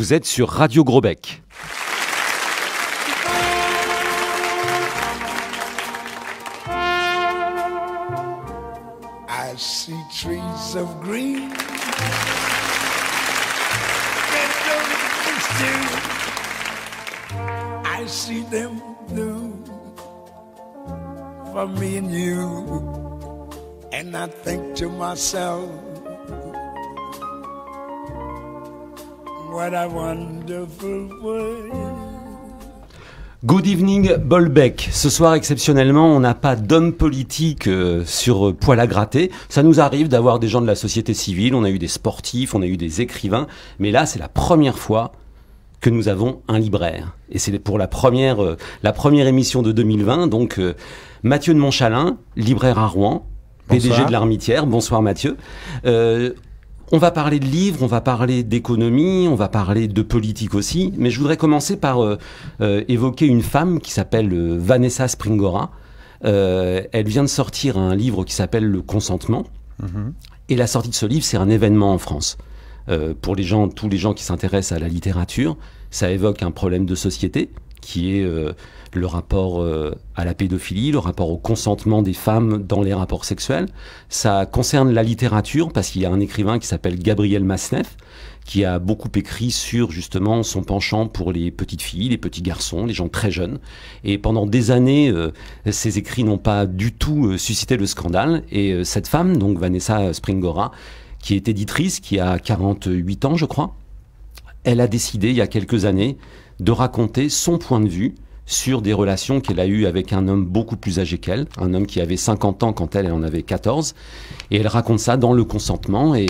Vous êtes sur Radio Grosbec. I see trees of green. I see them blue for me and you. And I think to myself. What a wonderful Good evening Bolbec. Ce soir exceptionnellement, on n'a pas d'homme politique euh, sur euh, poil à gratter. Ça nous arrive d'avoir des gens de la société civile, on a eu des sportifs, on a eu des écrivains, mais là c'est la première fois que nous avons un libraire. Et c'est pour la première, euh, la première émission de 2020. Donc Mathieu de Montchalin, libraire à Rouen, PDG de l'Armitière. Bonsoir Mathieu. On va parler de livres, on va parler d'économie, on va parler de politique aussi, mais je voudrais commencer par euh, euh, évoquer une femme qui s'appelle euh, Vanessa Springora. elle vient de sortir un livre qui s'appelle Le consentement, mm-hmm. et la sortie de ce livre, c'est un événement en France. pour les gens, tous les gens qui s'intéressent à la littérature, ça évoque un problème de société qui est le rapport euh, à la pédophilie, le rapport au consentement des femmes dans les rapports sexuels. Ça concerne la littérature parce qu'il y a un écrivain qui s'appelle Gabriel Masneff qui a beaucoup écrit sur justement son penchant pour les petites filles, les petits garçons, les gens très jeunes. Et pendant des années, euh, ses écrits n'ont pas du tout euh, suscité le scandale. Et cette femme, donc Vanessa Springora, qui est éditrice, qui a 48 ans je crois, elle a décidé il y a quelques années de raconter son point de vue sur des relations qu'elle a eues avec un homme beaucoup plus âgé qu'elle, un homme qui avait 50 ans quand elle, en avait 14. Et elle raconte ça dans le consentement. Et,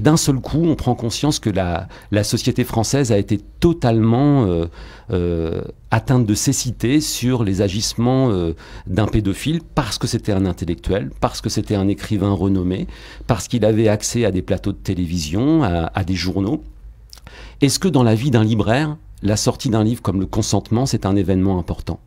d'un seul coup, on prend conscience que la, société française a été totalement euh, euh, atteinte de cécité sur les agissements euh, d'un pédophile parce que c'était un intellectuel, parce que c'était un écrivain renommé, parce qu'il avait accès à des plateaux de télévision, à des journaux. Est-ce que dans la vie d'un libraire, la sortie d'un livre comme le consentement, c'est un événement important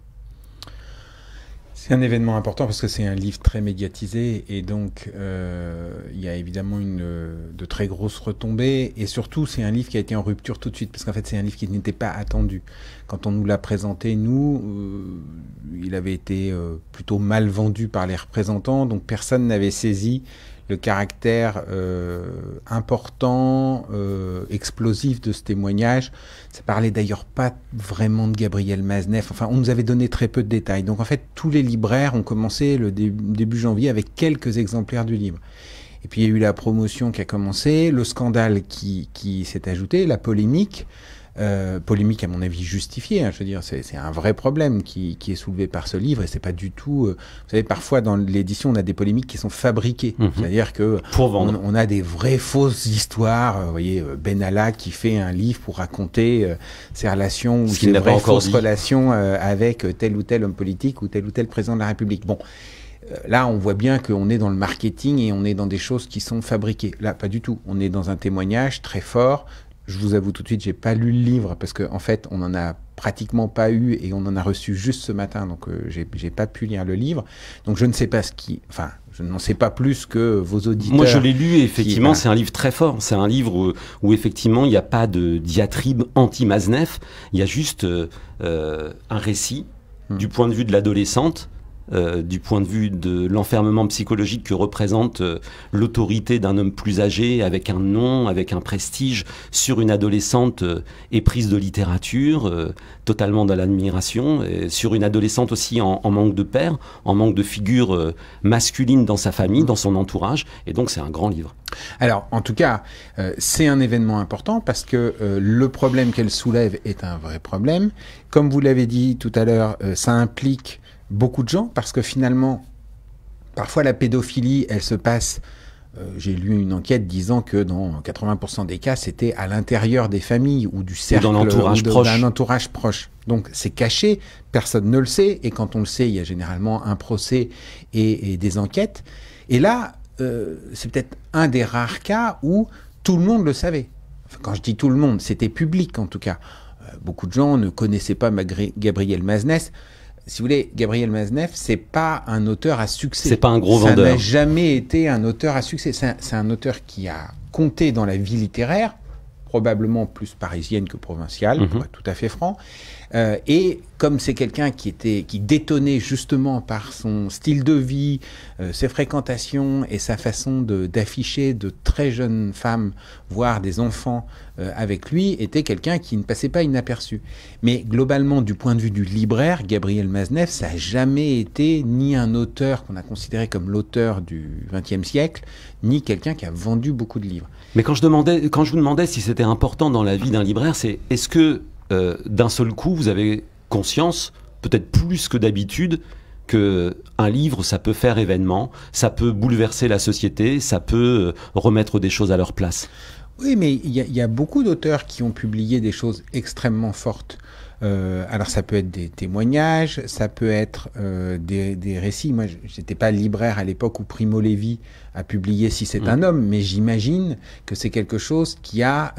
c'est un événement important parce que c'est un livre très médiatisé et donc euh, il y a évidemment une, euh, de très grosses retombées et surtout c'est un livre qui a été en rupture tout de suite parce qu'en fait c'est un livre qui n'était pas attendu. Quand on nous l'a présenté, nous, euh, il avait été plutôt mal vendu par les représentants donc personne n'avait saisi le caractère euh, important, euh, explosif de ce témoignage. Ça parlait d'ailleurs pas vraiment de Gabriel Maznev. Enfin, on nous avait donné très peu de détails. Donc en fait, tous les libraires ont commencé le début janvier avec quelques exemplaires du livre. Et puis il y a eu la promotion qui a commencé, le scandale qui, qui s'est ajouté, la polémique. Euh, polémique, à mon avis, justifiée. Hein, je veux dire, c'est un vrai problème qui, qui, est soulevé par ce livre et c'est pas du tout. Euh, vous savez, parfois dans l'édition, on a des polémiques qui sont fabriquées. Mhm. C'est-à-dire que pour vendre. On, a des vraies fausses histoires. vous voyez, euh, Benalla qui fait un livre pour raconter euh, ses relations ou ses vraies fausses relations avec tel ou tel homme politique ou tel ou tel président de la République. Bon là, on voit bien qu'on est dans le marketing et on est dans des choses qui sont fabriquées. Là, pas du tout. On est dans un témoignage très fort je vous avoue tout de suite, j'ai pas lu le livre parce qu'en en fait, on en a pratiquement pas eu et on en a reçu juste ce matin, donc euh, j'ai pas pu lire le livre. Donc je ne sais pas ce qui, enfin, je n'en sais pas plus que vos auditeurs. Moi, je l'ai lu. et Effectivement, c'est un livre très fort. C'est un livre où, effectivement, il n'y a pas de diatribe anti-Maznef. Il y a juste euh, euh, un récit hmm. du point de vue de l'adolescente euh, du point de vue de l'enfermement psychologique que représente euh, l'autorité d'un homme plus âgé, avec un nom, avec un prestige, sur une adolescente euh, éprise de littérature, totalement dans l'admiration, sur une adolescente aussi en, manque de père, en manque de figure masculine dans sa famille, mm. dans son entourage, et donc c'est un grand livre. Alors, en tout cas, c'est un événement important parce que le problème qu'elle soulève est un vrai problème. Comme vous l'avez dit tout à l'heure, ça implique beaucoup de gens parce que finalement, parfois la pédophilie, elle se passe. Euh, j'ai lu une enquête disant que dans 80% des cas, c'était à l'intérieur des familles ou du cercle, d'un entourage proche. Donc c'est caché, personne ne le sait, et quand on le sait, il y a généralement un procès et, des enquêtes. Et là, euh, c'est peut-être un des rares cas où tout le monde le savait. quand je dis tout le monde, c'était public en tout cas. Euh, beaucoup de gens ne connaissaient pas Gabriel Maznès si vous voulez, Gabriel ce c'est pas un auteur à succès. C'est pas un gros vendeur. Ça n'a jamais été un auteur à succès. C'est un, auteur qui a compté dans la vie littéraire, probablement plus parisienne que provinciale, mhm. tout à fait franc, euh, et comme c'est quelqu'un qui était qui détonnait justement par son style de vie, euh, ses fréquentations et sa façon d'afficher de, très jeunes femmes, voire des enfants euh, avec lui, était quelqu'un qui ne passait pas inaperçu. Mais globalement, du point de vue du libraire, Gabriel Maznev, ça n'a jamais été ni un auteur qu'on a considéré comme l'auteur du XXe siècle, ni quelqu'un qui a vendu beaucoup de livres. Mais quand je, demandais, quand je vous demandais si c'était important dans la vie d'un libraire, c'est est-ce que euh, d'un seul coup, vous avez conscience, peut-être plus que d'habitude, que un livre, ça peut faire événement, ça peut bouleverser la société, ça peut euh, remettre des choses à leur place. Oui, mais il y, a beaucoup d'auteurs qui ont publié des choses extrêmement fortes. Euh, alors ça peut être des témoignages, ça peut être des, récits. Moi, je n'étais pas libraire à l'époque où Primo Levi a publié Si c'est mm. un homme, mais j'imagine que c'est quelque chose qui a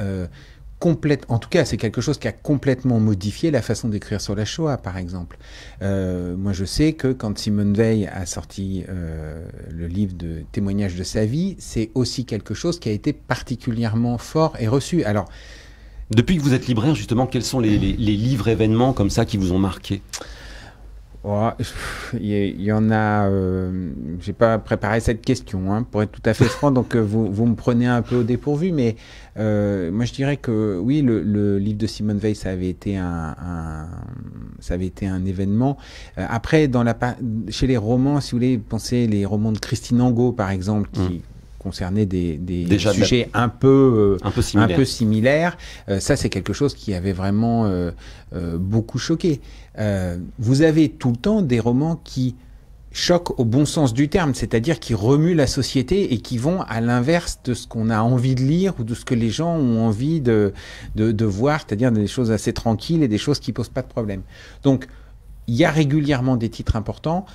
en tout cas, c'est quelque chose qui a complètement modifié la façon d'écrire sur la Shoah, par exemple. Euh, moi, je sais que quand Simone Veil a sorti euh, le livre de témoignage de sa vie, c'est aussi quelque chose qui a été particulièrement fort et reçu. Alors, depuis que vous êtes libraire, justement, quels sont les livres événements comme ça qui vous ont marqué il y, en a. Euh, j'ai pas préparé cette question, hein, pour être tout à fait franc. Donc euh, vous, vous, me prenez un peu au dépourvu, mais euh, moi je dirais que oui, le, le, livre de Simone Veil, ça avait été un, un ça avait été un événement. Euh, après, dans la chez les romans, si vous voulez, pensez les romans de Christine Angot, par exemple, qui, mmh concernait des, des sujets euh, un peu, un peu similaires. Euh, ça, c'est quelque chose qui avait vraiment euh, beaucoup choqué. vous avez tout le temps des romans qui choquent au bon sens du terme, c'est-à-dire qui remuent la société et qui vont à l'inverse de ce qu'on a envie de lire ou de ce que les gens ont envie de, de, voir, c'est-à-dire des choses assez tranquilles et des choses qui posent pas de problème. Donc, il y a régulièrement des titres importants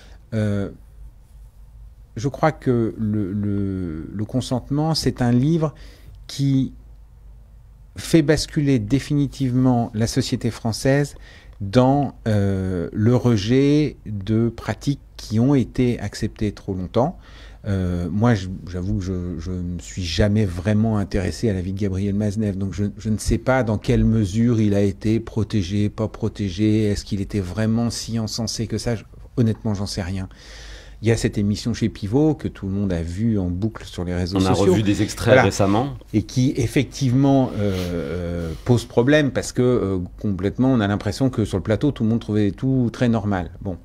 je crois que le, consentement, c'est un livre qui fait basculer définitivement la société française dans euh, le rejet de pratiques qui ont été acceptées trop longtemps. Euh, moi, j'avoue que je ne me suis jamais vraiment intéressé à la vie de Gabriel Maznev, donc je, ne sais pas dans quelle mesure il a été protégé, pas protégé, est-ce qu'il était vraiment si encensé que ça Honnêtement, j'en sais rien. Il y a cette émission chez Pivot que tout le monde a vue en boucle sur les réseaux sociaux. On a revu des extraits récemment. Et qui effectivement euh, euh, pose problème parce que euh, complètement on a l'impression que sur le plateau tout le monde trouvait tout très normal. Bon.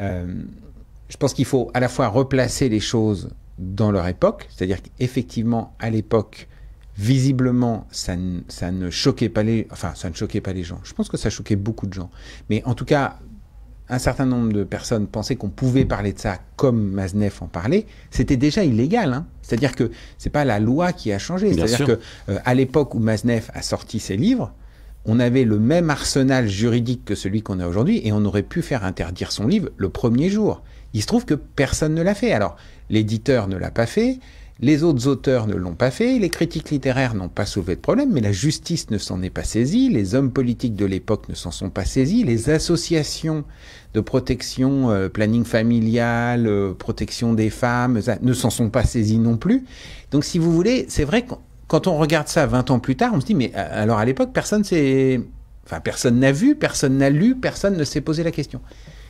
je pense qu'il faut à la fois replacer les choses dans leur époque, c'est-à-dire qu'effectivement à l'époque visiblement, ça, ça, ne choquait pas les, enfin, ça ne choquait pas les gens. Je pense que ça choquait beaucoup de gens. Mais en tout cas, un certain nombre de personnes pensaient qu'on pouvait parler de ça comme Maznev en parlait, c'était déjà illégal. Hein. C'est-à-dire que c'est pas la loi qui a changé. C'est-à-dire que euh, à l'époque où Maznev a sorti ses livres, on avait le même arsenal juridique que celui qu'on a aujourd'hui et on aurait pu faire interdire son livre le premier jour. Il se trouve que personne ne l'a fait. Alors l'éditeur ne l'a pas fait, les autres auteurs ne l'ont pas fait, les critiques littéraires n'ont pas soulevé de problème, mais la justice ne s'en est pas saisie, les hommes politiques de l'époque ne s'en sont pas saisis, les associations de protection, euh, planning familial, euh, protection des femmes, ne s'en sont pas saisies non plus. Donc si vous voulez, c'est vrai que quand on regarde ça 20 ans plus tard, on se dit, mais euh, alors à l'époque, personne Enfin, personne n'a vu, personne n'a lu, personne ne s'est posé la question.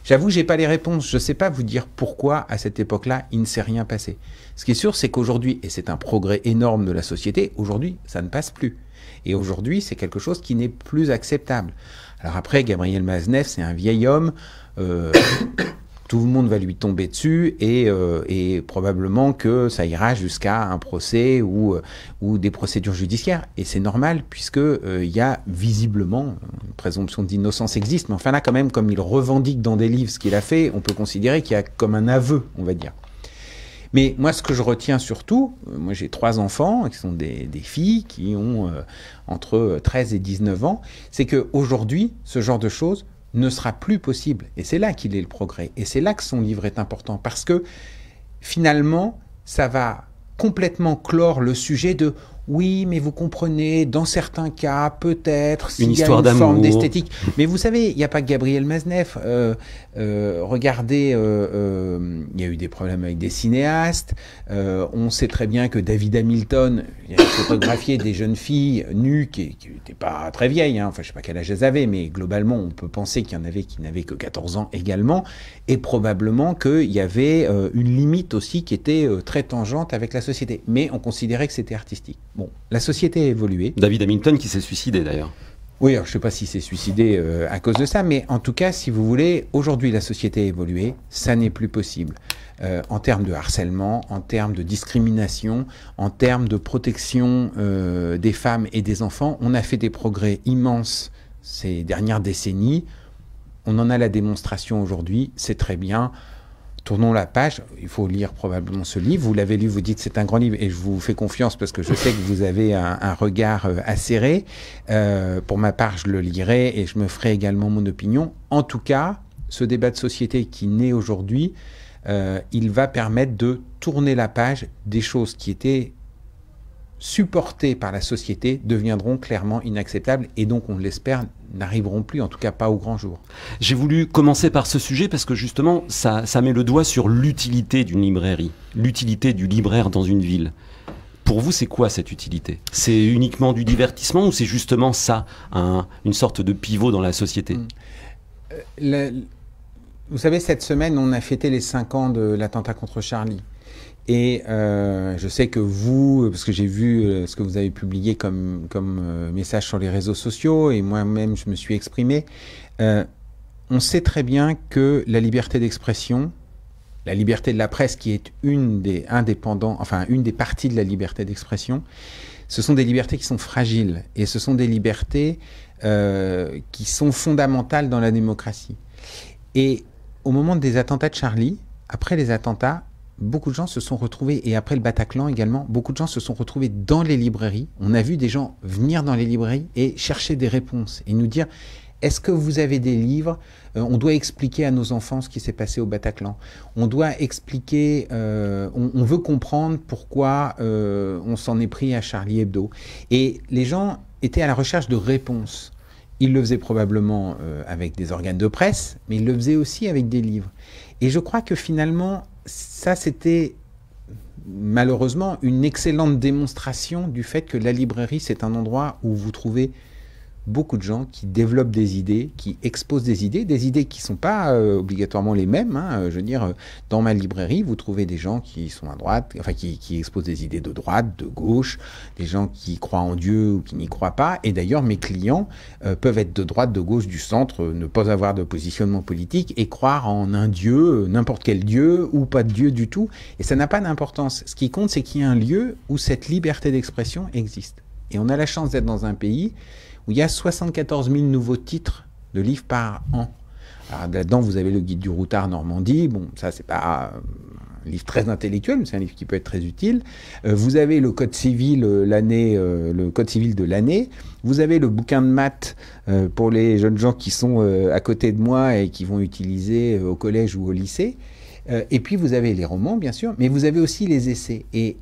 J'avoue, j'ai pas les réponses. Je sais pas vous dire pourquoi à cette époque-là il ne s'est rien passé. Ce qui est sûr, c'est qu'aujourd'hui, et c'est un progrès énorme de la société, aujourd'hui ça ne passe plus. Et aujourd'hui, c'est quelque chose qui n'est plus acceptable. Alors après, Gabriel Maznev, c'est un vieil homme. Euh, tout le monde va lui tomber dessus euh, et, probablement que ça ira jusqu'à un procès ou, euh, des procédures judiciaires. Et c'est normal puisque euh, il y a visiblement une présomption d'innocence existe, mais enfin là quand même, comme il revendique dans des livres ce qu'il a fait, on peut considérer qu'il y a comme un aveu, on va dire. Mais moi, ce que je retiens surtout, moi j'ai trois enfants qui sont des, filles qui ont entre 13 et 19 ans, c'est qu'aujourd'hui, ce genre de choses, ne sera plus possible. Et c'est là qu'il est le progrès. Et c'est là que son livre est important. Parce que finalement, ça va complètement clore le sujet de oui, mais vous comprenez, dans certains cas, peut-être, s'il y a une forme d'esthétique. mais vous savez, il n'y a pas que Gabriel Maznev. Euh, euh, regardez, euh, il y a eu des problèmes avec des cinéastes. on sait très bien que David Hamilton a photographié des jeunes filles nues qui n'étaient pas très vieilles. Hein, enfin, je ne sais pas quel âge elles avaient, mais globalement, on peut penser qu'il y en avait qui n'avaient que 14 ans également. Et probablement qu'il y avait une limite aussi qui était très tangente avec la société. Mais on considérait que c'était artistique. Bon, la société a évolué. David Hamilton qui s'est suicidé d'ailleurs. Oui, je ne sais pas si s'est suicidé euh, à cause de ça, mais en tout cas, si vous voulez, aujourd'hui la société a évolué, ça n'est plus possible. Euh, en termes de harcèlement, en termes de discrimination, en termes de protection euh, des femmes et des enfants, on a fait des progrès immenses ces dernières décennies. On en a la démonstration aujourd'hui, c'est très bien tournons la page. Il faut lire probablement ce livre. Vous l'avez lu, vous dites c'est un grand livre, et je vous fais confiance parce que je sais que vous avez un, regard euh, acéré. Euh, pour ma part, je le lirai et je me ferai également mon opinion. En tout cas, ce débat de société qui naît aujourd'hui, euh, il va permettre de tourner la page des choses qui étaient supportés par la société deviendront clairement inacceptables et donc, on l'espère, n'arriveront plus, en tout cas pas au grand jour. J'ai voulu commencer par ce sujet parce que justement, ça, met le doigt sur l'utilité d'une librairie, l'utilité du libraire dans une ville. Pour vous, c'est quoi cette utilité C'est uniquement du divertissement ou c'est justement ça, une sorte de pivot dans la société hmm. euh, Vous savez, cette semaine, on a fêté les 5 ans de l'attentat contre Charlie. Et euh, je sais que vous, parce que j'ai vu euh, ce que vous avez publié comme, comme euh, message sur les réseaux sociaux, et moi-même je me suis exprimé, on sait très bien que la liberté d'expression, la liberté de la presse qui est une des indépendants, enfin une des parties de la liberté d'expression, ce sont des libertés qui sont fragiles et ce sont des libertés qui sont fondamentales dans la démocratie. Et au moment des attentats de Charlie, après les attentats, beaucoup de gens se sont retrouvés, et après le Bataclan également, beaucoup de gens se sont retrouvés dans les librairies. On a vu des gens venir dans les librairies et chercher des réponses et nous dire est-ce que vous avez des livres euh, On doit expliquer à nos enfants ce qui s'est passé au Bataclan. On doit expliquer, euh, on, veut comprendre pourquoi euh, on s'en est pris à Charlie Hebdo. Et les gens étaient à la recherche de réponses. Ils le faisaient probablement avec des organes de presse, mais ils le faisaient aussi avec des livres. Et je crois que finalement, ça, c'était malheureusement une excellente démonstration du fait que la librairie, c'est un endroit où vous trouvez beaucoup de gens qui développent des idées, qui exposent des idées, des idées qui ne sont pas euh, obligatoirement les mêmes. Hein. Euh, je veux dire, euh, dans ma librairie, vous trouvez des gens qui sont à droite, enfin qui, exposent des idées de droite, de gauche, des gens qui croient en Dieu ou qui n'y croient pas. Et d'ailleurs, mes clients peuvent être de droite, de gauche, du centre, ne pas avoir de positionnement politique et croire en un Dieu, n'importe quel Dieu ou pas de Dieu du tout. Et ça n'a pas d'importance. Ce qui compte, c'est qu'il y a un lieu où cette liberté d'expression existe. Et on a la chance d'être dans un pays où il y a 74 000 nouveaux titres de livres par an. Alors là-dedans, vous avez le guide du routard Normandie. Bon, ça, c'est pas euh, un livre très intellectuel, mais c'est un livre qui peut être très utile. Euh, vous avez le code civil euh, le code civil de l'année. Vous avez le bouquin de maths pour les jeunes gens qui sont à côté de moi et qui vont utiliser au collège ou au lycée. et puis vous avez les romans, bien sûr, mais vous avez aussi les essais. Et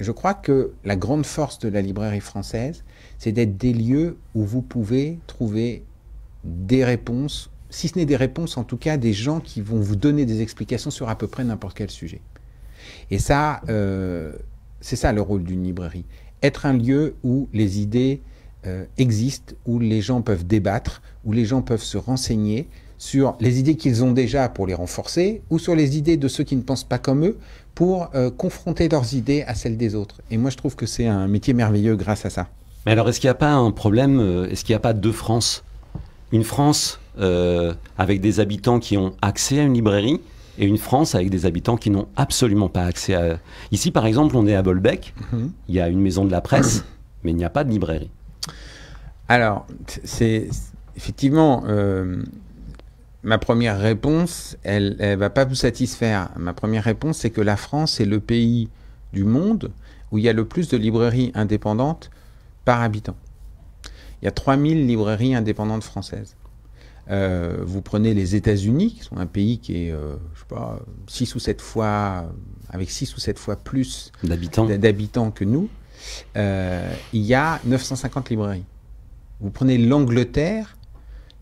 je crois que la grande force de la librairie française, c'est d'être des lieux où vous pouvez trouver des réponses, si ce n'est des réponses, en tout cas des gens qui vont vous donner des explications sur à peu près n'importe quel sujet. Et ça, euh, c'est ça le rôle d'une librairie. Être un lieu où les idées euh, existent, où les gens peuvent débattre, où les gens peuvent se renseigner sur les idées qu'ils ont déjà pour les renforcer, ou sur les idées de ceux qui ne pensent pas comme eux pour euh, confronter leurs idées à celles des autres. Et moi, je trouve que c'est un métier merveilleux grâce à ça. Mais alors, est-ce qu'il n'y a pas un problème euh, Est-ce qu'il n'y a pas deux France Une France euh, avec des habitants qui ont accès à une librairie et une France avec des habitants qui n'ont absolument pas accès à. Ici, par exemple, on est à Bolbec. Mhm. Il y a une maison de la presse, mais il n'y a pas de librairie. Alors, c'est effectivement. Euh, ma première réponse, elle ne va pas vous satisfaire. Ma première réponse, c'est que la France est le pays du monde où il y a le plus de librairies indépendantes par habitant. Il y a 3000 librairies indépendantes françaises. Euh, vous prenez les États-Unis, qui sont un pays qui est, je euh, je sais pas, 6 ou 7 fois, avec 6 ou 7 fois plus d'habitants que nous, euh, il y a 950 librairies. Vous prenez l'Angleterre,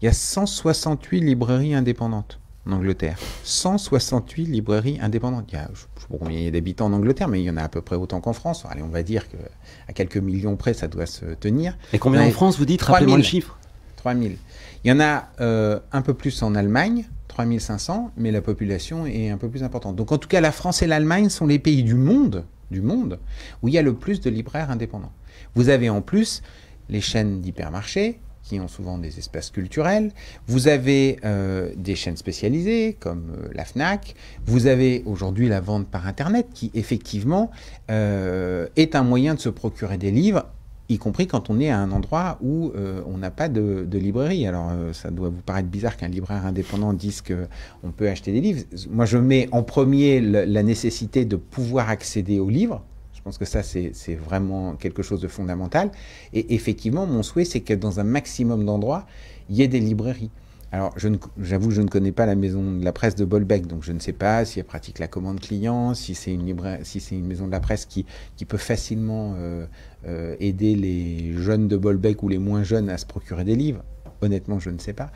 il y a 168 librairies indépendantes en Angleterre. 168 librairies indépendantes. Il y a, je ne sais pas combien il d'habitants en Angleterre, mais il y en a à peu près autant qu'en France. Allez, on va dire qu'à quelques millions près, ça doit se tenir. Et combien en France, vous dites Rappelez-moi le chiffre. 3000. Il y en a euh, un peu plus en Allemagne, 3500, mais la population est un peu plus importante. Donc en tout cas, la France et l'Allemagne sont les pays du monde, du monde où il y a le plus de libraires indépendants. Vous avez en plus les chaînes d'hypermarchés, ont souvent des espaces culturels. Vous avez euh, des chaînes spécialisées comme euh, la FNAC. Vous avez aujourd'hui la vente par Internet qui effectivement euh, est un moyen de se procurer des livres y compris quand on est à un endroit où on n'a pas de, librairie. Alors, ça doit vous paraître bizarre qu'un libraire indépendant dise qu'on peut acheter des livres. Moi, je mets en premier la nécessité de pouvoir accéder aux livres je pense que ça, c'est vraiment quelque chose de fondamental. Et effectivement, mon souhait, c'est que dans un maximum d'endroits, il y ait des librairies. Alors, j'avoue, je, je ne connais pas la maison de la presse de Bolbec, donc je ne sais pas si elle pratique la commande client, si c'est une, si une, maison de la presse qui, peut facilement euh, euh, aider les jeunes de Bolbec ou les moins jeunes à se procurer des livres. Honnêtement, je ne sais pas.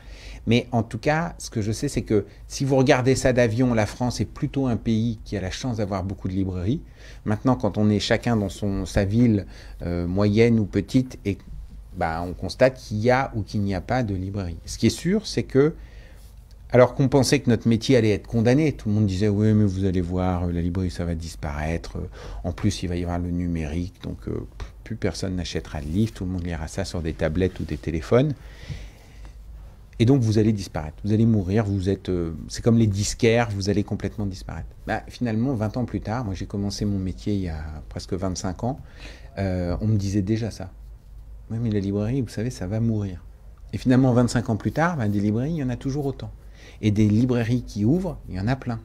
Mais en tout cas, ce que je sais, c'est que si vous regardez ça d'avion, la France est plutôt un pays qui a la chance d'avoir beaucoup de librairies. Maintenant, quand on est chacun dans son, sa ville euh, moyenne ou petite, et, bah, on constate qu'il y a ou qu'il n'y a pas de librairie. Ce qui est sûr, c'est que alors qu'on pensait que notre métier allait être condamné, tout le monde disait oui mais vous allez voir, euh, la librairie ça va disparaître, euh, en plus il va y avoir le numérique, donc plus personne n'achètera de livres, tout le monde lira ça sur des tablettes ou des téléphones. Et donc vous allez disparaître, vous allez mourir, vous êtes, euh, c'est comme les disquaires, vous allez complètement disparaître. Bah, finalement, 20 ans plus tard, moi j'ai commencé mon métier il y a presque 25 ans, euh, on me disait déjà ça. Oui, mais la librairie, vous savez, ça va mourir. Et finalement, 25 ans plus tard, bah, des librairies, il y en a toujours autant. Et des librairies qui ouvrent, il y en a plein.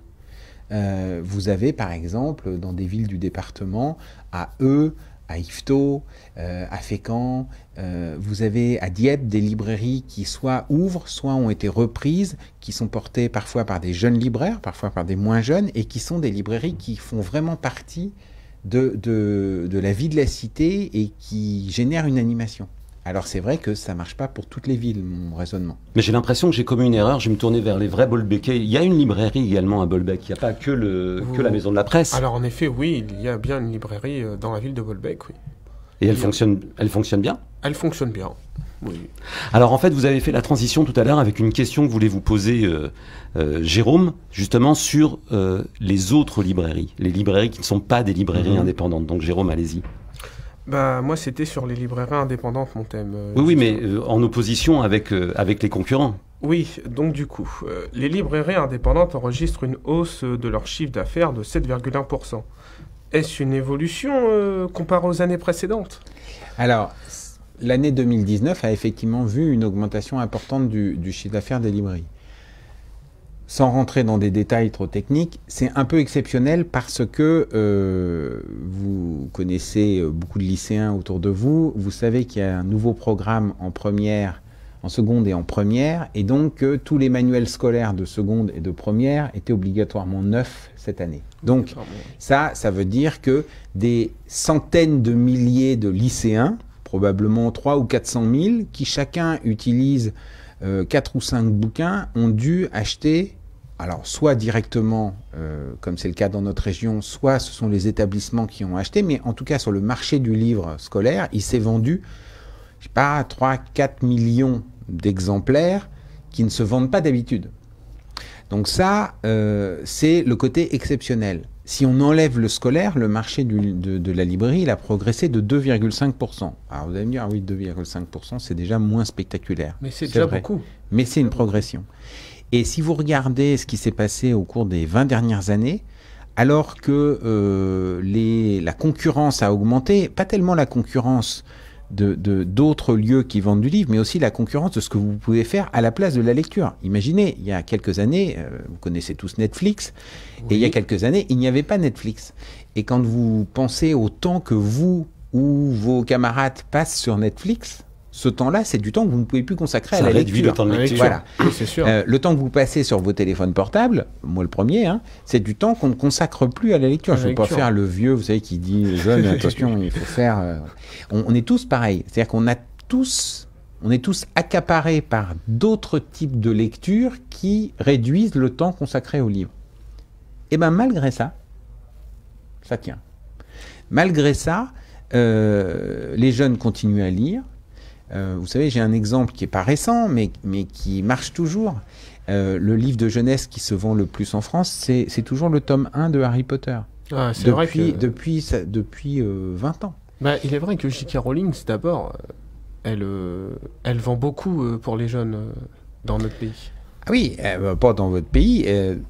Euh, vous avez par exemple dans des villes du département, à eux, à Yvetot, euh, à Fécamp. Euh, vous avez à Dieppe des librairies qui soit ouvrent, soit ont été reprises, qui sont portées parfois par des jeunes libraires, parfois par des moins jeunes, et qui sont des librairies qui font vraiment partie de la vie de la cité et qui génèrent une animation. Alors c'est vrai que ça marche pas pour toutes les villes, mon raisonnement. Mais j'ai l'impression que j'ai commis une erreur, je vais me tourner vers les vrais Bolbecais. Il y a une librairie également à Bolbec, il n'y a pas que, que la maison de la presse. Alors en effet, oui, il y a bien une librairie euh, dans la ville de Bolbec, oui. Et elle, fonctionne, elle fonctionne bien Elle fonctionne bien, oui. Alors en fait, vous avez fait la transition tout à l'heure avec une question que voulait vous poser euh, euh, Jérôme, justement sur les autres librairies, les librairies qui ne sont pas des librairies mhm. indépendantes. Donc Jérôme, allez-y bah, Moi, c'était sur les librairies indépendantes, mon thème. Euh, oui, oui, mais euh, en opposition avec, euh, avec les concurrents. Oui, donc du coup, les librairies indépendantes enregistrent une hausse de leur chiffre d'affaires de 7,1%. Est-ce une évolution comparée aux années précédentes Alors, l'année 2019 a effectivement vu une augmentation importante du chiffre d'affaires des librairies sans rentrer dans des détails trop techniques, c'est un peu exceptionnel parce que euh, vous connaissez euh, beaucoup de lycéens autour de vous, vous savez qu'il y a un nouveau programme en première, en seconde et en première, et donc que euh, tous les manuels scolaires de seconde et de première étaient obligatoirement neufs cette année. Donc ah ça, ça veut dire que des centaines de milliers de lycéens, probablement 3 ou 400 000, qui chacun utilisent euh, 4 ou 5 bouquins, ont dû acheter alors soit directement, euh, comme c'est le cas dans notre région, soit ce sont les établissements qui ont acheté, mais en tout cas sur le marché du livre scolaire, il s'est vendu, je sais pas, 3-4 millions d'exemplaires qui ne se vendent pas d'habitude. Donc ça, euh, c'est le côté exceptionnel. Si on enlève le scolaire, le marché de, la librairie, il a progressé de 2,5%. Alors vous allez me dire, ah oui, 2,5%, c'est déjà moins spectaculaire. Mais c'est déjà beaucoup. Mais c'est une progression. Et si vous regardez ce qui s'est passé au cours des 20 dernières années, alors que euh, la concurrence a augmenté, pas tellement la concurrence de d'autres lieux qui vendent du livre, mais aussi la concurrence de ce que vous pouvez faire à la place de la lecture. Imaginez, il y a quelques années, euh, vous connaissez tous Netflix, et il y a quelques années, il n'y avait pas Netflix. Et quand vous pensez au temps que vous ou vos camarades passent sur Netflix, ce temps-là, c'est du temps que vous ne pouvez plus consacrer à la lecture. Le temps de lecture. Sûr. Euh, le temps que vous passez sur vos téléphones portables, moi le premier, hein, c'est du temps qu'on ne consacre plus à la lecture. Je ne veux pas faire le vieux, vous savez, qui dit Jeune, jeunes, attention, il faut faire. Euh, on, est tous pareils. C'est-à-dire qu'on a tous. On est tous accaparés par d'autres types de lectures qui réduisent le temps consacré au livre. Et eh bien malgré ça, ça tient. Malgré ça, euh, les jeunes continuent à lire, euh, vous savez, j'ai un exemple qui n'est pas récent, mais, mais qui marche toujours. Euh, le livre de jeunesse qui se vend le plus en France, c'est toujours le tome 1 de Harry Potter. Ah, c'est vrai Depuis, depuis 20 euh, ans. Bah, il est vrai que J.K. Rowling, d'abord, elle, elle vend beaucoup pour les jeunes dans notre pays. Ah oui, euh, pas dans votre pays,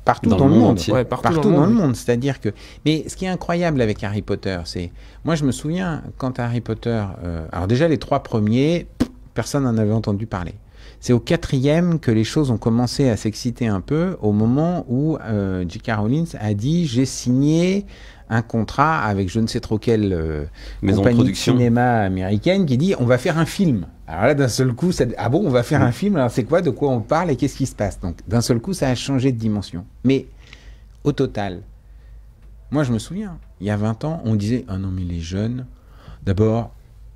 partout dans, le monde. partout, dans, le monde. C'est-à-dire que. Mais ce qui est incroyable avec Harry Potter, c'est. Moi, je me souviens, quand Harry Potter. Euh, alors, déjà, les trois premiers, personne n'en avait entendu parler. C'est au quatrième que les choses ont commencé à s'exciter un peu, au moment où euh, J.K. Rowling a dit J'ai signé un contrat avec je ne sais trop quelle euh, compagnie de, cinéma américaine qui dit on va faire un film. Alors là, d'un seul coup, ah bon, on va faire mm. un film, alors c'est quoi, de quoi on parle et qu'est-ce qui se passe Donc d'un seul coup, ça a changé de dimension. Mais au total, moi je me souviens, il y a 20 ans, on disait, ah non mais les jeunes, d'abord,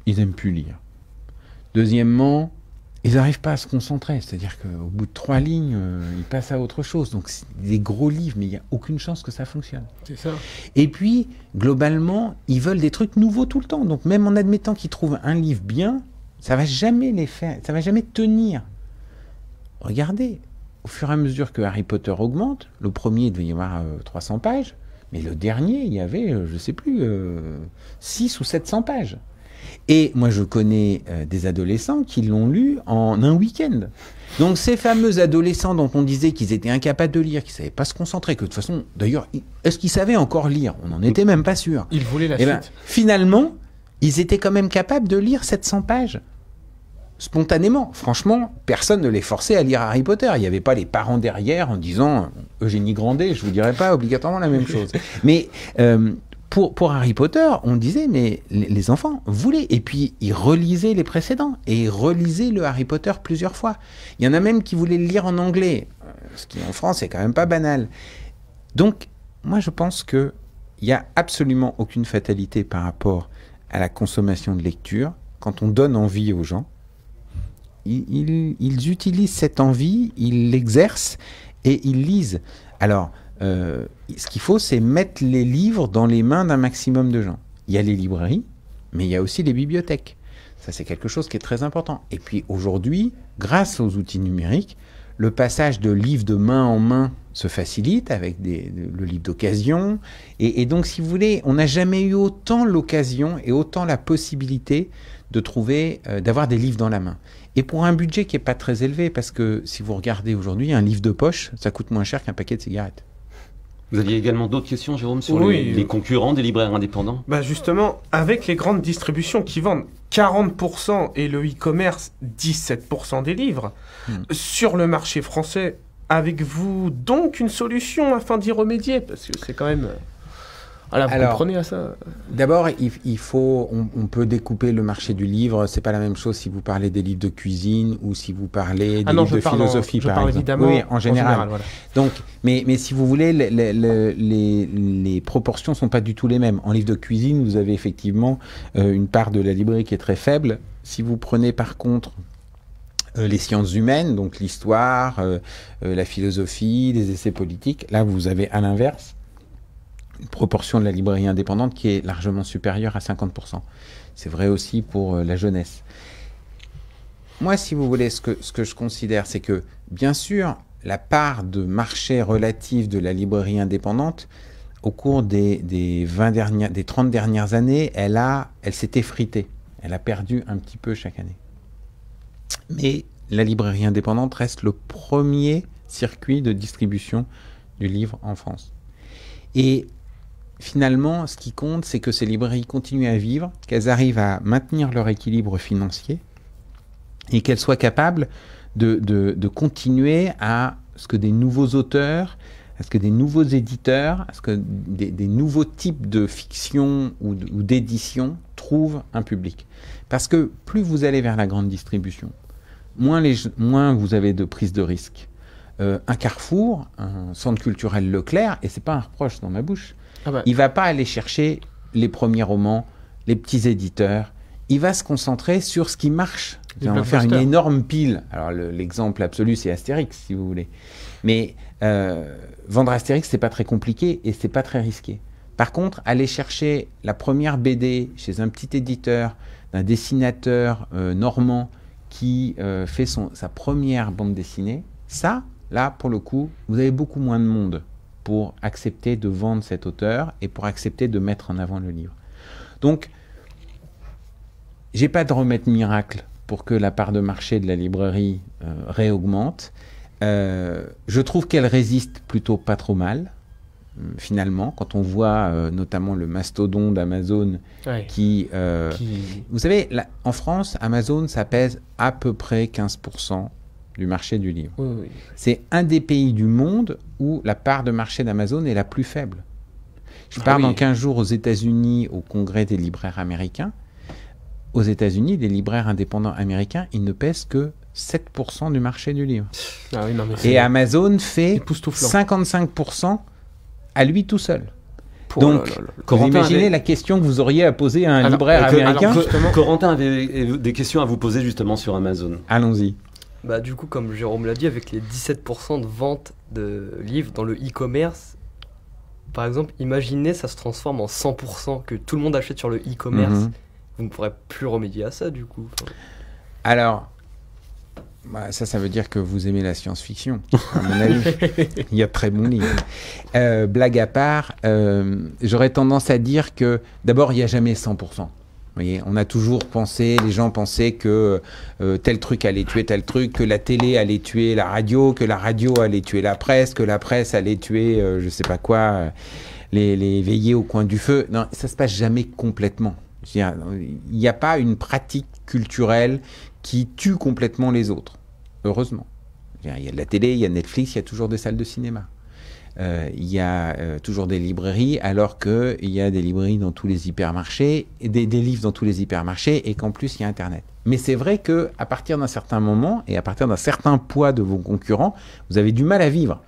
ils n'aiment plus lire. Deuxièmement, ils n'arrivent pas à se concentrer. C'est-à-dire qu'au bout de trois lignes, euh, ils passent à autre chose. Donc, c'est des gros livres, mais il n'y a aucune chance que ça fonctionne. Et puis, globalement, ils veulent des trucs nouveaux tout le temps. Donc, même en admettant qu'ils trouvent un livre bien, ça va jamais les faire, ça va jamais tenir. Regardez, au fur et à mesure que Harry Potter augmente, le premier devait y avoir 300 euh, pages, mais le dernier, il y avait, euh, je ne sais plus, 600 ou 700 pages. Et moi, je connais euh, des adolescents qui l'ont lu en un week-end. Donc, ces fameux adolescents dont on disait qu'ils étaient incapables de lire, qu'ils ne savaient pas se concentrer, que de toute façon, d'ailleurs, est-ce qu'ils savaient encore lire On n'en était même pas sûr. Ils voulaient la eh ben, suite. finalement, ils étaient quand même capables de lire 700 pages. Spontanément. Franchement, personne ne les forçait à lire Harry Potter. Il n'y avait pas les parents derrière en disant euh, Eugénie Grandet, je ne vous dirais pas obligatoirement la même chose. Mais. Euh, pour, Harry Potter, on disait, mais les, enfants voulaient. Et puis, ils relisaient les précédents et ils relisaient le Harry Potter plusieurs fois. Il y en a même qui voulaient le lire en anglais, euh, ce qui en France est quand même pas banal. Donc, moi, je pense qu'il n'y a absolument aucune fatalité par rapport à la consommation de lecture. Quand on donne envie aux gens, ils, ils utilisent cette envie, ils l'exercent et ils lisent. Alors, euh, ce qu'il faut, c'est mettre les livres dans les mains d'un maximum de gens. Il y a les librairies, mais il y a aussi les bibliothèques. Ça, c'est quelque chose qui est très important. Et puis aujourd'hui, grâce aux outils numériques, le passage de livres de main en main se facilite avec le livre d'occasion. Et, donc, si vous voulez, on n'a jamais eu autant l'occasion et autant la possibilité de trouver, euh, d'avoir des livres dans la main. Et pour un budget qui n'est pas très élevé, parce que si vous regardez aujourd'hui, un livre de poche, ça coûte moins cher qu'un paquet de cigarettes. Vous aviez également d'autres questions, Jérôme, sur les, concurrents des libraires indépendants bah Justement, avec les grandes distributions qui vendent 40% et le e-commerce 17% des livres, hmm. sur le marché français, avec vous donc une solution afin d'y remédier Parce que c'est quand même... Euh, ah Alors, vous comprenez à ça D'abord, il, faut, on, peut découper le marché du livre. C'est pas la même chose si vous parlez des livres de cuisine ou si vous parlez des ah livres de philosophie, en, je par parle Évidemment, oui, en général. Donc, mais, mais si vous voulez, les, les, les, proportions sont pas du tout les mêmes. En livre de cuisine, vous avez effectivement euh, une part de la librairie qui est très faible. Si vous prenez par contre euh, les sciences humaines, donc l'histoire, euh, la philosophie, les essais politiques. Là, vous avez à l'inverse proportion de la librairie indépendante qui est largement supérieure à 50%. C'est vrai aussi pour euh, la jeunesse. Moi, si vous voulez, ce que, ce que je considère, c'est que, bien sûr, la part de marché relative de la librairie indépendante, au cours des, des, 20 dernières, des 30 dernières années, elle, a, elle s'est effritée. Elle a perdu un petit peu chaque année. Mais la librairie indépendante reste le premier circuit de distribution du livre en France. Et finalement, ce qui compte, c'est que ces librairies continuent à vivre, qu'elles arrivent à maintenir leur équilibre financier et qu'elles soient capables de, continuer à ce que des nouveaux auteurs, à ce que des nouveaux éditeurs, à ce que des, nouveaux types de fiction ou d'édition trouvent un public. Parce que plus vous allez vers la grande distribution, moins, moins vous avez de prise de risque. Euh, un carrefour, un centre culturel Leclerc, et c'est pas un reproche dans ma bouche, il ah ne bah. Il va pas aller chercher les premiers romans, les petits éditeurs. Il va se concentrer sur ce qui marche. Il va faire une énorme pile. Alors l'exemple absolu, c'est Astérix, si vous voulez. Mais euh, vendre Astérix, c'est pas très compliqué et c'est pas très risqué. Par contre, aller chercher la première BD chez un petit éditeur, d'un dessinateur euh, normand qui euh, fait sa première bande dessinée, ça, là, pour le coup, vous avez beaucoup moins de monde pour accepter de vendre cet auteur et pour accepter de mettre en avant le livre. Donc, j'ai pas de remède miracle pour que la part de marché de la librairie euh, réaugmente. Euh, je trouve qu'elle résiste plutôt pas trop mal, euh, finalement, quand on voit notamment le mastodon d'Amazon qui, Vous savez, en France, Amazon, ça pèse à peu près 15% du marché du livre. C'est un des pays du monde où la part de marché d'Amazon est la plus faible. Je parle pars dans 15 jours aux États-Unis au congrès des libraires américains. Aux États-Unis, les libraires indépendants américains, ils ne pèsent que 7% du marché du livre. Ah Et Amazon fait 55% à lui tout seul. Donc, imaginez la question que vous auriez à poser à un libraire américain Corentin avait euh, des questions à vous poser justement sur Amazon. Allons-y. Bah, du coup, comme Jérôme l'a dit, avec les 17% de vente de livres dans le e-commerce, par exemple, imaginez ça se transforme en 100%, que tout le monde achète sur le e-commerce. Mhm. Vous ne pourrez plus remédier à ça, du coup. Alors, bah, ça, ça veut dire que vous aimez la science-fiction. il y a très bon livre. Euh, blague à part, euh, j'aurais tendance à dire que d'abord, il n'y a jamais 100% on a toujours pensé, les gens pensaient que euh, tel truc allait tuer tel truc, que la télé allait tuer la radio, que la radio allait tuer la presse, que la presse allait tuer euh, je sais pas quoi, euh, les, les au coin du feu. Non, ça se passe jamais complètement. Il n'y a pas une pratique culturelle qui tue complètement les autres, heureusement. Il y a de la télé, il y a Netflix, il y a toujours des salles de cinéma. Euh, il y a euh, toujours des librairies, alors qu'il y a des librairies dans tous les hypermarchés, des, des livres dans tous les hypermarchés, et qu'en plus, il y a Internet. Mais c'est vrai que partir d'un certain moment et à partir d'un certain poids de vos concurrents, vous avez du mal à vivre.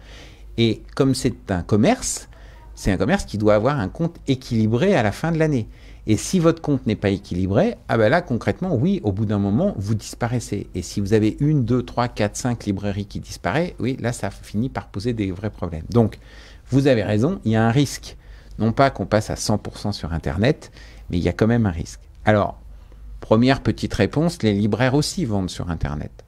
Et comme c'est un commerce, c'est un commerce qui doit avoir un compte équilibré à la fin de l'année. Et si votre compte n'est pas équilibré, ah ben là concrètement, oui, au bout d'un moment, vous disparaissez. Et si vous avez une, deux, trois, quatre, cinq librairies qui disparaissent, oui, là ça finit par poser des vrais problèmes. Donc, vous avez raison, il y a un risque. Non pas qu'on passe à 100% sur Internet, mais il y a quand même un risque. Alors, première petite réponse, les libraires aussi vendent sur Internet.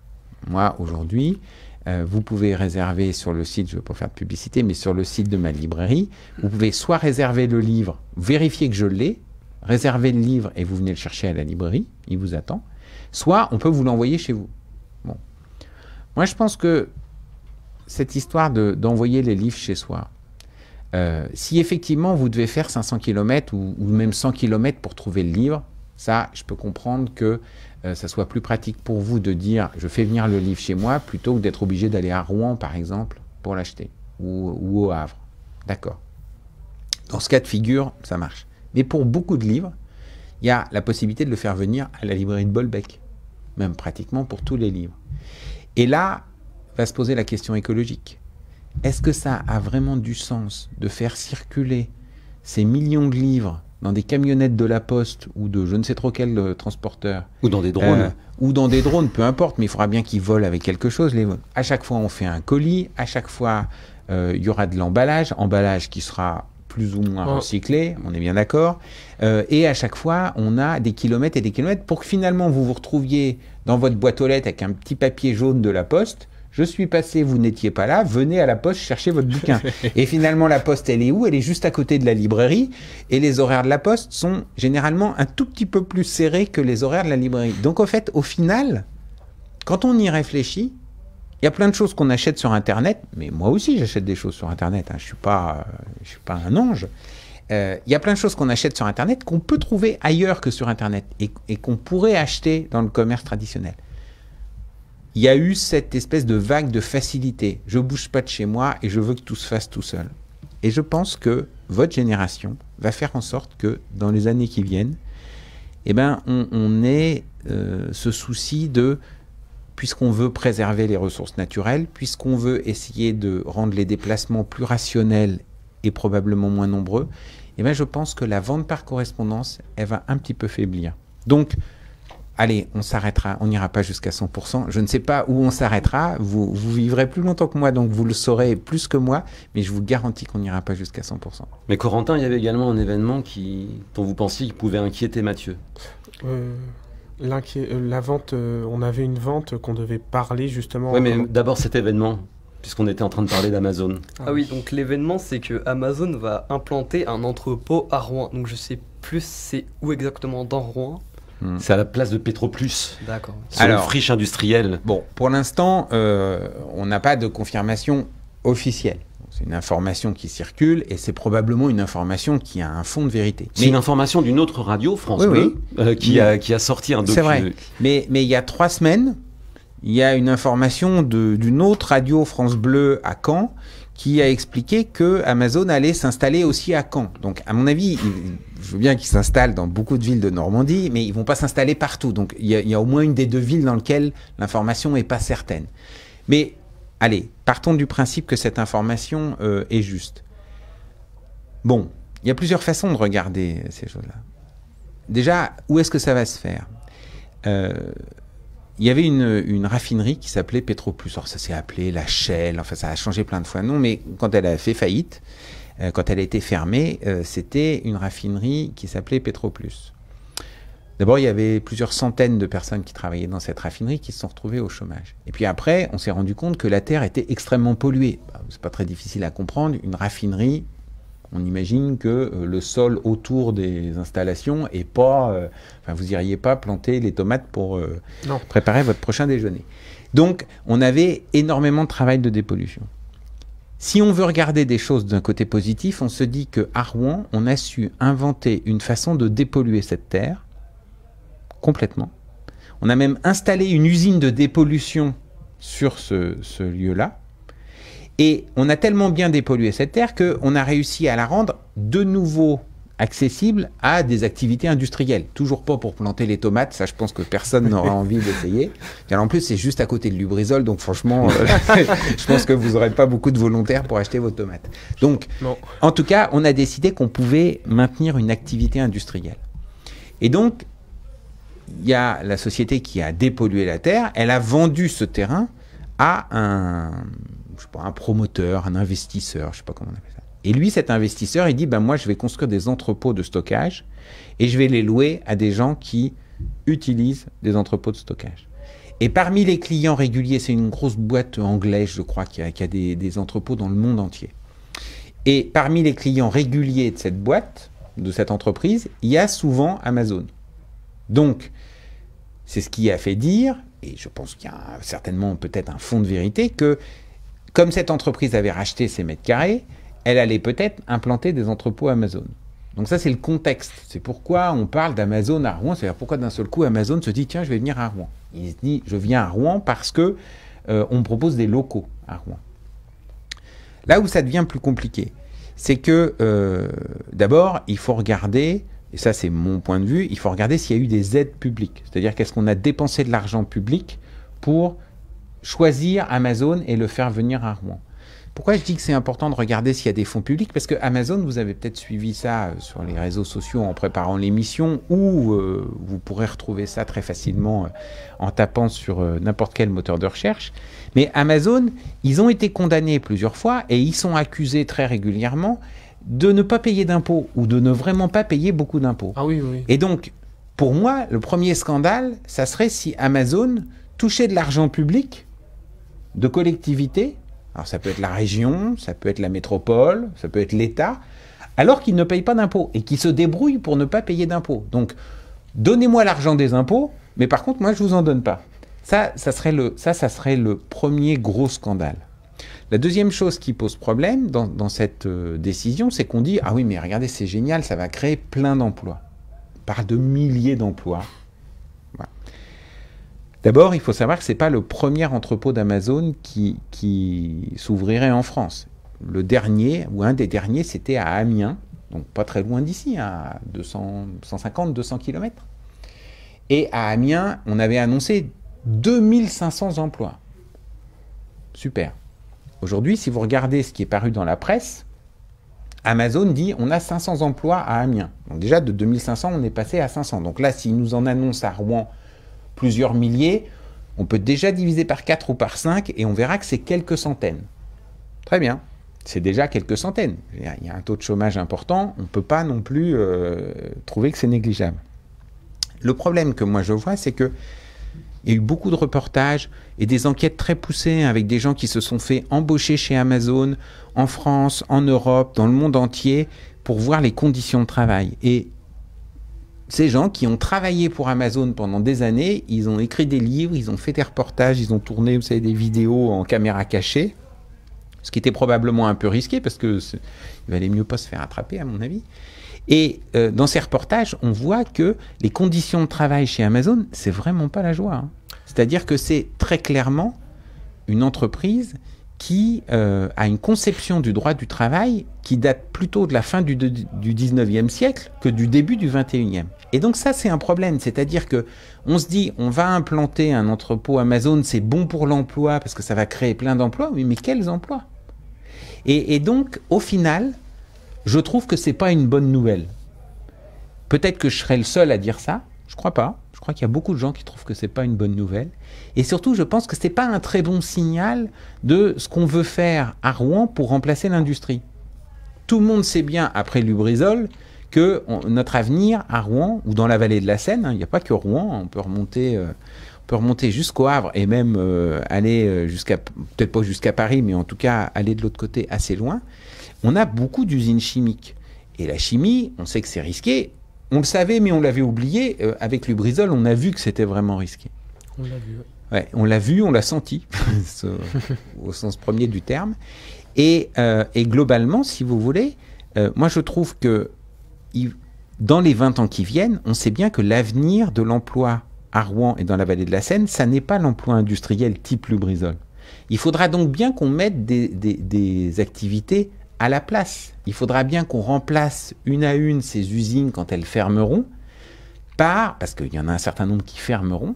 Moi, aujourd'hui, euh, vous pouvez réserver sur le site, je ne veux pas faire de publicité, mais sur le site de ma librairie, vous pouvez soit réserver le livre, vérifier que je l'ai, réservez le livre et vous venez le chercher à la librairie, il vous attend, soit on peut vous l'envoyer chez vous. Bon. Moi, je pense que cette histoire d'envoyer les livres chez soi, euh, si effectivement vous devez faire 500 km ou, ou, même 100 km pour trouver le livre, ça, je peux comprendre que euh, ça soit plus pratique pour vous de dire je fais venir le livre chez moi plutôt que d'être obligé d'aller à Rouen, par exemple, pour l'acheter ou au Havre. D'accord. Dans ce cas de figure, ça marche. Mais pour beaucoup de livres, il y a la possibilité de le faire venir à la librairie de Bolbec, même pratiquement pour tous les livres. Et là, va se poser la question écologique. Est-ce que ça a vraiment du sens de faire circuler ces millions de livres dans des camionnettes de la poste ou de je ne sais trop quel euh, transporteur. Ou dans des drones. Euh, ou dans des drones, peu importe, mais il faudra bien qu'ils volent avec quelque chose. Les... À chaque fois, on fait un colis, à chaque fois, euh, il y aura de l'emballage, emballage qui sera plus ou moins recyclés, on est bien d'accord. Euh, et à chaque fois, on a des kilomètres et des kilomètres pour que finalement vous vous retrouviez dans votre boîte aux lettres avec un petit papier jaune de la poste. Je suis passé, vous n'étiez pas là, venez à la poste chercher votre bouquin. et finalement, la poste, elle est où Elle est juste à côté de la librairie. Et les horaires de la poste sont généralement un tout petit peu plus serrés que les horaires de la librairie. Donc, au fait, au final, quand on y réfléchit, il y a plein de choses qu'on achète sur Internet, mais moi aussi j'achète des choses sur Internet, hein. je ne suis, pas, euh, je suis pas un ange. Euh, il y a plein de choses qu'on achète sur Internet qu'on peut trouver ailleurs que sur Internet et, qu'on pourrait acheter dans le commerce traditionnel. Il y a eu cette espèce de vague de facilité. Je bouge pas de chez moi et je veux que tout se fasse tout seul. Et je pense que votre génération va faire en sorte que dans les années qui viennent, eh ben, on, ait euh, ce souci de puisqu'on veut préserver les ressources naturelles, puisqu'on veut essayer de rendre les déplacements plus rationnels et probablement moins nombreux, eh bien, je pense que la vente par correspondance, elle va un petit peu faiblir. Donc, allez, on s'arrêtera, on n'ira pas jusqu'à 100%. Je ne sais pas où on s'arrêtera, vous, vous, vivrez plus longtemps que moi, donc vous le saurez plus que moi, mais je vous garantis qu'on n'ira pas jusqu'à 100%. Mais Corentin, il y avait également un événement qui, dont vous pensiez qu'il pouvait inquiéter Mathieu. Euh, euh, la vente, euh, on avait une vente qu'on devait parler justement. Oui, mais euh, d'abord cet événement, puisqu'on était en train de parler d'Amazon. Ah, ah oui, donc l'événement, c'est que Amazon va implanter un entrepôt à Rouen. Donc je sais plus c'est où exactement dans Rouen. Hmm. C'est à la place de Petroplus. D'accord. C'est une friche industrielle. Bon, pour l'instant, on n'a pas de confirmation officielle. C'est une information qui circule et c'est probablement une information qui a un fond de vérité. C'est une information d'une autre radio, France Bleu, euh, qui, a, qui, a, sorti un document. C'est vrai. Mais, mais il y a trois semaines, il y a une information d'une autre radio France Bleu à Caen qui a expliqué que Amazon allait s'installer aussi à Caen. Donc, à mon avis, je veux bien qu'ils s'installent dans beaucoup de villes de Normandie, mais ils vont pas s'installer partout. Donc, il y, a, au moins une des deux villes dans lesquelles l'information est pas certaine. Mais Allez, partons du principe que cette information euh, est juste. Bon, il y a plusieurs façons de regarder ces choses-là. Déjà, où est-ce que ça va se faire euh, il y avait une, raffinerie qui s'appelait Petroplus. Alors ça s'est appelé la Shell, enfin ça a changé plein de fois. Non, mais quand elle a fait faillite, euh, quand elle a été fermée, c'était une raffinerie qui s'appelait Petroplus. D'abord, il y avait plusieurs centaines de personnes qui travaillaient dans cette raffinerie qui se sont retrouvées au chômage. Et puis après, on s'est rendu compte que la terre était extrêmement polluée. Bah, c'est pas très difficile à comprendre. Une raffinerie, on imagine que euh, le sol autour des installations est pas. Euh, enfin, vous n'iriez pas planter les tomates pour euh, préparer votre prochain déjeuner. Donc, on avait énormément de travail de dépollution. Si on veut regarder des choses d'un côté positif, on se dit que à Rouen, on a su inventer une façon de dépolluer cette terre complètement. On a même installé une usine de dépollution sur ce, lieu-là. Et on a tellement bien dépollué cette terre qu'on a réussi à la rendre de nouveau accessible à des activités industrielles. Toujours pas pour planter les tomates, ça je pense que personne n'aura envie d'essayer. En plus, c'est juste à côté de Lubrizol, donc franchement, euh, je pense que vous n'aurez pas beaucoup de volontaires pour acheter vos tomates. Donc, en tout cas, on a décidé qu'on pouvait maintenir une activité industrielle. Et donc, il y a la société qui a dépollué la terre, elle a vendu ce terrain à un, un promoteur, un investisseur, je sais pas comment on appelle ça. Et lui, cet investisseur, il dit, ben moi, je vais construire des entrepôts de stockage et je vais les louer à des gens qui utilisent des entrepôts de stockage. Et parmi les clients réguliers, c'est une grosse boîte anglaise, je crois, qui a, a des, des, entrepôts dans le monde entier. Et parmi les clients réguliers de cette boîte, de cette entreprise, il y a souvent Amazon. Donc, c'est ce qui a fait dire, et je pense qu'il y a certainement peut-être un fond de vérité, que comme cette entreprise avait racheté ses mètres carrés, elle allait peut-être implanter des entrepôts Amazon. Donc ça, c'est le contexte. C'est pourquoi on parle d'Amazon à Rouen. C'est-à-dire pourquoi d'un seul coup Amazon se dit tiens, je vais venir à Rouen. Il se dit je viens à Rouen parce que euh, on propose des locaux à Rouen. Là où ça devient plus compliqué, c'est que euh, d'abord, il faut regarder et ça c'est mon point de vue, il faut regarder s'il y a eu des aides publiques. C'est-à-dire qu'est-ce qu'on a dépensé de l'argent public pour choisir Amazon et le faire venir à Rouen. Pourquoi je dis que c'est important de regarder s'il y a des fonds publics Parce que Amazon, vous avez peut-être suivi ça euh, sur les réseaux sociaux en préparant l'émission, ou euh, vous pourrez retrouver ça très facilement euh, en tapant sur n'importe quel moteur de recherche. Mais Amazon, ils ont été condamnés plusieurs fois et ils sont accusés très régulièrement de ne pas payer d'impôts ou de ne vraiment pas payer beaucoup d'impôts. Ah et donc, pour moi, le premier scandale, ça serait si Amazon touchait de l'argent public de collectivités, alors ça peut être la région, ça peut être la métropole, ça peut être l'État, alors qu'ils ne payent pas d'impôts et qu'ils se débrouillent pour ne pas payer d'impôts. Donc, donnez-moi l'argent des impôts, mais par contre, moi, je ne vous en donne pas. ça serait le, ça, ça serait le premier gros scandale. La deuxième chose qui pose problème dans, cette euh, décision, c'est qu'on dit Ah oui, mais regardez, c'est génial, ça va créer plein d'emplois. Par de milliers d'emplois. D'abord, il faut savoir que ce n'est pas le premier entrepôt d'Amazon qui, s'ouvrirait en France. Le dernier, ou un des derniers, c'était à Amiens, donc pas très loin d'ici, à 150, 200 km. Et à Amiens, on avait annoncé 2500 emplois. Super. Aujourd'hui, si vous regardez ce qui est paru dans la presse, Amazon dit on a 500 emplois à Amiens. Donc déjà de 2500, on est passé à 500. Donc là, s'ils nous en annoncent à Rouen plusieurs milliers, on peut déjà diviser par 4 ou par 5 et on verra que c'est quelques centaines. Très bien, c'est déjà quelques centaines. Il y a un taux de chômage important, on ne peut pas non plus euh, trouver que c'est négligeable. Le problème que moi je vois, c'est que il y a eu beaucoup de reportages et des enquêtes très poussées avec des gens qui se sont fait embaucher chez Amazon, en France, en Europe, dans le monde entier, pour voir les conditions de travail. Et ces gens qui ont travaillé pour Amazon pendant des années, ils ont écrit des livres, ils ont fait des reportages, ils ont tourné vous savez, des vidéos en caméra cachée, ce qui était probablement un peu risqué parce que il valait mieux pas se faire attraper à mon avis. Et euh, dans ces reportages, on voit que les conditions de travail chez Amazon, c'est vraiment pas la joie. Hein. C'est-à-dire que c'est très clairement une entreprise qui euh, a une conception du droit du travail qui date plutôt de la fin du, du 19e siècle que du début du 21e. Et donc ça, c'est un problème. C'est-à-dire que on se dit, on va implanter un entrepôt Amazon, c'est bon pour l'emploi parce que ça va créer plein d'emplois. Oui, mais quels emplois et donc, au final, je trouve que n'est pas une bonne nouvelle. Peut-être que je serai le seul à dire ça, je crois pas. Je crois qu'il y a beaucoup de gens qui trouvent que ce n'est pas une bonne nouvelle. Et surtout, je pense que ce n'est pas un très bon signal de ce qu'on veut faire à Rouen pour remplacer l'industrie. Tout le monde sait bien, après Lubrizol, que notre avenir à Rouen, ou dans la vallée de la Seine, hein, il n'y a pas que Rouen, on peut remonter, euh, remonter jusqu'au Havre et même euh, aller euh, jusqu'à, peut-être pas jusqu'à Paris, mais en tout cas aller de l'autre côté assez loin on a beaucoup d'usines chimiques. Et la chimie, on sait que c'est risqué. On le savait, mais on l'avait oublié. Euh, avec Lubrizol, on a vu que c'était vraiment risqué. On l'a vu. on l'a vu, on l'a senti, au sens premier du terme. Et, euh, globalement, si vous voulez, euh, moi je trouve que dans les 20 ans qui viennent, on sait bien que l'avenir de l'emploi à Rouen et dans la vallée de la Seine, ça n'est pas l'emploi industriel type Lubrizol. Il faudra donc bien qu'on mette des activités à la place. Il faudra bien qu'on remplace une à une ces usines quand elles fermeront parce qu'il y en a un certain nombre qui fermeront,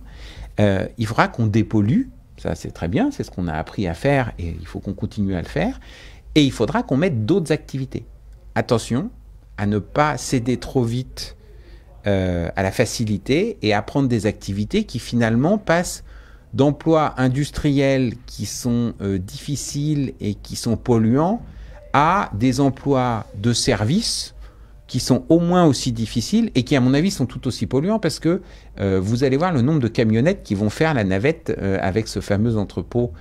euh, il faudra qu'on dépollue, ça c'est très bien, c'est ce qu'on a appris à faire et il faut qu'on continue à le faire, et il faudra qu'on mette d'autres activités. Attention à ne pas céder trop vite euh, à la facilité et à prendre des activités qui finalement passent d'emplois industriels qui sont euh, difficiles et qui sont polluants à des emplois de service qui sont au moins aussi difficiles et qui, à mon avis, sont tout aussi polluants parce que euh, vous allez voir le nombre de camionnettes qui vont faire la navette euh, avec ce fameux entrepôt.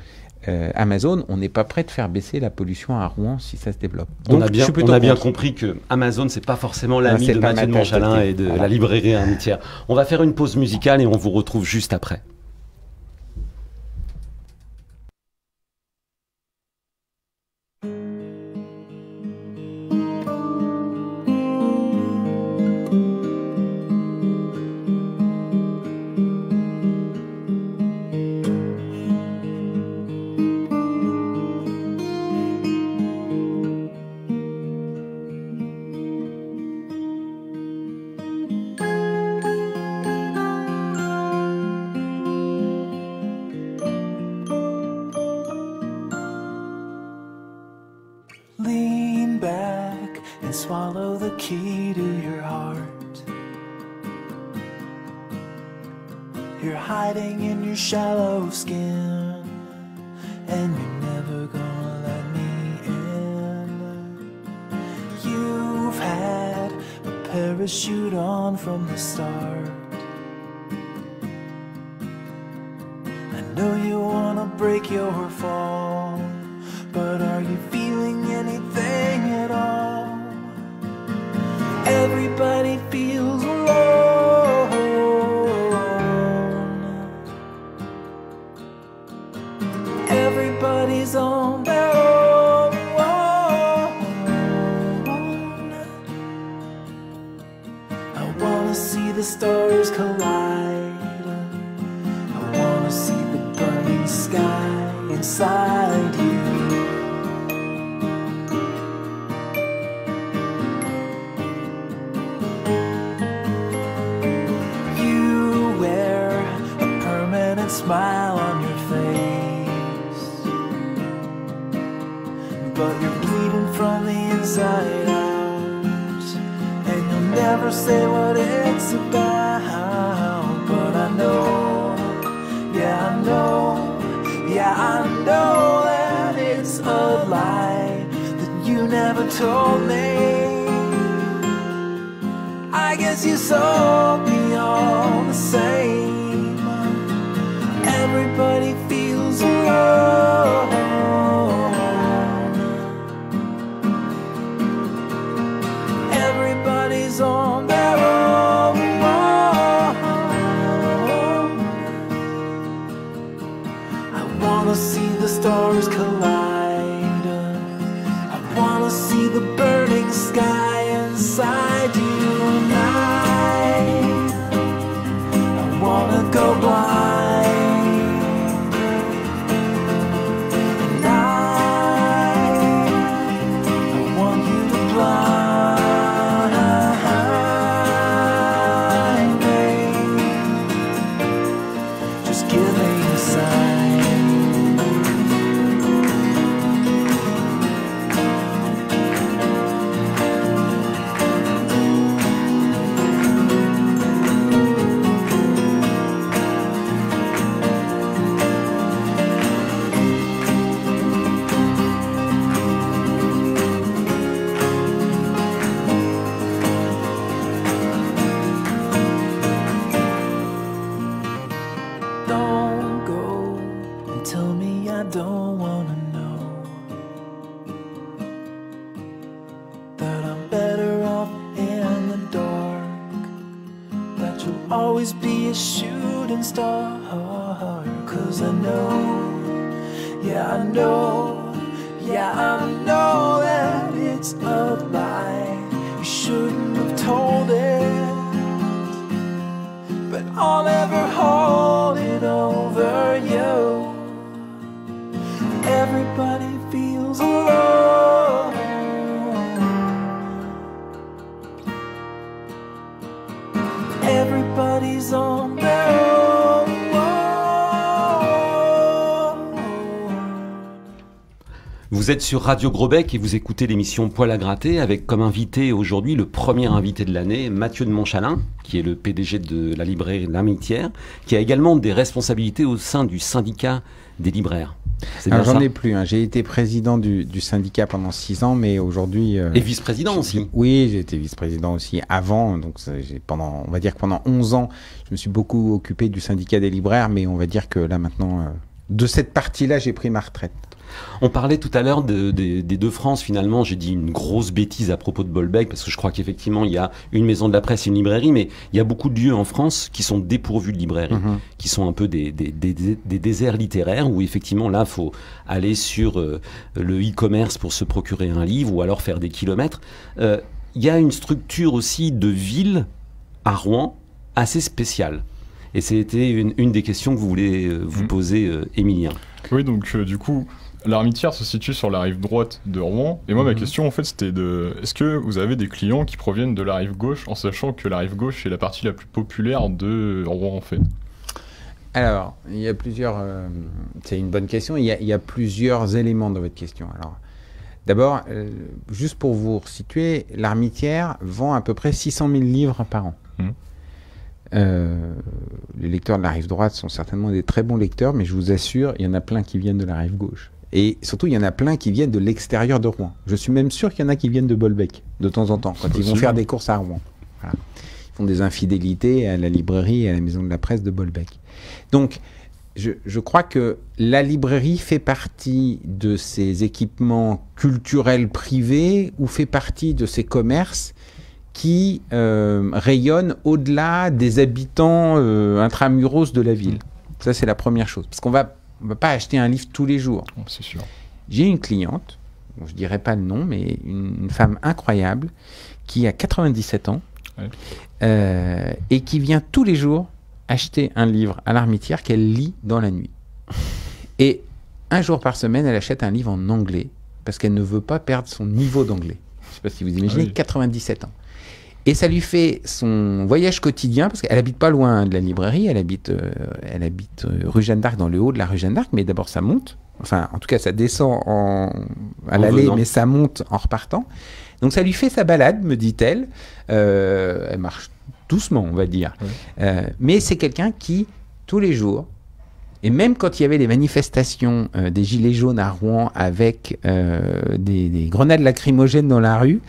Euh, Amazon, on n'est pas prêt de faire baisser la pollution à Rouen si ça se développe. on a bien, compris que Amazon, c'est pas forcément ah, l'ami de Mathieu et de la librairie tiers. On va faire une pause musicale et on vous retrouve juste après. Vous êtes sur Radio Grosbec et vous écoutez l'émission Poil à gratter avec comme invité aujourd'hui le premier invité de l'année, Mathieu de Montchalin, qui est le PDG de la librairie L'Amitière, qui a également des responsabilités au sein du syndicat des libraires. J'en ai plus. Hein. J'ai été président du, syndicat pendant six ans, mais aujourd'hui. Euh, et vice-président aussi. Oui, j'ai été vice-président aussi avant. Donc, pendant, on va dire que pendant 11 ans, je me suis beaucoup occupé du syndicat des libraires, mais on va dire que là maintenant, euh, de cette partie-là, j'ai pris ma retraite. On parlait tout à l'heure des deux France, finalement, j'ai dit une grosse bêtise à propos de Bolbec, parce que je crois qu'effectivement, il y a une maison de la presse et une librairie, mais il y a beaucoup de lieux en France qui sont dépourvus de librairies, mhm. qui sont un peu des, déserts littéraires, où effectivement, là, il faut aller sur euh, le e-commerce pour se procurer un livre, ou alors faire des kilomètres. Euh, il y a une structure aussi de ville à Rouen assez spéciale. Et c'était une, des questions que vous voulez euh, vous mhm. poser, Émilien. Oui, donc du coup, L'armitière se situe sur la rive droite de Rouen. Et moi, ma mhm. question, en fait, c'était de est-ce que vous avez des clients qui proviennent de la rive gauche, en sachant que la rive gauche est la partie la plus populaire de Rouen, en fait Alors, il y a plusieurs. Euh, c'est une bonne question. Il y, a, plusieurs éléments dans votre question. Alors, d'abord, euh, juste pour vous situer, l'armitière vend à peu près 600 000 livres par an. Mhm. Euh, les lecteurs de la rive droite sont certainement des très bons lecteurs, mais je vous assure, il y en a plein qui viennent de la rive gauche. Et surtout, il y en a plein qui viennent de l'extérieur de Rouen. Je suis même sûr qu'il y en a qui viennent de Bolbec, de temps en temps, quand ils vont faire des courses à Rouen. Ils font des infidélités à la librairie et à la maison de la presse de Bolbec. Donc, je, crois que la librairie fait partie de ces équipements culturels privés ou fait partie de ces commerces qui euh, rayonnent au-delà des habitants euh, intramuros de la ville. Ça, c'est la première chose. Parce qu'on va on ne va pas acheter un livre tous les jours. Oh, c'est sûr. J'ai une cliente, je ne dirais pas le nom, mais une, femme incroyable, qui a 97 ans euh, et qui vient tous les jours acheter un livre à l'armitière qu'elle lit dans la nuit. Et un jour par semaine, elle achète un livre en anglais parce qu'elle ne veut pas perdre son niveau d'anglais. Je ne sais pas si vous imaginez, 97 ah ans. Et ça lui fait son voyage quotidien, parce qu'elle habite pas loin de la librairie, elle habite, euh, elle habite euh, rue Jeanne d'Arc, dans le haut de la rue Jeanne d'Arc, mais d'abord ça monte, enfin en tout cas ça descend en, à l'allée, mais ça monte en repartant. Donc ça lui fait sa balade, me dit-elle. Euh, elle marche doucement, on va dire. mais c'est quelqu'un qui, tous les jours, et même quand il y avait des manifestations euh, des Gilets jaunes à Rouen avec euh, des, des, grenades lacrymogènes dans la rue,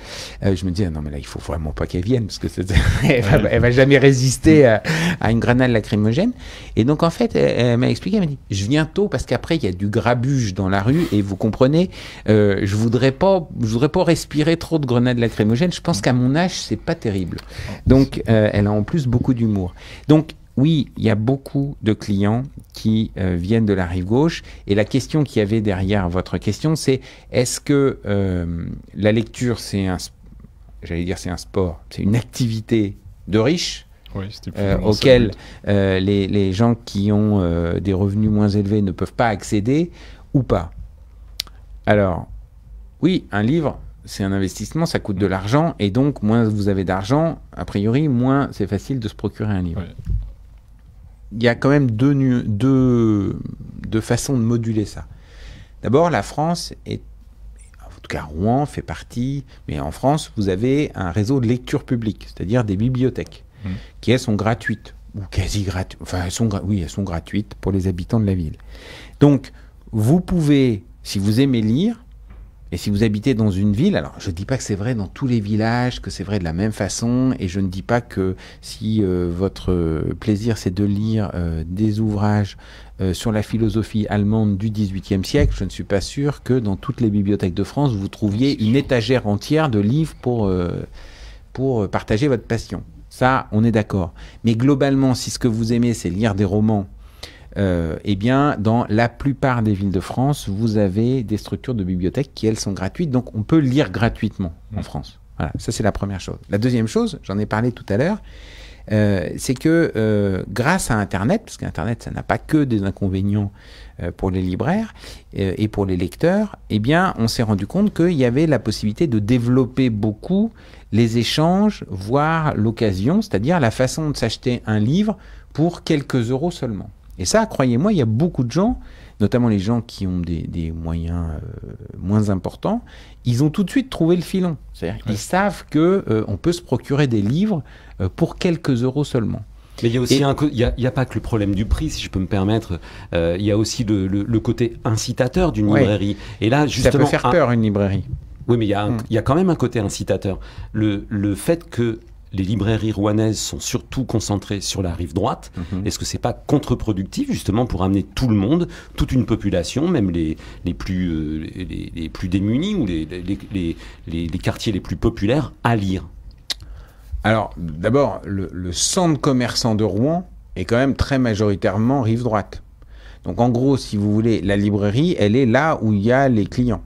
euh, je me disais, non, mais là, il faut vraiment pas qu'elle vienne, parce que elle, va, va jamais résister à, une grenade lacrymogène. Et donc, en fait, elle, elle m'a expliqué, elle m'a dit, je viens tôt parce qu'après, il y a du grabuge dans la rue, et vous comprenez, je voudrais pas, je voudrais pas respirer trop de grenades lacrymogènes. Je pense mm. qu'à mon âge, c'est pas terrible. Donc, elle a en plus beaucoup d'humour. Donc, oui, il y a beaucoup de clients qui euh, viennent de la rive gauche. Et la question qui y avait derrière votre question, c'est est-ce que euh, la lecture, c'est un, j'allais dire, c'est un sport, c'est une activité de riche oui, euh, auquel les, gens qui ont des revenus moins élevés ne peuvent pas accéder ou pas Alors, oui, un livre, c'est un investissement, ça coûte de mm. l'argent, et donc moins vous avez d'argent, a priori, moins c'est facile de se procurer un livre il y a quand même deux, deux, deux façons de moduler ça. D'abord, la France est en tout cas Rouen fait partie, mais en France, vous avez un réseau de lecture publique, c'est-à-dire des bibliothèques, mmh. qui elles sont gratuites, ou quasi gratuites, enfin elles sont, oui, elles sont gratuites pour les habitants de la ville. Donc, vous pouvez, si vous aimez lire, et si vous habitez dans une ville, alors je ne dis pas que c'est vrai dans tous les villages, que c'est vrai de la même façon, et je ne dis pas que si euh, votre euh, plaisir c'est de lire euh, des ouvrages sur la philosophie allemande du XVIIIe siècle, je ne suis pas sûr que dans toutes les bibliothèques de France, vous trouviez une étagère entière de livres pour, pour partager votre passion. Ça, on est d'accord. Mais globalement, si ce que vous aimez, c'est lire des romans, euh, eh bien, dans la plupart des villes de France, vous avez des structures de bibliothèques qui, elles, sont gratuites. Donc, on peut lire gratuitement en mm. France. Voilà, ça, c'est la première chose. La deuxième chose, j'en ai parlé tout à l'heure, euh, c'est que euh, grâce à Internet, parce qu'Internet, ça n'a pas que des inconvénients pour les libraires et pour les lecteurs, eh bien, on s'est rendu compte qu'il y avait la possibilité de développer beaucoup les échanges, voire l'occasion, c'est-à-dire la façon de s'acheter un livre pour quelques euros seulement. Et ça, croyez-moi, il y a beaucoup de gens, notamment les gens qui ont des, moyens euh, moins importants, ils ont tout de suite trouvé le filon. ils savent que euh, on peut se procurer des livres euh, pour quelques euros seulement. Mais il y a aussi, il n'y a, pas que le problème du prix, si je peux me permettre. il y a aussi le, côté incitateur d'une librairie. Et là, justement, ça peut faire peur une librairie. Oui, mais il y, a mm. il y, a quand même un côté incitateur. Le, le fait que les librairies rouennaises sont surtout concentrées sur la rive droite. Mhm. Est-ce que c'est pas contre-productif justement pour amener tout le monde, toute une population, même les, plus, euh, les, plus démunis ou les, quartiers les plus populaires à lire alors, d'abord, le, le, centre commerçant de Rouen est quand même très majoritairement rive droite. Donc, en gros, si vous voulez, la librairie, elle est là où il y a les clients.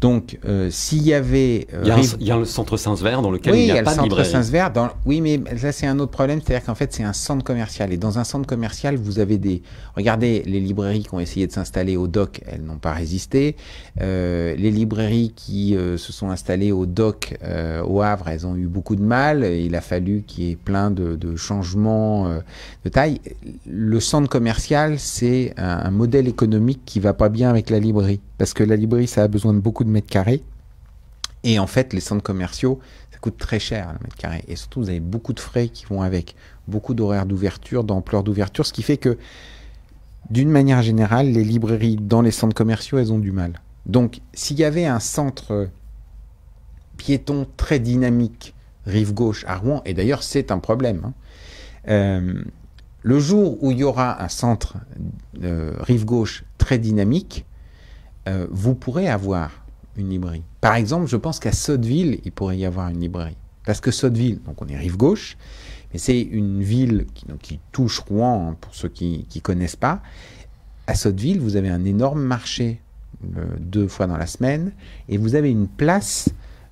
Donc, euh, s'il y avait... il, y a il, y a le centre Saint-Sever dans lequel il n'y a, il y a le centre de saint Dans... Oui, mais là, c'est un autre problème. C'est-à-dire qu'en fait, c'est un centre commercial. Et dans un centre commercial, vous avez des... Regardez, les librairies qui ont essayé de s'installer au DOC, elles n'ont pas résisté. Euh, les librairies qui euh, se sont installées au dock euh, au Havre, elles ont eu beaucoup de mal. Il a fallu qu'il y ait plein de, de changements de taille. Le centre commercial, c'est un, un modèle économique qui va pas bien avec la librairie parce que la librairie, ça a besoin de beaucoup de mètres carrés. Et en fait, les centres commerciaux, ça coûte très cher, le mètre carré. Et surtout, vous avez beaucoup de frais qui vont avec, beaucoup d'horaires d'ouverture, d'ampleur d'ouverture, ce qui fait que, d'une manière générale, les librairies dans les centres commerciaux, elles ont du mal. Donc, s'il y avait un centre euh, piéton très dynamique, rive gauche à Rouen, et d'ailleurs, c'est un problème, hein, euh, le jour où il y aura un centre euh, rive gauche très dynamique, euh, vous pourrez avoir une librairie. Par exemple, je pense qu'à Sotteville, il pourrait y avoir une librairie. Parce que Sotteville, donc on est rive gauche, mais c'est une ville qui, touche Rouen, pour ceux qui ne connaissent pas. À Sotteville, vous avez un énorme marché euh, deux fois dans la semaine, et vous avez une place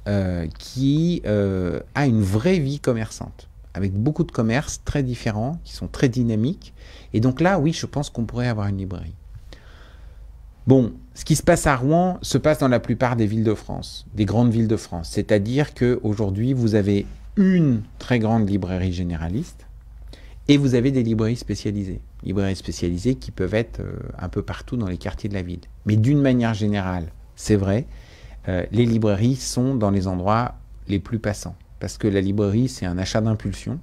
euh, qui a une vraie vie commerçante, avec beaucoup de commerces très différents, qui sont très dynamiques. Et donc là, oui, je pense qu'on pourrait avoir une librairie. Bon, ce qui se passe à Rouen se passe dans la plupart des villes de France, des grandes villes de France. C'est-à-dire qu'aujourd'hui, vous avez une très grande librairie généraliste et vous avez des librairies spécialisées. Librairies spécialisées qui peuvent être euh, un peu partout dans les quartiers de la ville. Mais d'une manière générale, c'est vrai, euh, les librairies sont dans les endroits les plus passants. Parce que la librairie, c'est un achat d'impulsion.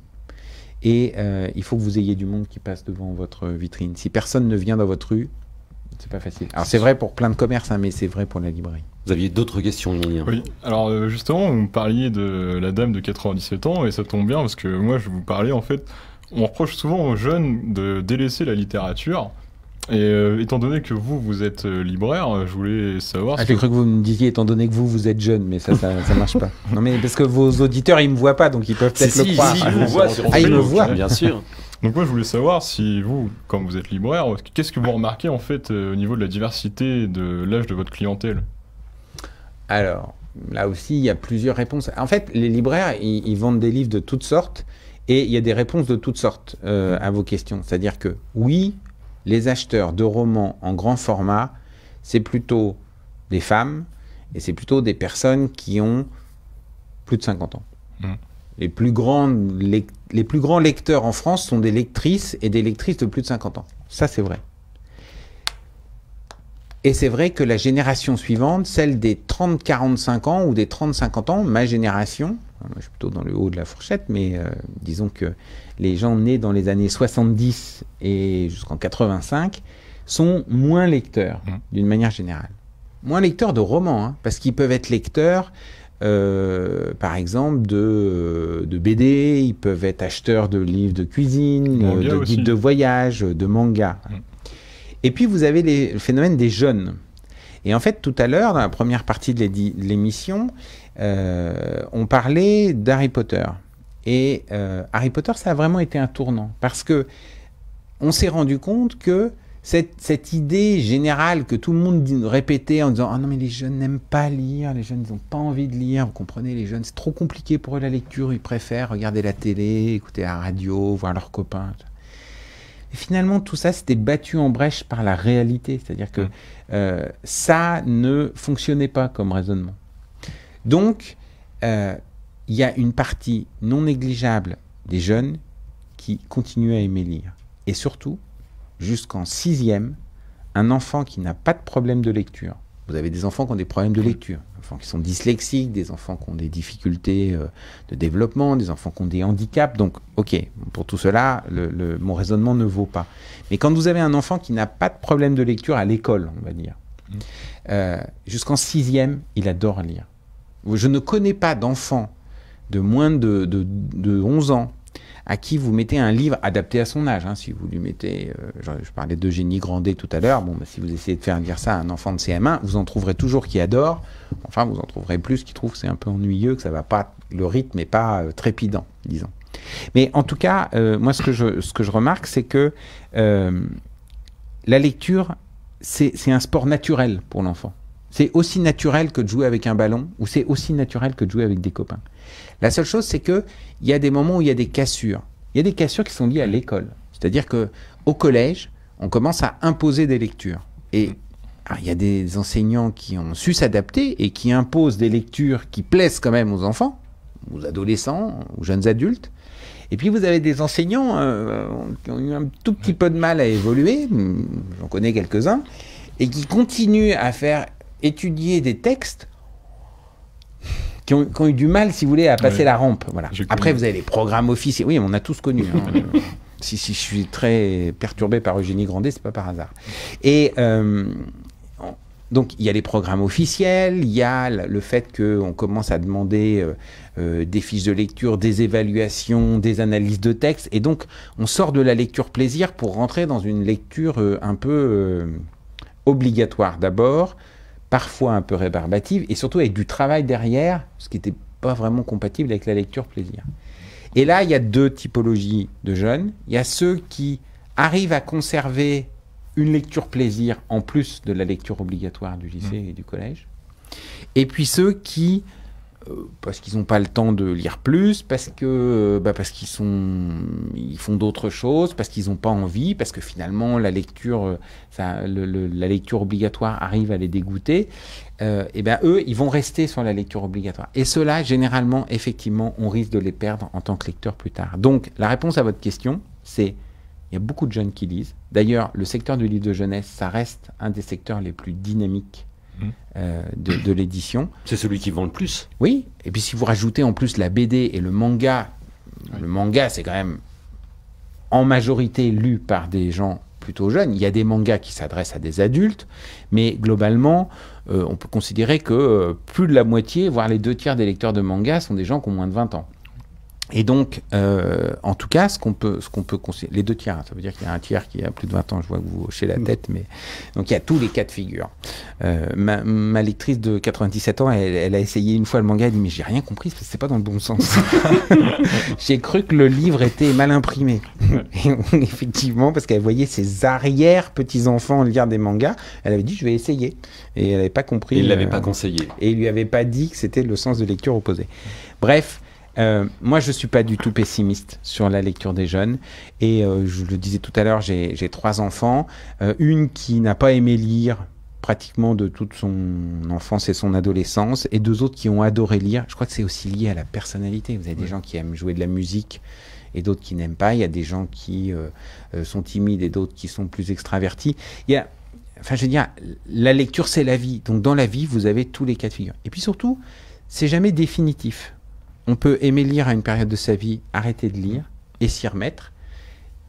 Et euh, il faut que vous ayez du monde qui passe devant votre vitrine. Si personne ne vient dans votre rue, c'est pas facile. Alors c'est vrai pour plein de commerces, hein, mais c'est vrai pour la librairie. Vous aviez d'autres questions, Oui, alors euh, justement, vous me parliez de la dame de 97 ans, et ça tombe bien parce que moi je vous parlais en fait. On reproche souvent aux jeunes de délaisser la littérature, et euh, étant donné que vous, vous êtes euh, libraire, je voulais savoir... Ah, j'ai cru que vous me disiez, étant donné que vous, vous êtes jeune, mais ça, ça, marche pas. Non, mais parce que vos auditeurs, ils me voient pas, donc ils peuvent peut-être le si, croire. Si, ils me voient, ah, ils me voient. Bien sûr. Donc moi je voulais savoir si vous, quand vous êtes libraire, qu'est-ce que vous remarquez en fait euh, au niveau de la diversité de l'âge de votre clientèle Alors, là aussi il y a plusieurs réponses. En fait, les libraires, ils, vendent des livres de toutes sortes et il y a des réponses de toutes sortes euh, à vos questions. C'est-à-dire que oui, les acheteurs de romans en grand format, c'est plutôt des femmes et c'est plutôt des personnes qui ont plus de 50 ans. Mmh. Les plus grandes les les plus grands lecteurs en France sont des lectrices et des lectrices de plus de 50 ans. Ça, c'est vrai. Et c'est vrai que la génération suivante, celle des 30-45 ans ou des 30-50 ans, ma génération, hein, je suis plutôt dans le haut de la fourchette, mais euh, disons que les gens nés dans les années 70 et jusqu'en 85 sont moins lecteurs, mmh. d'une manière générale. Moins lecteurs de romans, hein, parce qu'ils peuvent être lecteurs euh, par exemple, de, euh, de, BD, ils peuvent être acheteurs de livres de cuisine, euh, de guides de voyage, de mangas. Mm. Et puis, vous avez les, le phénomène des jeunes. Et en fait, tout à l'heure, dans la première partie de l'émission, on parlait d'Harry Potter. Et Harry Potter, ça a vraiment été un tournant. Parce que on s'est rendu compte que cette, idée générale que tout le monde répétait en disant Ah non, mais les jeunes n'aiment pas lire, les jeunes n'ont pas envie de lire, vous comprenez, les jeunes, c'est trop compliqué pour eux la lecture, ils préfèrent regarder la télé, écouter la radio, voir leurs copains. Et finalement, tout ça, s'était battu en brèche par la réalité, c'est-à-dire que mmh. euh, ça ne fonctionnait pas comme raisonnement. Donc, euh, il y a une partie non négligeable des jeunes qui continuent à aimer lire. Et surtout, jusqu'en sixième, un enfant qui n'a pas de problème de lecture, vous avez des enfants qui ont des problèmes de lecture, des enfants qui sont dyslexiques, des enfants qui ont des difficultés euh, de développement, des enfants qui ont des handicaps. Donc, ok, pour tout cela, mon raisonnement ne vaut pas. Mais quand vous avez un enfant qui n'a pas de problème de lecture à l'école, on va dire, mm. euh, jusqu'en sixième, il adore lire. Je ne connais pas d'enfant de moins de, de 11 ans à qui vous mettez un livre adapté à son âge. Hein. si vous lui mettez, euh, je, parlais parlais d'Eugénie Grandet tout à l'heure, bon, bah, si vous essayez de faire lire ça à un enfant de CM1, vous en trouverez toujours qui adore, enfin vous en trouverez plus qui trouve que c'est un peu ennuyeux, que ça va pas, le rythme n'est pas euh, trépidant, disons. Mais en tout cas, euh, moi ce que je, ce que je remarque, c'est que la lecture, c'est un sport naturel pour l'enfant. C'est aussi naturel que de jouer avec un ballon, ou c'est aussi naturel que de jouer avec des copains. La seule chose, c'est qu'il y a des moments où il y a des cassures. Il y a des cassures qui sont liées à mm. l'école. C'est-à-dire que au collège, on commence à imposer des lectures. Et mm. ah, il y a des enseignants qui ont su s'adapter et qui imposent des lectures qui plaisent quand même aux enfants, aux adolescents, aux jeunes adultes. Et puis vous avez des enseignants euh, euh, qui ont eu un tout petit mm. peu de mal à évoluer, j'en connais quelques-uns, et qui continuent à faire étudier des textes qui ont, eu du mal, si vous voulez, à passer la rampe. Voilà. Après, vous avez les programmes officiels. Oui, on a tous connu. Hein. si, si, je suis très perturbé par Eugénie Grandet, c'est pas par hasard. Et euh, donc, il y a les programmes officiels, il y a le fait qu'on commence à demander euh, euh, des fiches de lecture, des évaluations, des analyses de texte. Et donc, on sort de la lecture plaisir pour rentrer dans une lecture un peu obligatoire d'abord, parfois un peu rébarbative, et surtout avec du travail derrière, ce qui n'était pas vraiment compatible avec la lecture plaisir. Et là, il y a deux typologies de jeunes. Il y a ceux qui arrivent à conserver une lecture plaisir en plus de la lecture obligatoire du lycée mmh. et du collège. Et puis ceux qui euh, parce qu'ils n'ont pas le temps de lire plus, parce que euh, bah, parce qu'ils ils font d'autres choses, parce qu'ils n'ont pas envie, parce que finalement la lecture euh, la lecture obligatoire arrive à les dégoûter. et ben eux ils vont rester sur la lecture obligatoire. Et cela généralement effectivement on risque de les perdre en tant que lecteur plus tard. Donc la réponse à votre question c'est il y a beaucoup de jeunes qui lisent. D'ailleurs le secteur du livre de jeunesse ça reste un des secteurs les plus dynamiques euh, de, l'édition. C'est celui qui vend le plus. Oui, et puis si vous rajoutez en plus la BD et le manga, le manga c'est quand même en majorité lu par des gens plutôt jeunes. Il y a des mangas qui s'adressent à des adultes, mais globalement, euh, on peut considérer que euh, plus de la moitié, voire les deux tiers des lecteurs de mangas sont des gens qui ont moins de 20 ans. Et donc, euh, en tout cas, ce qu'on peut, ce qu'on peut conseiller, les deux tiers, hein, ça veut dire qu'il y a un tiers qui a plus de 20 ans, je vois que vous hochez la mm. tête, mais donc il y a tous les cas de figure. Euh, ma, lectrice de 97 ans, elle, elle, a essayé une fois le manga, elle dit mais j'ai rien compris parce que c'est pas dans le bon sens. j'ai cru que le livre était mal imprimé. effectivement, parce qu'elle voyait ses arrière petits enfants lire des mangas, elle avait dit je vais essayer, et elle n'avait pas compris. Et il l'avait euh, pas conseillé. Et il lui avait pas dit que c'était le sens de lecture opposé. Bref. Euh, moi, je ne suis pas du tout pessimiste sur la lecture des jeunes. Et euh, je le disais tout à l'heure, j'ai trois enfants. Euh, une qui n'a pas aimé lire pratiquement de toute son enfance et son adolescence, et deux autres qui ont adoré lire. Je crois que c'est aussi lié à la personnalité. Vous avez des gens qui aiment jouer de la musique et d'autres qui n'aiment pas. Il y a des gens qui sont timides et d'autres qui sont plus extravertis. Il y a, enfin, je veux dire, la lecture, c'est la vie. Donc, dans la vie, vous avez tous les cas de figure. Et puis surtout, c'est jamais définitif on peut aimer lire à une période de sa vie, arrêter de lire et s'y remettre.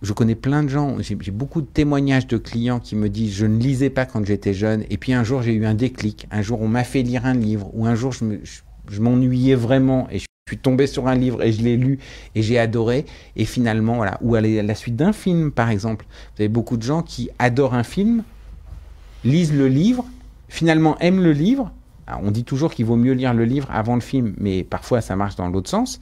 Je connais plein de gens, j'ai beaucoup de témoignages de clients qui me disent je ne lisais pas quand j'étais jeune et puis un jour j'ai eu un déclic, un jour on m'a fait lire un livre ou un jour je m'ennuyais vraiment et je suis tombé sur un livre et je l'ai lu et j'ai adoré et finalement voilà ou à la suite d'un film par exemple. Vous avez beaucoup de gens qui adorent un film, lisent le livre, finalement aiment le livre ah, on dit toujours qu'il vaut mieux lire le livre avant le film, mais parfois ça marche dans l'autre sens,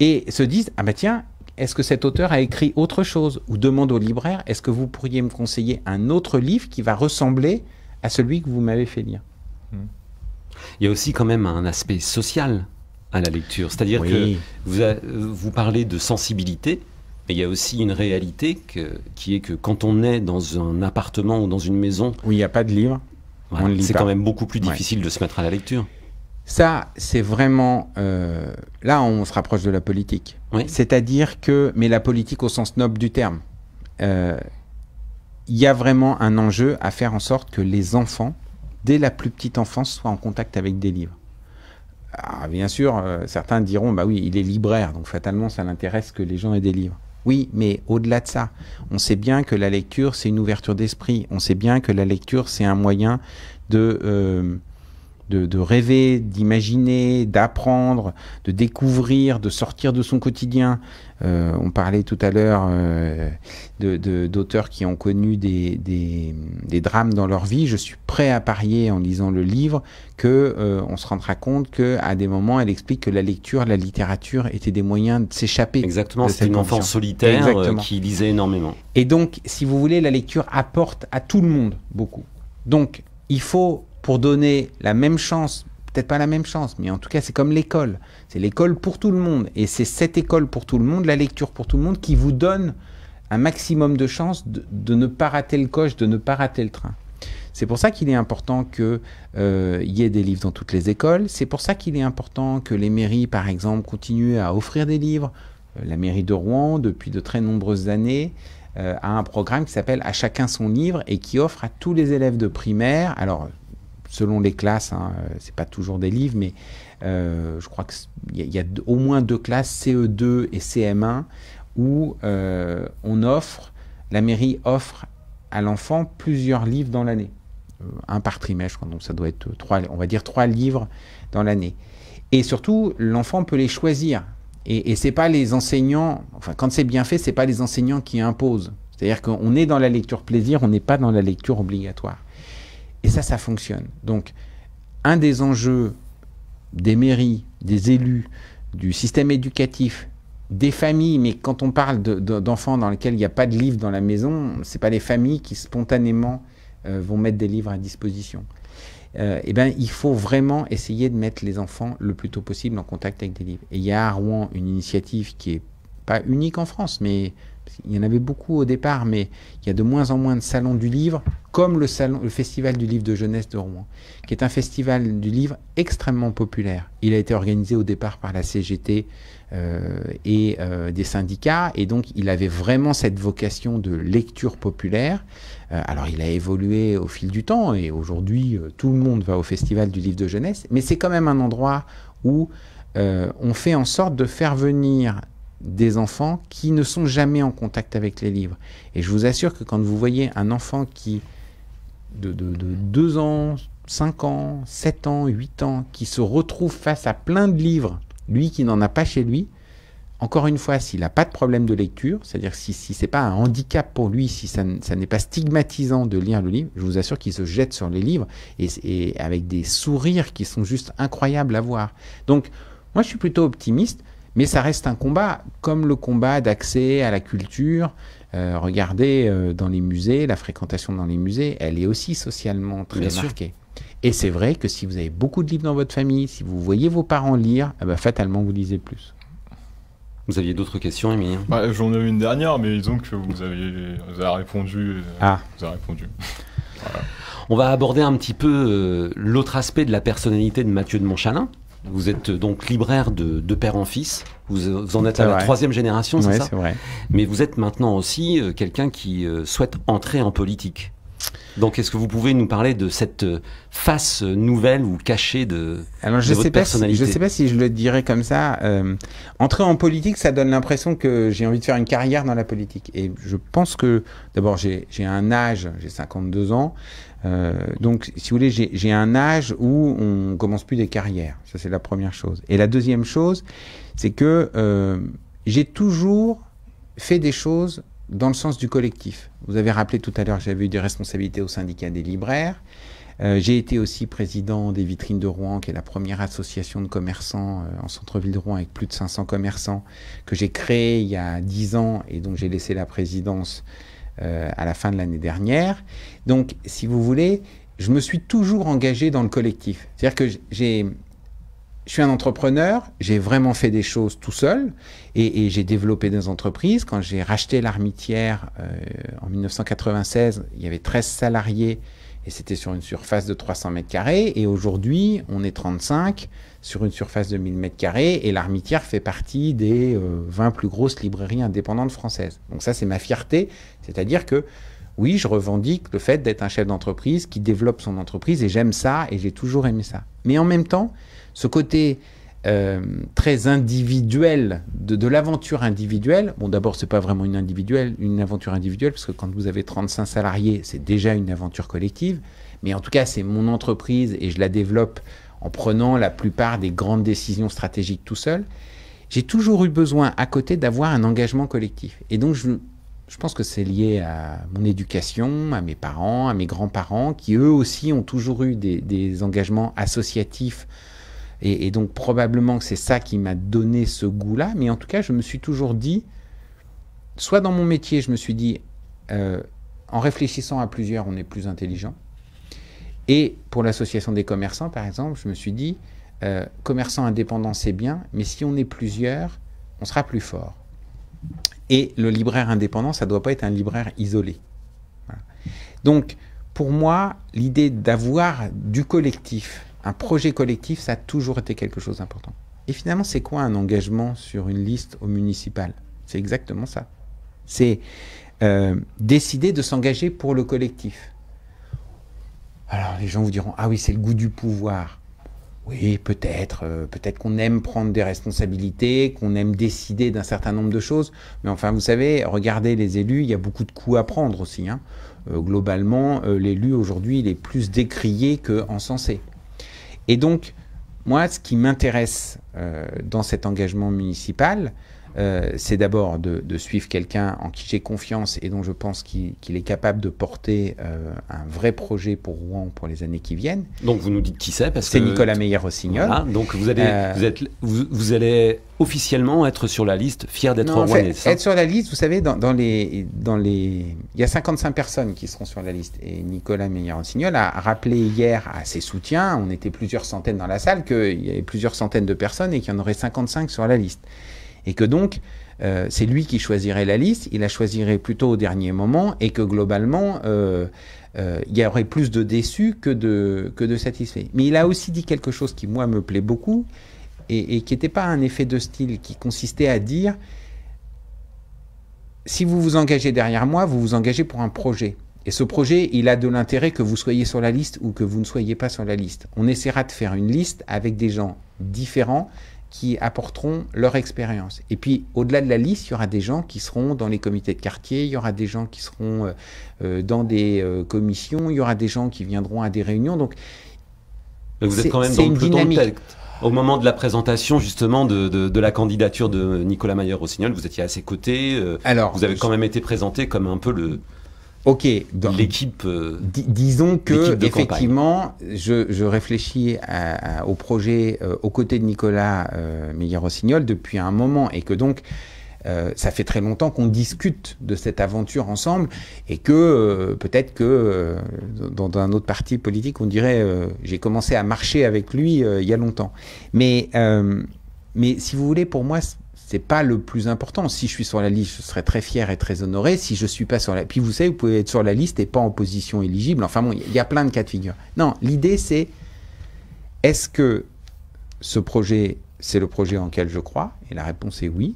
et se disent Ah bah tiens, est-ce que cet auteur a écrit autre chose Ou demande au libraire Est-ce que vous pourriez me conseiller un autre livre qui va ressembler à celui que vous m'avez fait lire hmm. Il y a aussi quand même un aspect social à la lecture, c'est-à-dire que vous, vous parlez de sensibilité. Mais il y a aussi une réalité qui est que quand on est dans un appartement ou dans une maison. Où il n'y a pas de livre. C'est quand même beaucoup plus difficile de se mettre à la lecture. Ça, c'est vraiment... Euh, là, on se rapproche de la politique. C'est-à-dire que... Mais la politique au sens noble du terme. Euh, il y a vraiment un enjeu à faire en sorte que les enfants, dès la plus petite enfance, soient en contact avec des livres. Ah, bien sûr, euh, certains diront, bah oui, il est libraire, donc fatalement, ça l'intéresse que les gens aient des livres. Oui, mais au-delà de ça, on sait bien que la lecture, c'est une ouverture d'esprit. On sait bien que la lecture, c'est un moyen de, euh, de, rêver, d'imaginer, d'apprendre, de découvrir, de sortir de son quotidien. Euh, on parlait tout à l'heure euh, d'auteurs qui ont connu des, drames dans leur vie. Je suis prêt à parier en lisant le livre que euh, on se rendra compte que à des moments, elle explique que la lecture, la littérature étaient des moyens de s'échapper. Exactement, c'est une enfant solitaire qui lisait énormément. Et donc, si vous voulez, la lecture apporte à tout le monde beaucoup. Donc, il faut pour donner la même chance, peut-être pas la même chance, mais en tout cas c'est comme l'école. C'est l'école pour tout le monde. Et c'est cette école pour tout le monde, la lecture pour tout le monde, qui vous donne un maximum de chances de, ne pas rater le coche, de ne pas rater le train. C'est pour ça qu'il est important qu'il euh, y ait des livres dans toutes les écoles. C'est pour ça qu'il est important que les mairies, par exemple, continuent à offrir des livres. Euh, la mairie de Rouen, depuis de très nombreuses années, euh, a un programme qui s'appelle À chacun son livre et qui offre à tous les élèves de primaire, alors selon les classes, hein, euh, c'est pas toujours des livres, mais euh, je crois qu'il y, a au moins deux classes, CE2 et CM1, où euh, on offre, la mairie offre à l'enfant plusieurs livres dans l'année, un par trimestre, donc ça doit être trois, on va dire trois livres dans l'année. Et surtout, l'enfant peut les choisir. Et, et c'est pas les enseignants, enfin quand c'est bien fait, c'est pas les enseignants qui imposent. C'est-à-dire qu'on est dans la lecture plaisir, on n'est pas dans la lecture obligatoire. Et ça, ça fonctionne. Donc, un des enjeux des mairies, des élus, du système éducatif, des familles, mais quand on parle d'enfants dans lesquels il n'y a pas de livres dans la maison, ce pas les familles qui spontanément euh, vont mettre des livres à disposition. Euh, eh ben, il faut vraiment essayer de mettre les enfants le plus tôt possible en contact avec des livres. Et il y a à Rouen une initiative qui n'est pas unique en France, mais il y en avait beaucoup au départ, mais il y a de moins en moins de salons du livre, comme le, salon, le Festival du livre de jeunesse de Rouen, qui est un festival du livre extrêmement populaire. Il a été organisé au départ par la CGT euh, et euh, des syndicats, et donc il avait vraiment cette vocation de lecture populaire. Euh, alors il a évolué au fil du temps, et aujourd'hui tout le monde va au Festival du livre de jeunesse, mais c'est quand même un endroit où on fait en sorte de faire venir des enfants qui ne sont jamais en contact avec les livres. Et je vous assure que quand vous voyez un enfant qui, de, de, 2 ans, 5 ans, 7 ans, 8 ans, qui se retrouve face à plein de livres, lui qui n'en a pas chez lui, encore une fois, s'il n'a pas de problème de lecture, c'est-à-dire si, ce n'est pas un handicap pour lui, si ça, n'est pas stigmatisant de lire le livre, je vous assure qu'il se jette sur les livres et avec des sourires qui sont juste incroyables à voir. Donc, moi, je suis plutôt optimiste. Mais ça reste un combat, comme le combat d'accès à la culture. Euh, regardez euh, dans les musées, la fréquentation dans les musées, elle est aussi socialement très marquée. Et c'est vrai que si vous avez beaucoup de livres dans votre famille, si vous voyez vos parents lire, ah bah, fatalement vous lisez plus. Vous aviez d'autres questions, Émilien bah, J'en ai une dernière, mais disons que vous avez, euh, ah. répondu. On va aborder un petit peu l'autre aspect de la personnalité de Mathieu de Montchalin, vous êtes donc libraire de, de père en fils. Vous, en êtes à la troisième génération, c'est oui, ça vrai. Mais vous êtes maintenant aussi euh, quelqu'un qui euh, souhaite entrer en politique. Donc, est-ce que vous pouvez nous parler de cette euh, face nouvelle ou cachée de, Alors, je sais votre Je ne sais pas si je le dirais comme ça. entrer en politique, ça donne l'impression que j'ai envie de faire une carrière dans la politique. Et je pense que, d'abord, j'ai un âge, j'ai 52 ans. Euh, donc, si vous voulez, j'ai un âge où on commence plus des carrières. Ça, c'est la première chose. Et la deuxième chose, c'est que euh, j'ai toujours fait des choses dans le sens du collectif. Vous avez rappelé tout à l'heure, j'avais eu des responsabilités au syndicat des libraires. Euh, j'ai été aussi président des Vitrines de Rouen, qui est la première association de commerçants en centre-ville de Rouen avec plus de 500 commerçants que j'ai créé il y a 10 ans et donc j'ai laissé la présidence euh, à la fin de l'année dernière. Donc, si vous voulez, je me suis toujours engagé dans le collectif. C'est-à-dire que j'ai, je suis un entrepreneur, j'ai vraiment fait des choses tout seul et, j'ai développé des entreprises. Quand j'ai racheté l'armitière euh, en 1996, il y avait 13 salariés et c'était sur une surface de 300 mètres carrés. Et aujourd'hui, on est 35 sur une surface de 1000 mètres carrés et l'armitière fait partie des 20 euh, plus grosses librairies indépendantes françaises. Donc ça, c'est ma fierté, c'est-à-dire que oui, je revendique le fait d'être un chef d'entreprise qui développe son entreprise et j'aime ça et j'ai toujours aimé ça. Mais en même temps, ce côté euh, très individuel de, l'aventure individuelle, bon d'abord c'est pas vraiment une individuelle, une aventure individuelle parce que quand vous avez 35 salariés, c'est déjà une aventure collective, mais en tout cas c'est mon entreprise et je la développe en prenant la plupart des grandes décisions stratégiques tout seul. J'ai toujours eu besoin à côté d'avoir un engagement collectif. Et donc je je pense que c'est lié à mon éducation, à mes parents, à mes grands-parents, qui eux aussi ont toujours eu des, engagements associatifs. Et, donc probablement que c'est ça qui m'a donné ce goût-là. Mais en tout cas, je me suis toujours dit, soit dans mon métier, je me suis dit, euh, en réfléchissant à plusieurs, on est plus intelligent. Et pour l'association des commerçants, par exemple, je me suis dit, euh, commerçant commerçants indépendants, c'est bien, mais si on est plusieurs, on sera plus fort. Et le libraire indépendant, ça ne doit pas être un libraire isolé. Donc, pour moi, l'idée d'avoir du collectif, un projet collectif, ça a toujours été quelque chose d'important. Et finalement, c'est quoi un engagement sur une liste au municipal C'est exactement ça. C'est euh, décider de s'engager pour le collectif. Alors, les gens vous diront, ah oui, c'est le goût du pouvoir. Oui, peut-être. Euh, peut-être qu'on aime prendre des responsabilités, qu'on aime décider d'un certain nombre de choses. Mais enfin, vous savez, regardez les élus, il y a beaucoup de coups à prendre aussi. Hein. Euh, globalement, euh, l'élu aujourd'hui, il est plus décrié qu'encensé. Et donc, moi, ce qui m'intéresse dans cet engagement municipal, euh, c'est d'abord de, suivre quelqu'un en qui j'ai confiance et dont je pense qu'il est capable de porter euh, un vrai projet pour Rouen pour les années qui viennent. Donc vous nous dites qui c'est C'est Nicolas Meyer-Rossignol. donc vous allez, officiellement être sur la liste, fier d'être rouennais. Être sur la liste, vous savez, dans, les, dans les... il y a 55 personnes qui seront sur la liste. Et Nicolas Meyer-Rossignol a rappelé hier à ses soutiens, on était plusieurs centaines dans la salle, qu'il y avait plusieurs centaines de personnes et qu'il y en aurait 55 sur la liste. Et que donc, euh, c'est lui qui choisirait la liste, il la choisirait plutôt au dernier moment, et que globalement, euh, euh, il y aurait plus de déçus que de, que de satisfaits. Mais il a aussi dit quelque chose qui, moi, me plaît beaucoup, et, et qui n'était pas un effet de style, qui consistait à dire, si vous vous engagez derrière moi, vous vous engagez pour un projet. Et ce projet, il a de l'intérêt que vous soyez sur la liste ou que vous ne soyez pas sur la liste. On essaiera de faire une liste avec des gens différents, qui apporteront leur expérience. Et puis, au-delà de la liste, il y aura des gens qui seront dans les comités de quartier, il y aura des gens qui seront euh, euh, dans des euh, commissions, il y aura des gens qui viendront à des réunions. Donc, vous êtes quand même dans le dynamique. au moment de la présentation justement de, la candidature de Nicolas mayer signal vous étiez à ses côtés. Alors, vous avez quand même été présenté comme un peu le, Ok. L'équipe. Euh, disons que effectivement, je, réfléchis au projet euh, aux côtés de Nicolas euh, rossignol depuis un moment et que donc. Euh, ça fait très longtemps qu'on discute de cette aventure ensemble et que peut-être que dans, un autre parti politique, on dirait j'ai commencé à marcher avec lui il y a longtemps. Mais, mais si vous voulez, pour moi, c'est pas le plus important. Si je suis sur la liste, je serais très fier et très honoré. Si je suis pas sur la, puis vous savez, vous pouvez être sur la liste et pas en position éligible. Enfin bon, il y a plein de cas de figure. Non, l'idée c'est est-ce que ce projet, c'est le projet en lequel je crois Et la réponse est oui.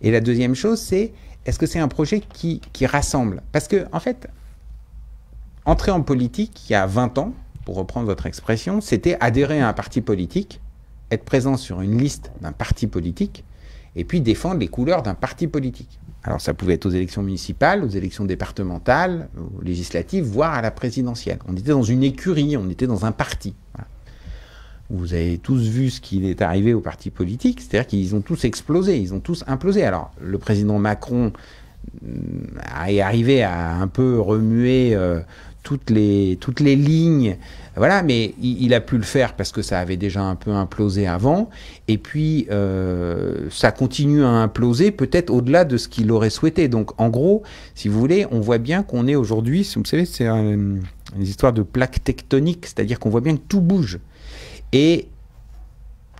Et la deuxième chose, c'est est-ce que c'est un projet qui, rassemble Parce que en fait, entrer en politique il y a 20 ans, pour reprendre votre expression, c'était adhérer à un parti politique, être présent sur une liste d'un parti politique et puis défendre les couleurs d'un parti politique. Alors ça pouvait être aux élections municipales, aux élections départementales, aux législatives, voire à la présidentielle. On était dans une écurie, on était dans un parti. Vous avez tous vu ce qui est arrivé aux partis politiques, c'est-à-dire qu'ils ont tous explosé, ils ont tous implosé. Alors le président Macron mm, est arrivé à un peu remuer euh, toutes, les, toutes les lignes voilà, mais il, a pu le faire parce que ça avait déjà un peu implosé avant. Et puis, euh, ça continue à imploser peut-être au-delà de ce qu'il aurait souhaité. Donc, en gros, si vous voulez, on voit bien qu'on est aujourd'hui, vous savez, c'est une, histoire de plaque tectonique, c'est-à-dire qu'on voit bien que tout bouge. Et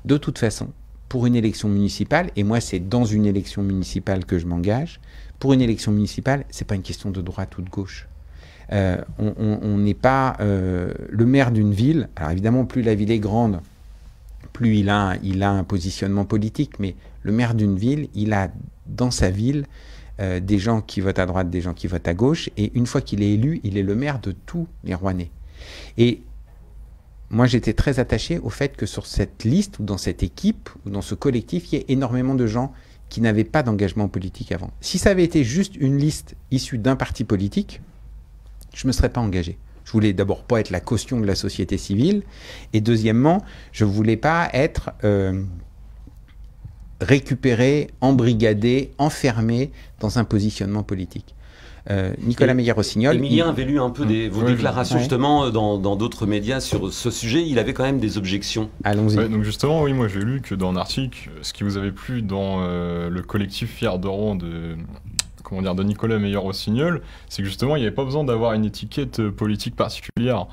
de toute façon, pour une élection municipale, et moi c'est dans une élection municipale que je m'engage, pour une élection municipale, c'est pas une question de droite ou de gauche. Euh, on n'est pas euh, le maire d'une ville. Alors évidemment, plus la ville est grande, plus il a, un positionnement politique, mais le maire d'une ville, il a dans sa ville euh, des gens qui votent à droite, des gens qui votent à gauche, et une fois qu'il est élu, il est le maire de tous les Rouennais. Et moi, j'étais très attaché au fait que sur cette liste, ou dans cette équipe, ou dans ce collectif, il y ait énormément de gens qui n'avaient pas d'engagement politique avant. Si ça avait été juste une liste issue d'un parti politique, je ne me serais pas engagé. Je voulais d'abord pas être la caution de la société civile, et deuxièmement, je voulais pas être euh, récupéré, embrigadé, enfermé dans un positionnement politique. Euh, Nicolas Meyer-Rossignol. Émilien il... avait lu un peu hum. des, vos déclarations justement euh, dans d'autres médias sur ce sujet. Il avait quand même des objections. Allons-y. donc justement, oui, moi j'ai lu que dans un article, ce qui vous avait plu dans le collectif Fier d'Oran de, comment dire, de Nicolas meilleur rossignol c'est que justement, il n'y avait pas besoin d'avoir une étiquette euh, politique particulière.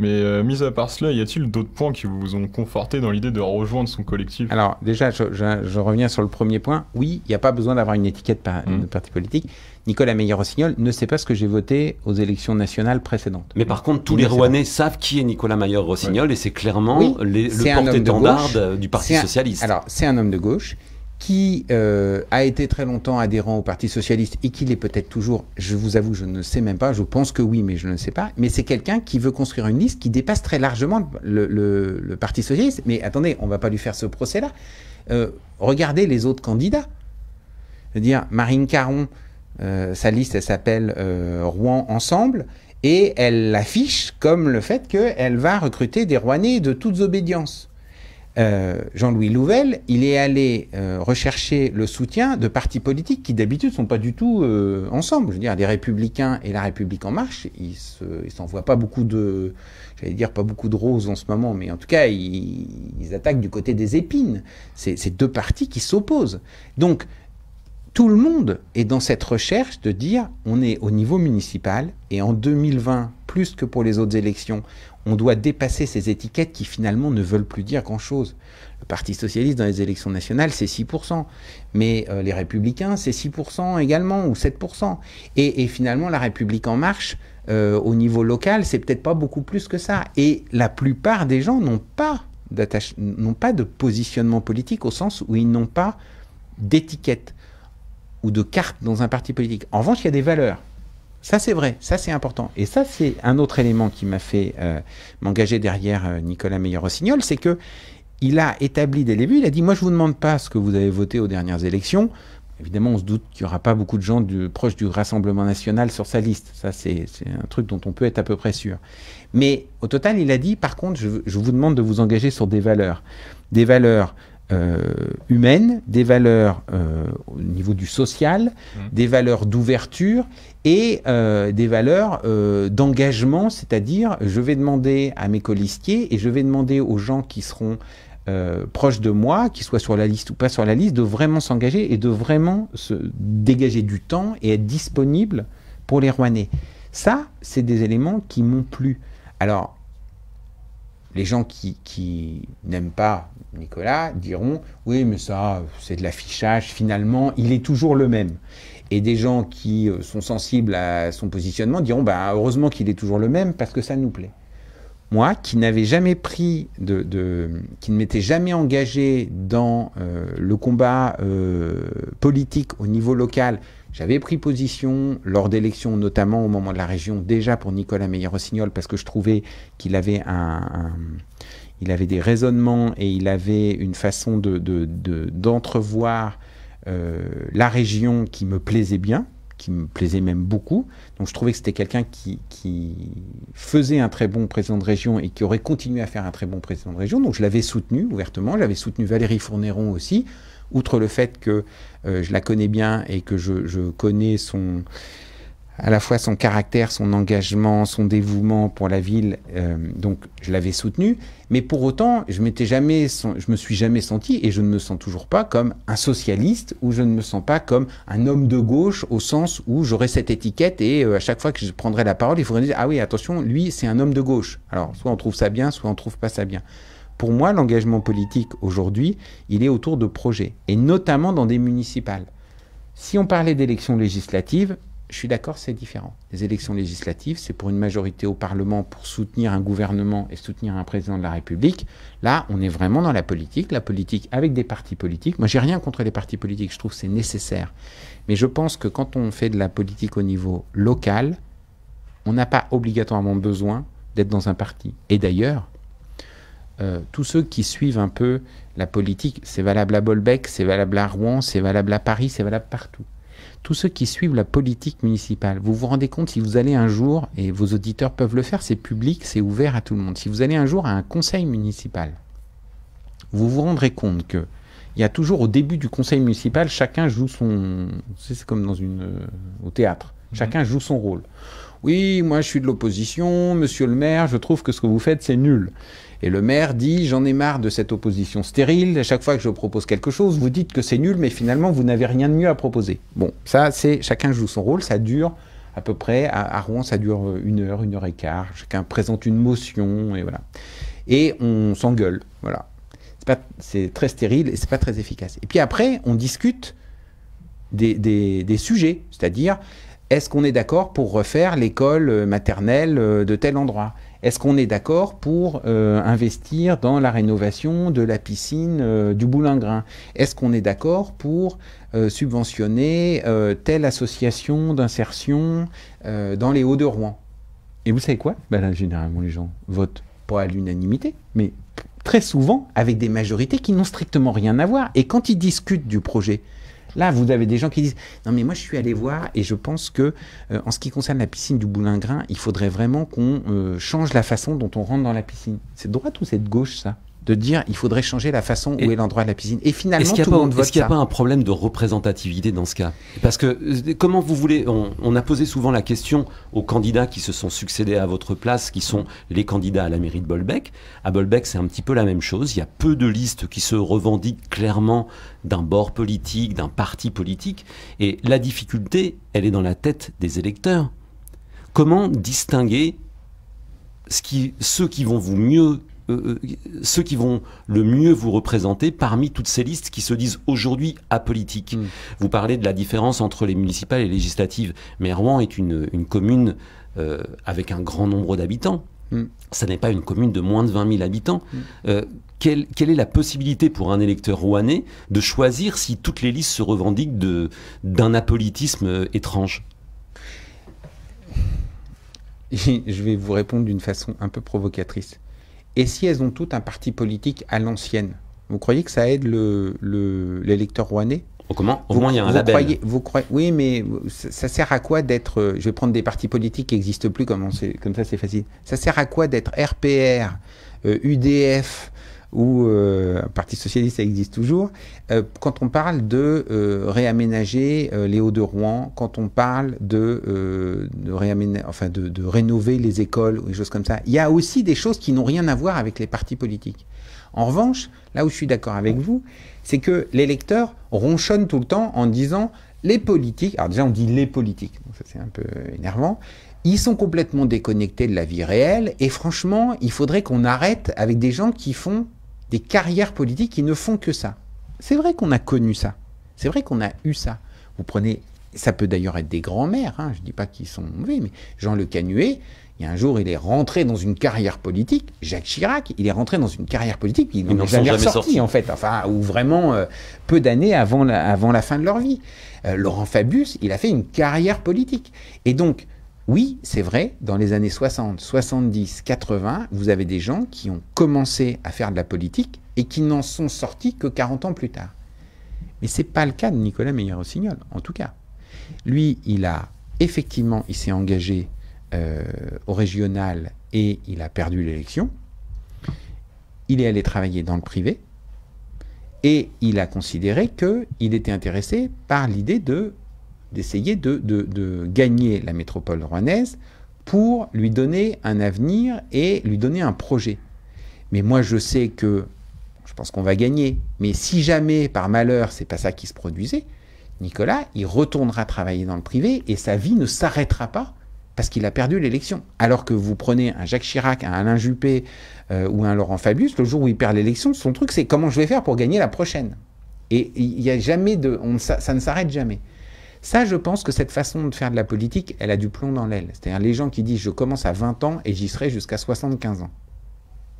Mais mise euh, mis à part cela, y a-t-il d'autres points qui vous ont conforté dans l'idée de rejoindre son collectif Alors déjà, je, reviens sur le premier point. Oui, il n'y a pas besoin d'avoir une étiquette mmh. de parti politique. Nicolas Meyer-Rossignol ne sait pas ce que j'ai voté aux élections nationales précédentes. Mais par contre, tous les Rouennais savent qui est Nicolas Meyer-Rossignol et c'est clairement les, le porte-étendard du Parti socialiste. Alors, c'est un homme de gauche qui euh, a été très longtemps adhérent au Parti socialiste et qui l'est peut-être toujours, je vous avoue, je ne sais même pas, je pense que oui, mais je ne sais pas, mais c'est quelqu'un qui veut construire une liste qui dépasse très largement le, Parti socialiste. Mais attendez, on ne va pas lui faire ce procès-là. Euh, regardez les autres candidats. cest à dire, Marine Caron, euh, sa liste, elle s'appelle Rouen Ensemble, et elle l'affiche comme le fait qu'elle va recruter des Rouennais de toutes obédiences. Euh, Jean-Louis Louvel, il est allé euh, rechercher le soutien de partis politiques qui d'habitude ne sont pas du tout euh, ensemble. Je veux dire, les Républicains et La République en Marche, ils s'envoient pas beaucoup de, j'allais dire pas beaucoup de roses en ce moment, mais en tout cas ils, ils attaquent du côté des épines. C'est deux partis qui s'opposent. Donc tout le monde est dans cette recherche de dire on est au niveau municipal et en 2020, plus que pour les autres élections, on doit dépasser ces étiquettes qui finalement ne veulent plus dire grand-chose. Le Parti socialiste dans les élections nationales, c'est 6%, mais euh, les républicains, c'est 6% également, ou 7%. Et, finalement, la République en marche, euh, au niveau local, c'est peut-être pas beaucoup plus que ça. Et la plupart des gens n'ont pas, n'ont pas de positionnement politique au sens où ils n'ont pas d'étiquette ou de carte dans un parti politique. En revanche, il y a des valeurs. Ça, c'est vrai, ça, c'est important. Et ça, c'est un autre élément qui m'a fait euh, m'engager derrière euh, Nicolas meilleur rossignol c'est que il a établi dès le début, il a dit, moi, je ne vous demande pas ce que vous avez voté aux dernières élections. Évidemment, on se doute qu'il n'y aura pas beaucoup de gens proches du Rassemblement national sur sa liste. Ça, c'est un truc dont on peut être à peu près sûr. Mais au total, il a dit, par contre, je, vous demande de vous engager sur des valeurs. Des valeurs euh, humaines, des valeurs au niveau du social, mmh. des valeurs d'ouverture et euh, des valeurs euh, d'engagement, c'est-à-dire je vais demander à mes colistiers et je vais demander aux gens qui seront euh, proches de moi, qu'ils soient sur la liste ou pas sur la liste, de vraiment s'engager et de vraiment se dégager du temps et être disponible pour les Rouennais. Ça, c'est des éléments qui m'ont plu. Alors, les gens qui n'aiment pas Nicolas diront, oui, mais ça, c'est de l'affichage, finalement, il est toujours le même. Et des gens qui euh, sont sensibles à son positionnement diront bah, heureusement qu'il est toujours le même parce que ça nous plaît. Moi, qui n'avais jamais pris de, qui ne m'étais jamais engagé dans euh, le combat euh, politique au niveau local, j'avais pris position lors d'élections, notamment au moment de la région, déjà pour Nicolas Meyer-Rossignol, parce que je trouvais qu'il avait un, il avait des raisonnements et il avait une façon de d'entrevoir euh, la région qui me plaisait bien, qui me plaisait même beaucoup. Donc je trouvais que c'était quelqu'un qui, faisait un très bon président de région et qui aurait continué à faire un très bon président de région. Donc je l'avais soutenu ouvertement, j'avais soutenu Valérie Fourneron aussi, outre le fait que euh, je la connais bien et que je, je connais son, à la fois son caractère, son engagement, son dévouement pour la ville, euh, donc je l'avais soutenu, mais pour autant, je ne jamais, me suis jamais senti, et je ne me sens toujours pas comme un socialiste, ou je ne me sens pas comme un homme de gauche, au sens où j'aurais cette étiquette, et euh, à chaque fois que je prendrais la parole, il faudrait dire, ah oui, attention, lui, c'est un homme de gauche. Alors, soit on trouve ça bien, soit on trouve pas ça bien. Pour moi, l'engagement politique aujourd'hui, il est autour de projets, et notamment dans des municipales. Si on parlait d'élections législatives, je suis d'accord, c'est différent. Les élections législatives, c'est pour une majorité au Parlement, pour soutenir un gouvernement et soutenir un président de la République. Là, on est vraiment dans la politique, la politique avec des partis politiques. Moi, j'ai rien contre les partis politiques, je trouve que c'est nécessaire. Mais je pense que quand on fait de la politique au niveau local, on n'a pas obligatoirement besoin d'être dans un parti. Et d'ailleurs, euh, tous ceux qui suivent un peu la politique, c'est valable à Bolbec, c'est valable à Rouen, c'est valable à Paris, c'est valable partout tous ceux qui suivent la politique municipale, vous vous rendez compte si vous allez un jour, et vos auditeurs peuvent le faire, c'est public, c'est ouvert à tout le monde, si vous allez un jour à un conseil municipal, vous vous rendrez compte que il y a toujours au début du conseil municipal, chacun joue son. C'est comme dans une, euh, au théâtre. Mhm. Chacun joue son rôle. Oui, moi je suis de l'opposition, monsieur le maire, je trouve que ce que vous faites c'est nul. Et le maire dit J'en ai marre de cette opposition stérile. À chaque fois que je propose quelque chose, vous dites que c'est nul, mais finalement, vous n'avez rien de mieux à proposer. Bon, ça, c'est chacun joue son rôle. Ça dure à peu près, à, Rouen, ça dure euh, une heure, une heure et quart. Chacun présente une motion, et voilà. Et on s'engueule, voilà. C'est très stérile et c'est pas très efficace. Et puis après, on discute des, sujets, c'est-à-dire est-ce qu'on est d'accord pour refaire l'école maternelle euh, de tel endroit est-ce qu'on est, d'accord pour euh, investir dans la rénovation de la piscine euh, du Boulingrin Est-ce qu'on est, d'accord pour euh, subventionner telle association d'insertion dans les Hauts-de-Rouen Et vous savez quoi ben Généralement, les gens votent pas à l'unanimité, mais très souvent avec des majorités qui n'ont strictement rien à voir. Et quand ils discutent du projet, Là, vous avez des gens qui disent Non, mais moi, je suis allé voir et je pense que, euh, en ce qui concerne la piscine du Boulingrin, il faudrait vraiment qu'on euh, change la façon dont on rentre dans la piscine. C'est droite ou c'est de gauche, ça de dire il faudrait changer la façon où est l'endroit de la piscine. Et finalement, tout Est-ce qu'il n'y a pas un problème de représentativité dans ce cas Parce que euh, comment vous voulez on, a posé souvent la question aux candidats qui se sont succédés à votre place, qui sont les candidats à la mairie de Bolbec. À Bolbec, c'est un petit peu la même chose. Il y a peu de listes qui se revendiquent clairement d'un bord politique, d'un parti politique. Et la difficulté, elle est dans la tête des électeurs. Comment distinguer ce qui, ceux qui vont vous mieux euh, euh, ceux qui vont le mieux vous représenter parmi toutes ces listes qui se disent aujourd'hui apolitiques. Mm. Vous parlez de la différence entre les municipales et législatives, mais Rouen est une, commune euh, avec un grand nombre d'habitants. Mm. Ça n'est pas une commune de moins de 20 000 habitants. Mm. quelle, est la possibilité pour un électeur rouennais de choisir si toutes les listes se revendiquent d'un apolitisme étrange je vais vous répondre d'une façon un peu provocatrice. Et si elles ont toutes un parti politique à l'ancienne, vous croyez que ça aide l'électeur le, oh, au, comment vous, moins, il y a un vous oui, mais ça, sert à quoi d'être. Euh, je vais prendre des partis politiques qui n'existent plus, comme, comme ça c'est facile. Ça sert à quoi d'être RPR, UDF, euh, ou euh, Parti socialiste, ça existe toujours. Euh, quand on parle de euh, réaménager euh, les Hauts de Rouen, quand on parle de, de réaménager, enfin de, rénover les écoles ou des choses comme ça, il y a aussi des choses qui n'ont rien à voir avec les partis politiques. En revanche, là où je suis d'accord avec vous, c'est que les lecteurs ronchonne tout le temps en disant les politiques. Alors déjà, on dit les politiques, ça c'est un peu énervant ils sont complètement déconnectés de la vie réelle et franchement, il faudrait qu'on arrête avec des gens qui font carrières politiques qui ne font que ça. C'est vrai qu'on a connu ça. C'est vrai qu'on a eu ça. Vous prenez, ça peut d'ailleurs être des grands-mères, hein, je ne dis pas qu'ils sont mauvais, mais Jean Le Canuet, il y a un jour, il est rentré dans une carrière politique. Jacques Chirac, il est rentré dans une carrière politique, il n'en est jamais, sorti. en fait, enfin, ou vraiment euh, peu d'années avant la, avant la fin de leur vie. Euh, Laurent Fabius, il a fait une carrière politique. Et donc, oui, c'est vrai, dans les années 60, 70, 80, vous avez des gens qui ont commencé à faire de la politique et qui n'en sont sortis que 40 ans plus tard. Mais ce n'est pas le cas de Nicolas Meyer-Rossignol, en tout cas. Lui, il a effectivement, il s'est engagé euh, au régional et il a perdu l'élection. Il est allé travailler dans le privé et il a considéré qu'il était intéressé par l'idée de d'essayer de, gagner la métropole rouennaise pour lui donner un avenir et lui donner un projet. Mais moi, je sais que je pense qu'on va gagner. Mais si jamais, par malheur, c'est pas ça qui se produisait, Nicolas, il retournera travailler dans le privé et sa vie ne s'arrêtera pas parce qu'il a perdu l'élection. Alors que vous prenez un Jacques Chirac, un Alain Juppé euh, ou un Laurent Fabius, le jour où il perd l'élection, son truc c'est comment je vais faire pour gagner la prochaine. Et il y a jamais de, ça ne s'arrête jamais. Ça, je pense que cette façon de faire de la politique, elle a du plomb dans l'aile. C'est-à-dire les gens qui disent je commence à 20 ans et j'y serai jusqu'à 75 ans.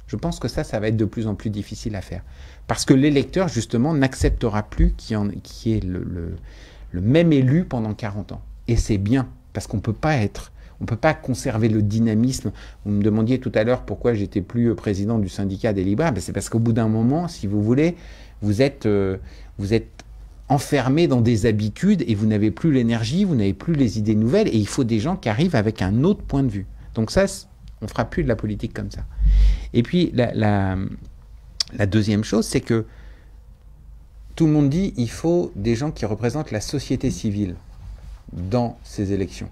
Je pense que ça, ça va être de plus en plus difficile à faire. Parce que l'électeur, justement, n'acceptera plus qu'il y ait le, même élu pendant 40 ans. Et c'est bien, parce qu'on ne peut pas être, on peut pas conserver le dynamisme. Vous me demandiez tout à l'heure pourquoi j'étais plus euh, président du syndicat des libéraux. Ben, c'est parce qu'au bout d'un moment, si vous voulez, vous êtes, euh, vous êtes enfermé dans des habitudes et vous n'avez plus l'énergie, vous n'avez plus les idées nouvelles et il faut des gens qui arrivent avec un autre point de vue. Donc ça, on fera plus de la politique comme ça. Et puis la, la, deuxième chose, c'est que tout le monde dit il faut des gens qui représentent la société civile dans ces élections.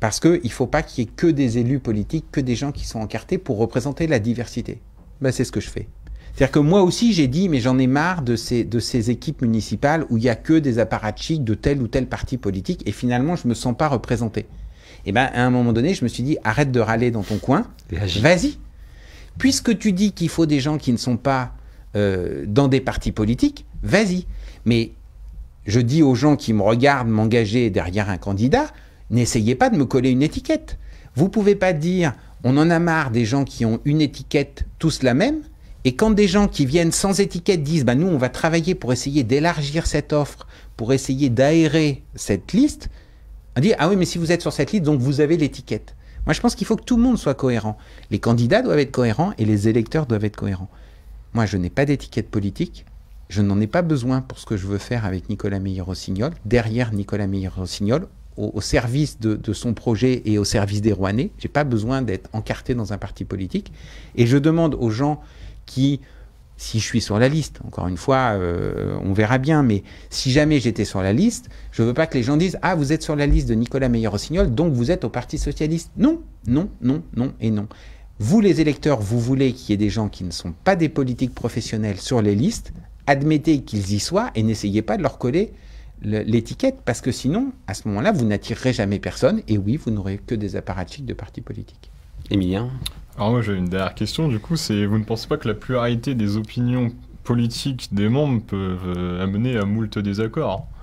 Parce qu'il ne faut pas qu'il y ait que des élus politiques, que des gens qui sont encartés pour représenter la diversité. Ben, c'est ce que je fais. C'est-à-dire que moi aussi, j'ai dit, mais j'en ai marre de ces, de ces équipes municipales où il n'y a que des apparatchiks de tel ou tel parti politique et finalement, je ne me sens pas représenté. Et eh bien, à un moment donné, je me suis dit, arrête de râler dans ton coin, vas-y. Puisque tu dis qu'il faut des gens qui ne sont pas euh, dans des partis politiques, vas-y. Mais je dis aux gens qui me regardent m'engager derrière un candidat, n'essayez pas de me coller une étiquette. Vous ne pouvez pas dire, on en a marre des gens qui ont une étiquette tous la même, et quand des gens qui viennent sans étiquette disent, bah, nous, on va travailler pour essayer d'élargir cette offre, pour essayer d'aérer cette liste, on dit, ah oui, mais si vous êtes sur cette liste, donc vous avez l'étiquette. Moi, je pense qu'il faut que tout le monde soit cohérent. Les candidats doivent être cohérents et les électeurs doivent être cohérents. Moi, je n'ai pas d'étiquette politique. Je n'en ai pas besoin pour ce que je veux faire avec Nicolas Meyer-Rossignol, derrière Nicolas Meyer-Rossignol, au, service de, de, son projet et au service des Rouennais. Je n'ai pas besoin d'être encarté dans un parti politique. Et je demande aux gens qui, si je suis sur la liste, encore une fois, euh, on verra bien, mais si jamais j'étais sur la liste, je ne veux pas que les gens disent Ah, vous êtes sur la liste de Nicolas Meyer-Rossignol, donc vous êtes au Parti Socialiste. Non, non, non, non et non. Vous, les électeurs, vous voulez qu'il y ait des gens qui ne sont pas des politiques professionnelles sur les listes, admettez qu'ils y soient et n'essayez pas de leur coller l'étiquette, parce que sinon, à ce moment-là, vous n'attirerez jamais personne, et oui, vous n'aurez que des apparatchiks de partis politiques. Émilien alors moi j'ai une dernière question du coup, c'est vous ne pensez pas que la pluralité des opinions politiques des membres peuvent euh, amener à moult désaccords hein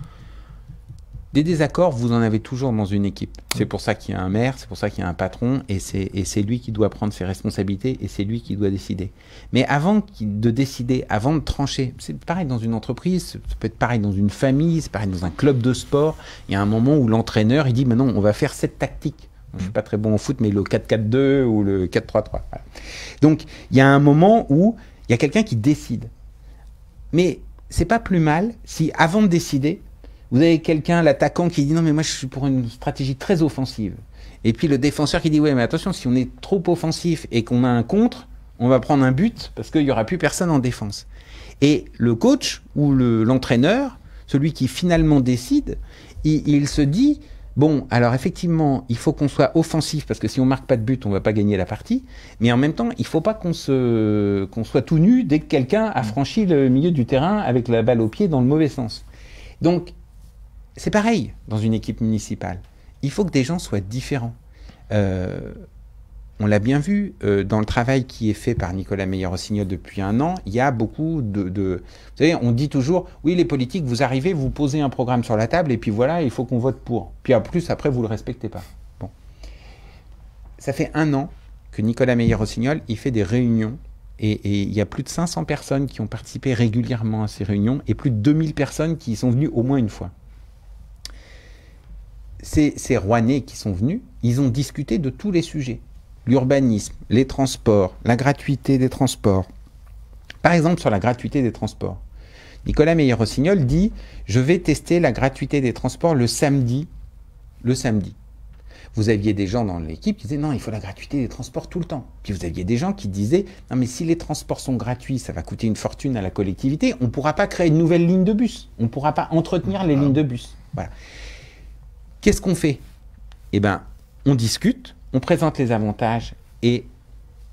des désaccords, vous en avez toujours dans une équipe. C'est pour ça qu'il y a un maire, c'est pour ça qu'il y a un patron, et c'est lui qui doit prendre ses responsabilités, et c'est lui qui doit décider. Mais avant de décider, avant de trancher, c'est pareil dans une entreprise, ça peut être pareil dans une famille, c'est pareil dans un club de sport, il y a un moment où l'entraîneur, il dit, mais on va faire cette tactique. Je ne suis pas très bon au foot, mais le 4-4-2 ou le 4-3-3. Donc, il y a un moment où il y a quelqu'un qui décide. Mais c'est pas plus mal si, avant de décider, vous avez quelqu'un, l'attaquant, qui dit non, mais moi je suis pour une stratégie très offensive. Et puis le défenseur qui dit Oui, mais attention, si on est trop offensif et qu'on a un contre, on va prendre un but parce qu'il n'y aura plus personne en défense. Et le coach ou l'entraîneur, celui qui finalement décide, il se dit Bon, alors effectivement, il faut qu'on soit offensif parce que si on marque pas de but, on va pas gagner la partie. Mais en même temps, il faut pas qu'on se qu'on soit tout nu dès que quelqu'un a franchi le milieu du terrain avec la balle au pied dans le mauvais sens. Donc c'est pareil dans une équipe municipale. Il faut que des gens soient différents. Euh, on l'a bien vu, euh, dans le travail qui est fait par Nicolas meilleur rossignol depuis un an, il y a beaucoup de, Vous savez, on dit toujours, oui, les politiques, vous arrivez, vous posez un programme sur la table, et puis voilà, il faut qu'on vote pour. Puis en plus, après, vous ne le respectez pas. Bon. Ça fait un an que Nicolas meilleur rossignol il fait des réunions, et, il y a plus de 500 personnes qui ont participé régulièrement à ces réunions, et plus de 2000 personnes qui y sont venues au moins une fois. Ces, ces qui sont venus, ils ont discuté de tous les sujets l'urbanisme, les transports, la gratuité des transports. Par exemple, sur la gratuité des transports. Nicolas Meyer-Rossignol dit Je vais tester la gratuité des transports le samedi. Le samedi. Vous aviez des gens dans l'équipe qui disaient Non, il faut la gratuité des transports tout le temps. Puis vous aviez des gens qui disaient Non, mais si les transports sont gratuits, ça va coûter une fortune à la collectivité. On ne pourra pas créer de nouvelle ligne de bus. On ne pourra pas entretenir les ah. lignes de bus. Voilà. Qu'est-ce qu'on fait Eh bien, on discute on présente les avantages et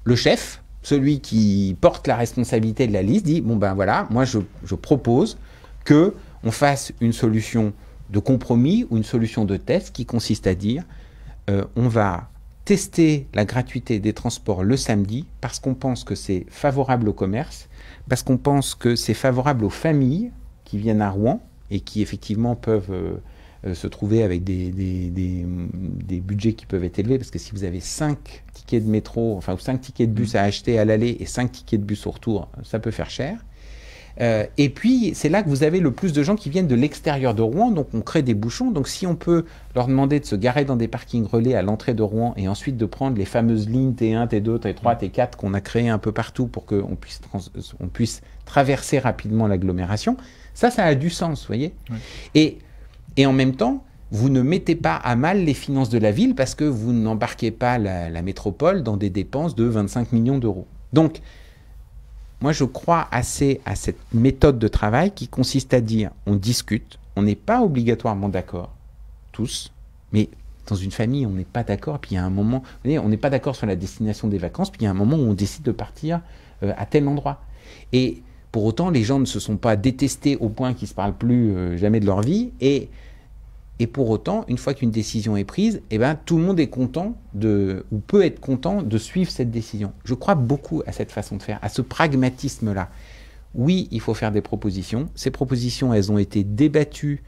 le chef, celui qui porte la responsabilité de la liste, dit bon ben voilà, moi je, propose que on fasse une solution de compromis ou une solution de test qui consiste à dire euh, on va tester la gratuité des transports le samedi parce qu'on pense que c'est favorable au commerce, parce qu'on pense que c'est favorable aux familles qui viennent à Rouen et qui effectivement peuvent euh, euh, se trouver avec des, des, budgets qui peuvent être élevés, parce que si vous avez 5 tickets de métro, enfin, 5 tickets de bus à acheter à l'aller et 5 tickets de bus au retour, ça peut faire cher. Euh, et puis, c'est là que vous avez le plus de gens qui viennent de l'extérieur de Rouen, donc on crée des bouchons. Donc, si on peut leur demander de se garer dans des parkings relais à l'entrée de Rouen et ensuite de prendre les fameuses lignes T1, T2, T3, T4 qu'on a créées un peu partout pour qu'on puisse, on puisse traverser rapidement l'agglomération, ça, ça a du sens, vous voyez. Et et en même temps, vous ne mettez pas à mal les finances de la ville parce que vous n'embarquez pas la, métropole dans des dépenses de 25 millions d'euros. Donc, moi, je crois assez à cette méthode de travail qui consiste à dire on discute, on n'est pas obligatoirement d'accord, tous, mais dans une famille, on n'est pas d'accord, puis il y a un moment, vous voyez, on n'est pas d'accord sur la destination des vacances, puis il y a un moment où on décide de partir euh, à tel endroit. Et pour autant, les gens ne se sont pas détestés au point qu'ils ne se parlent plus euh, jamais de leur vie, et et pour autant, une fois qu'une décision est prise, eh ben, tout le monde est content de, ou peut être content de suivre cette décision. Je crois beaucoup à cette façon de faire, à ce pragmatisme-là. Oui, il faut faire des propositions. Ces propositions, elles ont été débattues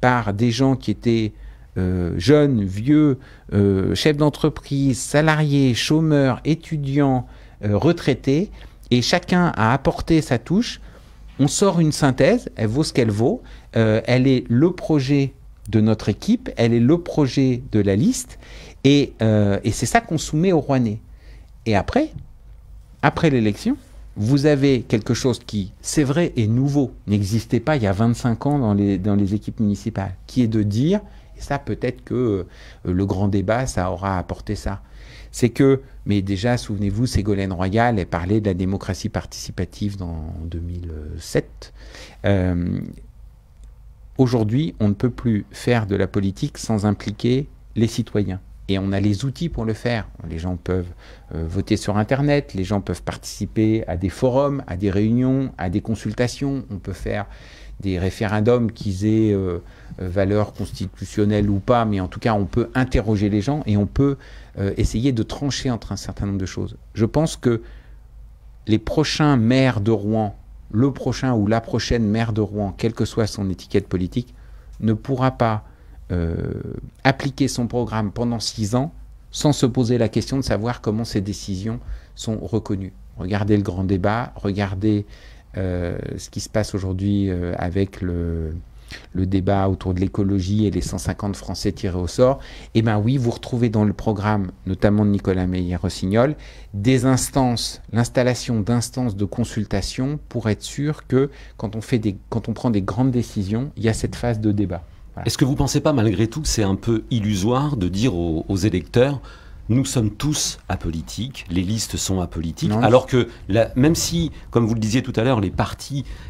par des gens qui étaient euh, jeunes, vieux, euh, chefs d'entreprise, salariés, chômeurs, étudiants, euh, retraités, et chacun a apporté sa touche. On sort une synthèse, elle vaut ce qu'elle vaut, elle est le projet de notre équipe, elle est le projet de la liste, et, euh, et c'est ça qu'on soumet aux Rouennais. Et après, après l'élection, vous avez quelque chose qui, c'est vrai, est nouveau, n'existait pas il y a 25 ans dans les, dans les équipes municipales, qui est de dire, et ça peut-être que euh, le grand débat, ça aura apporté ça, c'est que, mais déjà, souvenez-vous, Ségolène Royal, elle parlait de la démocratie participative dans, en 2007. Aujourd'hui, on ne peut plus faire de la politique sans impliquer les citoyens. Et on a les outils pour le faire. Les gens peuvent euh, voter sur Internet, les gens peuvent participer à des forums, à des réunions, à des consultations. On peut faire des référendums qu'ils aient euh, valeur constitutionnelle ou pas, mais en tout cas, on peut interroger les gens et on peut euh, essayer de trancher entre un certain nombre de choses. Je pense que les prochains maires de Rouen le prochain ou la prochaine maire de Rouen, quelle que soit son étiquette politique, ne pourra pas euh, appliquer son programme pendant six ans sans se poser la question de savoir comment ses décisions sont reconnues. Regardez le grand débat, regardez euh, ce qui se passe aujourd'hui euh, avec le, le débat autour de l'écologie et les 150 Français tirés au sort, eh bien oui, vous retrouvez dans le programme, notamment de Nicolas Meyer-Rossignol, des instances, l'installation d'instances de consultation pour être sûr que quand on, quand on prend des grandes décisions, il y a cette phase de débat. Est-ce que vous ne pensez pas malgré tout que c'est un peu illusoire de dire aux, électeurs nous sommes tous apolitiques, les listes sont apolitiques, alors que même si, comme vous le disiez tout à l'heure, les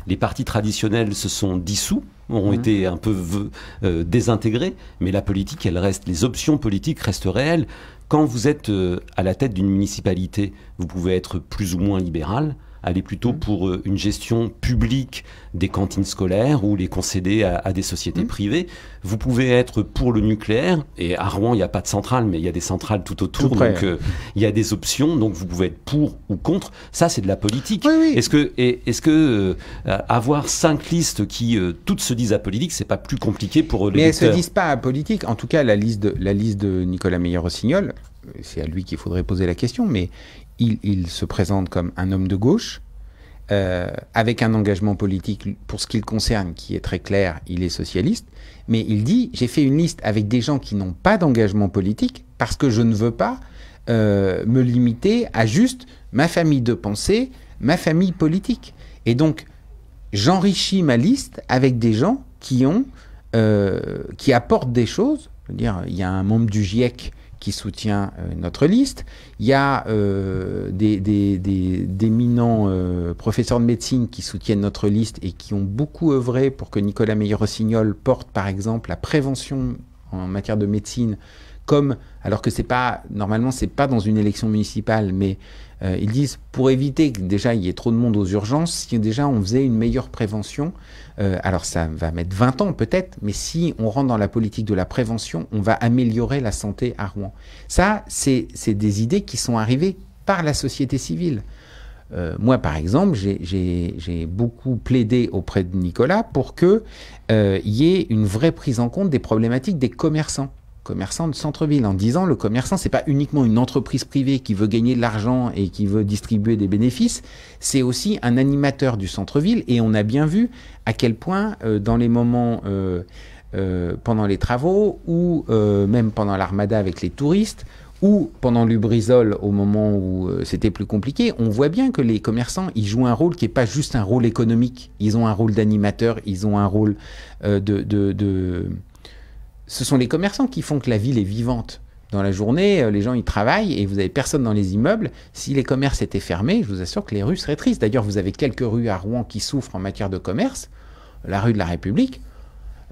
les partis traditionnels se sont dissous, ont mhm. été un peu euh, désintégrés, mais la politique, elle reste, les options politiques restent réelles. Quand vous êtes euh, à la tête d'une municipalité, vous pouvez être plus ou moins libéral, Aller plutôt mm. pour euh, une gestion publique des cantines scolaires ou les concéder à, des sociétés mm. privées. Vous pouvez être pour le nucléaire, et à Rouen, il n'y a pas de centrale, mais il y a des centrales tout autour, donc euh, il y a des options, donc vous pouvez être pour ou contre. Ça, c'est de la politique. Est-ce que, est que euh, avoir cinq listes qui toutes se disent apolitiques, c'est pas plus compliqué pour les Mais elles ne se disent pas apolitiques. En tout cas, la liste de, la liste de Nicolas meilleur rossignol c'est à lui qu'il faudrait poser la question, mais il, se présente comme un homme de gauche, euh, avec un engagement politique pour ce qu'il concerne qui est très clair, il est socialiste, mais il dit j'ai fait une liste avec des gens qui n'ont pas d'engagement politique parce que je ne veux pas euh, me limiter à juste ma famille de pensée, ma famille politique. Et donc j'enrichis ma liste avec des gens qui ont euh, qui apportent des choses. veux dire, il y a un membre du GIEC qui soutient euh, notre liste. Il y a euh, des, des, euh, professeurs de médecine qui soutiennent notre liste et qui ont beaucoup œuvré pour que Nicolas meilleur rossignol porte, par exemple, la prévention en matière de médecine comme, alors que c'est pas, normalement, c'est pas dans une élection municipale, mais euh, ils disent pour éviter que déjà il y ait trop de monde aux urgences, si déjà on faisait une meilleure prévention, euh, alors ça va mettre 20 ans peut-être, mais si on rentre dans la politique de la prévention, on va améliorer la santé à Rouen. Ça, c'est des idées qui sont arrivées par la société civile. Euh, moi, par exemple, j'ai beaucoup plaidé auprès de Nicolas pour qu'il euh, y ait une vraie prise en compte des problématiques des commerçants commerçant de centre-ville en disant le commerçant c'est pas uniquement une entreprise privée qui veut gagner de l'argent et qui veut distribuer des bénéfices, c'est aussi un animateur du centre-ville et on a bien vu à quel point euh, dans les moments euh, euh, pendant les travaux ou même pendant l'armada avec les touristes ou pendant l'ubrisol au moment où c'était plus compliqué, on voit bien que les commerçants, ils jouent un rôle qui est pas juste un rôle économique, ils ont un rôle d'animateur, ils ont un rôle de ce sont les commerçants qui font que la ville est vivante. Dans la journée, euh, les gens y travaillent et vous n'avez personne dans les immeubles. Si les commerces étaient fermés, je vous assure que les rues seraient tristes. D'ailleurs, vous avez quelques rues à Rouen qui souffrent en matière de commerce. La rue de la République,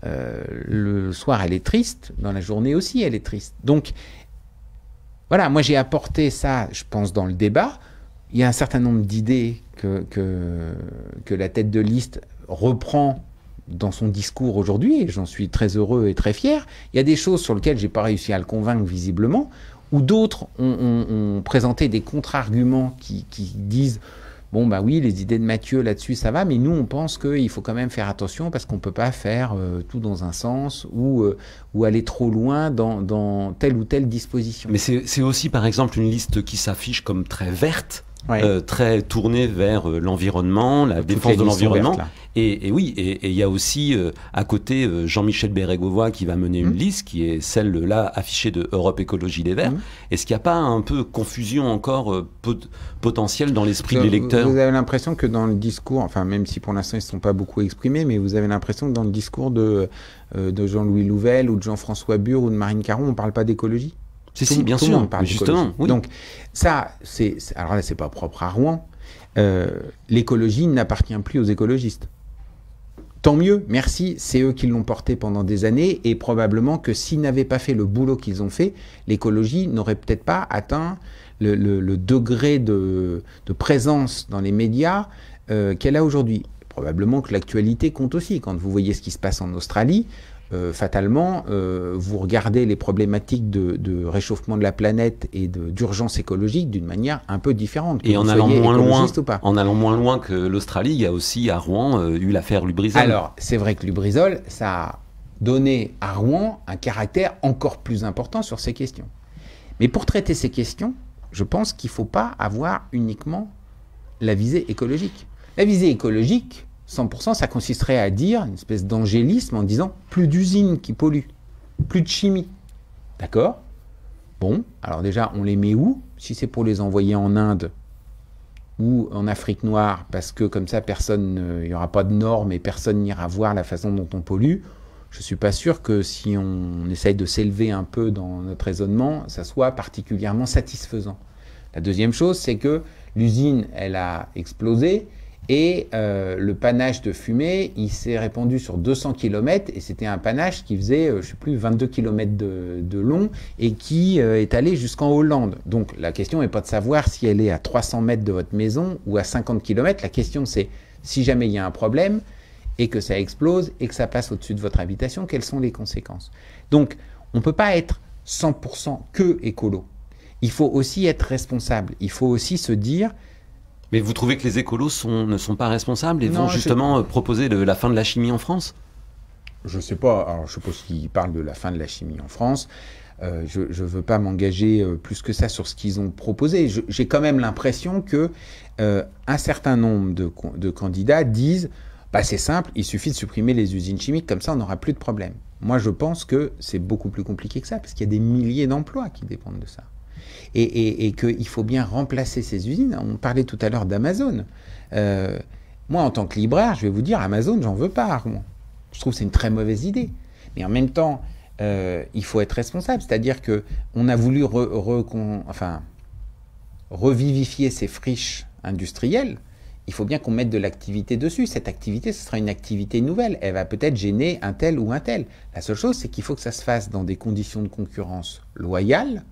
euh, le soir, elle est triste. Dans la journée aussi, elle est triste. Donc, voilà, moi j'ai apporté ça, je pense, dans le débat. Il y a un certain nombre d'idées que, que la tête de liste reprend dans son discours aujourd'hui, et j'en suis très heureux et très fier, il y a des choses sur lesquelles j'ai pas réussi à le convaincre visiblement, ou d'autres ont, présenté des contre-arguments qui, disent bon bah oui les idées de Mathieu là-dessus ça va, mais nous on pense qu'il faut quand même faire attention parce qu'on ne peut pas faire euh, tout dans un sens ou, euh, aller trop loin dans telle ou telle disposition. Mais c'est aussi par exemple une liste qui s'affiche comme très verte euh, très tourné vers euh, l'environnement, la défense de l'environnement. et, oui, et il y a aussi euh, à côté Jean-Michel Bérégovoy qui va mener une mmh. liste qui est celle là affichée de Europe Écologie des Verts. Mmh. Est-ce qu'il n'y a pas un peu confusion encore potentielle dans l'esprit des Vous avez l'impression que dans le discours, enfin même si pour l'instant ils ne sont pas beaucoup exprimés, mais vous avez l'impression que dans le discours de, de Jean-Louis Louvel ou de Jean-François Bure ou de Marine Caron, on ne parle pas d'écologie si, si, bien sûr. justement, Donc, ça, c'est. Alors là, c'est pas propre à Rouen. Euh, l'écologie n'appartient plus aux écologistes. Tant mieux, merci, c'est eux qui l'ont porté pendant des années et probablement que s'ils n'avaient pas fait le boulot qu'ils ont fait, l'écologie n'aurait peut-être pas atteint le, degré de, présence dans les médias euh, qu'elle a aujourd'hui. Probablement que l'actualité compte aussi. Quand vous voyez ce qui se passe en Australie, euh, fatalement, euh, vous regardez les problématiques de, réchauffement de la planète et d'urgence écologique d'une manière un peu différente. Et en allant, moins loin, en allant moins loin que l'Australie, il y a aussi à Rouen euh, eu l'affaire Lubrizol. Alors, c'est vrai que Lubrizol, ça a donné à Rouen un caractère encore plus important sur ces questions. Mais pour traiter ces questions, je pense qu'il ne faut pas avoir uniquement la visée écologique. La visée écologique, 100%, ça consisterait à dire une espèce d'angélisme en disant plus d'usines qui polluent, plus de chimie. D'accord Bon, alors déjà, on les met où Si c'est pour les envoyer en Inde ou en Afrique noire, parce que comme ça, personne, il n'y aura pas de normes et personne n'ira voir la façon dont on pollue, je ne suis pas sûr que si on essaye de s'élever un peu dans notre raisonnement, ça soit particulièrement satisfaisant. La deuxième chose, c'est que l'usine, elle a explosé, et euh, le panache de fumée, il s'est répandu sur 200 km et c'était un panache qui faisait, euh, je sais plus, 22 km de, long et qui euh, est allé jusqu'en Hollande. Donc la question n'est pas de savoir si elle est à 300 mètres de votre maison ou à 50 km. La question c'est si jamais il y a un problème et que ça explose et que ça passe au-dessus de votre habitation, quelles sont les conséquences Donc on ne peut pas être 100% que écolo. Il faut aussi être responsable. Il faut aussi se dire mais vous trouvez que les écolos ne sont pas responsables et vont justement euh, proposer la fin de la chimie en France Je ne sais pas. je suppose qu'ils parlent de la fin de la chimie en France. Euh, je ne veux pas m'engager euh, plus que ça sur ce qu'ils ont proposé. J'ai quand même l'impression que un certain nombre de, candidats disent bah, c'est simple, il suffit de supprimer les usines chimiques, comme ça on n'aura plus de problème. Moi je pense que c'est beaucoup plus compliqué que ça, parce qu'il y a des milliers d'emplois qui dépendent de ça et, qu'il faut bien remplacer ces usines. On parlait tout à l'heure d'Amazon. Euh, moi, en tant que libraire, je vais vous dire, Amazon, j'en veux pas. Je trouve que c'est une très mauvaise idée. Mais en même temps, euh, il faut être responsable. C'est-à-dire que a voulu revivifier ces friches industrielles. Il faut bien qu'on mette de l'activité dessus. Cette activité, ce sera une activité nouvelle. Elle va peut-être gêner un tel ou un tel. La seule chose, c'est qu'il faut que ça se fasse dans des conditions de concurrence loyales,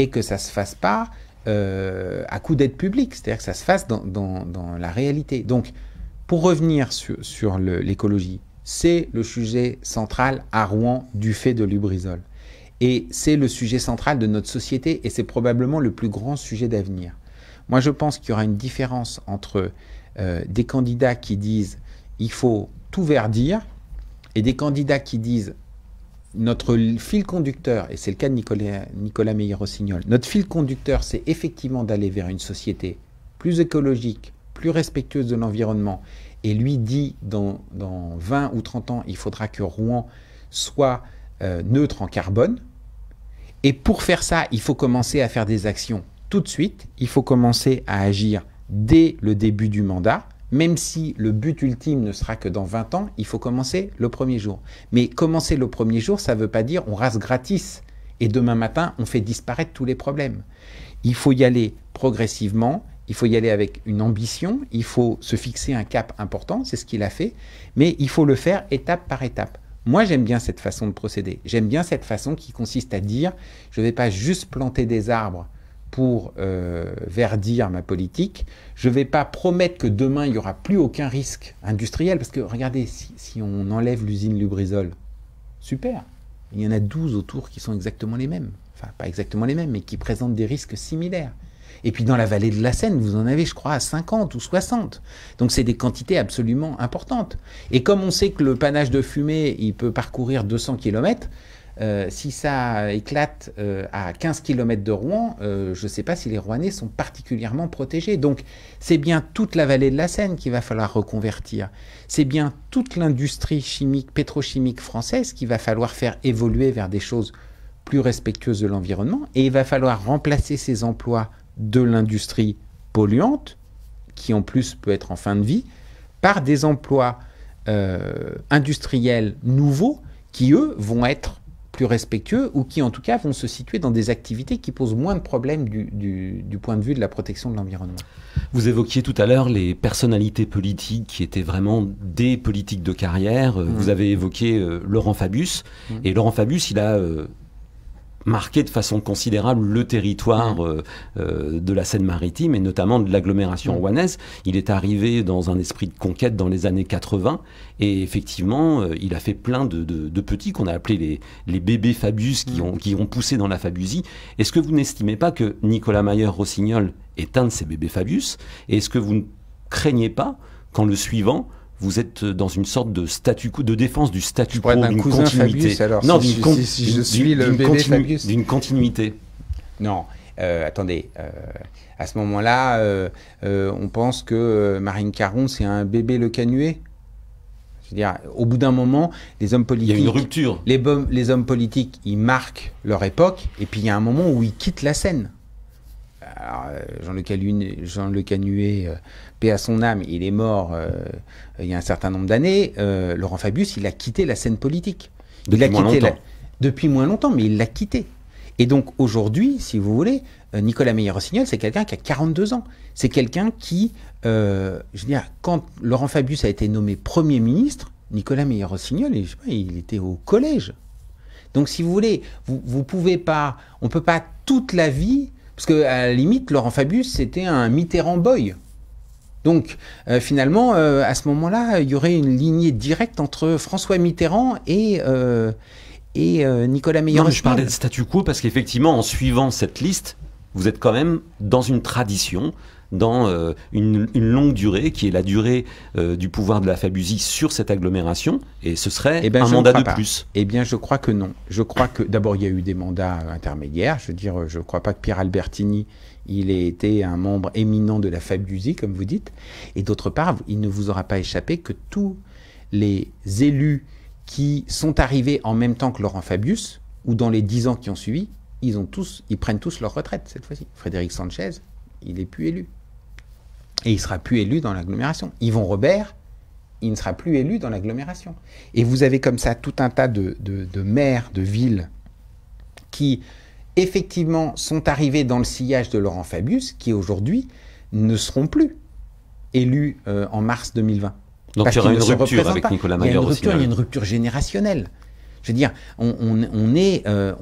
et que ça se fasse pas euh, à coup d'aide publique, c'est-à-dire que ça se fasse dans, la réalité. Donc, pour revenir sur, l'écologie, c'est le sujet central à Rouen du fait de Lubrizol. Et c'est le sujet central de notre société et c'est probablement le plus grand sujet d'avenir. Moi, je pense qu'il y aura une différence entre euh, des candidats qui disent il faut tout verdir et des candidats qui disent notre fil conducteur, et c'est le cas de Nicolas, Nicolas Meyer-Rossignol, notre fil conducteur, c'est effectivement d'aller vers une société plus écologique, plus respectueuse de l'environnement. Et lui dit, dans, 20 ou 30 ans, il faudra que Rouen soit euh, neutre en carbone. Et pour faire ça, il faut commencer à faire des actions tout de suite. Il faut commencer à agir dès le début du mandat même si le but ultime ne sera que dans 20 ans, il faut commencer le premier jour. Mais commencer le premier jour, ça ne veut pas dire on rase gratis et demain matin, on fait disparaître tous les problèmes. Il faut y aller progressivement, il faut y aller avec une ambition, il faut se fixer un cap important, c'est ce qu'il a fait, mais il faut le faire étape par étape. Moi, j'aime bien cette façon de procéder. J'aime bien cette façon qui consiste à dire, je ne vais pas juste planter des arbres pour euh, verdir ma politique. Je ne vais pas promettre que demain, il n'y aura plus aucun risque industriel, parce que regardez, si, on enlève l'usine Lubrizol, super, il y en a 12 autour qui sont exactement les mêmes, enfin pas exactement les mêmes, mais qui présentent des risques similaires. Et puis dans la vallée de la Seine, vous en avez, je crois, à 50 ou 60. Donc c'est des quantités absolument importantes. Et comme on sait que le panache de fumée, il peut parcourir 200 km, euh, si ça éclate euh, à 15 km de Rouen, euh, je ne sais pas si les Rouennais sont particulièrement protégés. Donc c'est bien toute la vallée de la Seine qu'il va falloir reconvertir. C'est bien toute l'industrie chimique, pétrochimique française qu'il va falloir faire évoluer vers des choses plus respectueuses de l'environnement. Et il va falloir remplacer ces emplois de l'industrie polluante, qui en plus peut être en fin de vie, par des emplois industriels nouveaux qui, eux, vont être plus respectueux ou qui en tout cas vont se situer dans des activités qui posent moins de problèmes du, point de vue de la protection de l'environnement. Vous évoquiez tout à l'heure les personnalités politiques qui étaient vraiment des politiques de carrière. Euh, mmh. Vous avez évoqué euh, Laurent Fabius mmh. et Laurent Fabius, il a euh, marqué de façon considérable le territoire euh, euh, de la Seine-Maritime et notamment de l'agglomération mm. rouennaise. Il est arrivé dans un esprit de conquête dans les années 80 et effectivement, euh, il a fait plein de, petits qu'on a appelés les, bébés Fabius mm. qui ont, poussé dans la Fabusie. Est-ce que vous n'estimez pas que Nicolas Mayer-Rossignol est un de ces bébés Fabius Et est-ce que vous ne craignez pas qu'en le suivant vous êtes dans une sorte de statu de défense du statu quo, d'une continuité. Fabius, alors, non, d'une d'une continuité. Non. Euh, attendez, euh, à ce moment-là, euh, on pense que Marine Caron, c'est un bébé le canuet dire, au bout d'un moment, les hommes politiques. Il y a une rupture. Les, les hommes politiques, ils marquent leur époque, et puis il y a un moment où ils quittent la scène. Euh, Jean-Luc Jean Canuet, euh, paix à son âme, il est mort euh, il y a un certain nombre d'années. Laurent Fabius, il a quitté la scène politique. Il depuis moins longtemps. depuis moins longtemps, mais il l'a quitté. Et donc aujourd'hui, si vous voulez, Nicolas Meyer-Rossignol, c'est quelqu'un qui a 42 ans. C'est quelqu'un qui, je veux quand Laurent Fabius a été nommé Premier ministre, Nicolas Meyer-Rossignol, il était au collège. Donc si vous voulez, vous, vous pouvez pas, on ne peut pas toute la vie parce que à la limite, Laurent Fabius, c'était un Mitterrand boy. Donc euh, finalement, euh, à ce moment-là, il y aurait une lignée directe entre François Mitterrand et, euh, Nicolas Meillon. Non, je parlais de statu quo parce qu'effectivement, en suivant cette liste, vous êtes quand même dans une tradition dans euh, une, longue durée, qui est la durée euh, du pouvoir de la Fabusie sur cette agglomération, et ce serait eh ben, un mandat de plus. Eh bien, je crois que non. Je crois que, d'abord, il y a eu des mandats intermédiaires. Je veux dire, je ne crois pas que Pierre Albertini, il ait été un membre éminent de la Fabusie, comme vous dites. Et d'autre part, il ne vous aura pas échappé que tous les élus qui sont arrivés en même temps que Laurent Fabius, ou dans les dix ans qui ont suivi, ils, ont tous, ils prennent tous leur retraite cette fois-ci. Frédéric Sanchez, il n'est plus élu et il ne sera plus élu dans l'agglomération. Yvon Robert, il ne sera plus élu dans l'agglomération. Et vous avez comme ça tout un tas de, maires de villes qui, effectivement, sont arrivés dans le sillage de Laurent Fabius, qui aujourd'hui ne seront plus élus euh, en mars 2020. Donc il y aura une rupture avec Nicolas Mayer il y a une Il y a une rupture générationnelle. Je veux dire, on, est, on est 30 euh,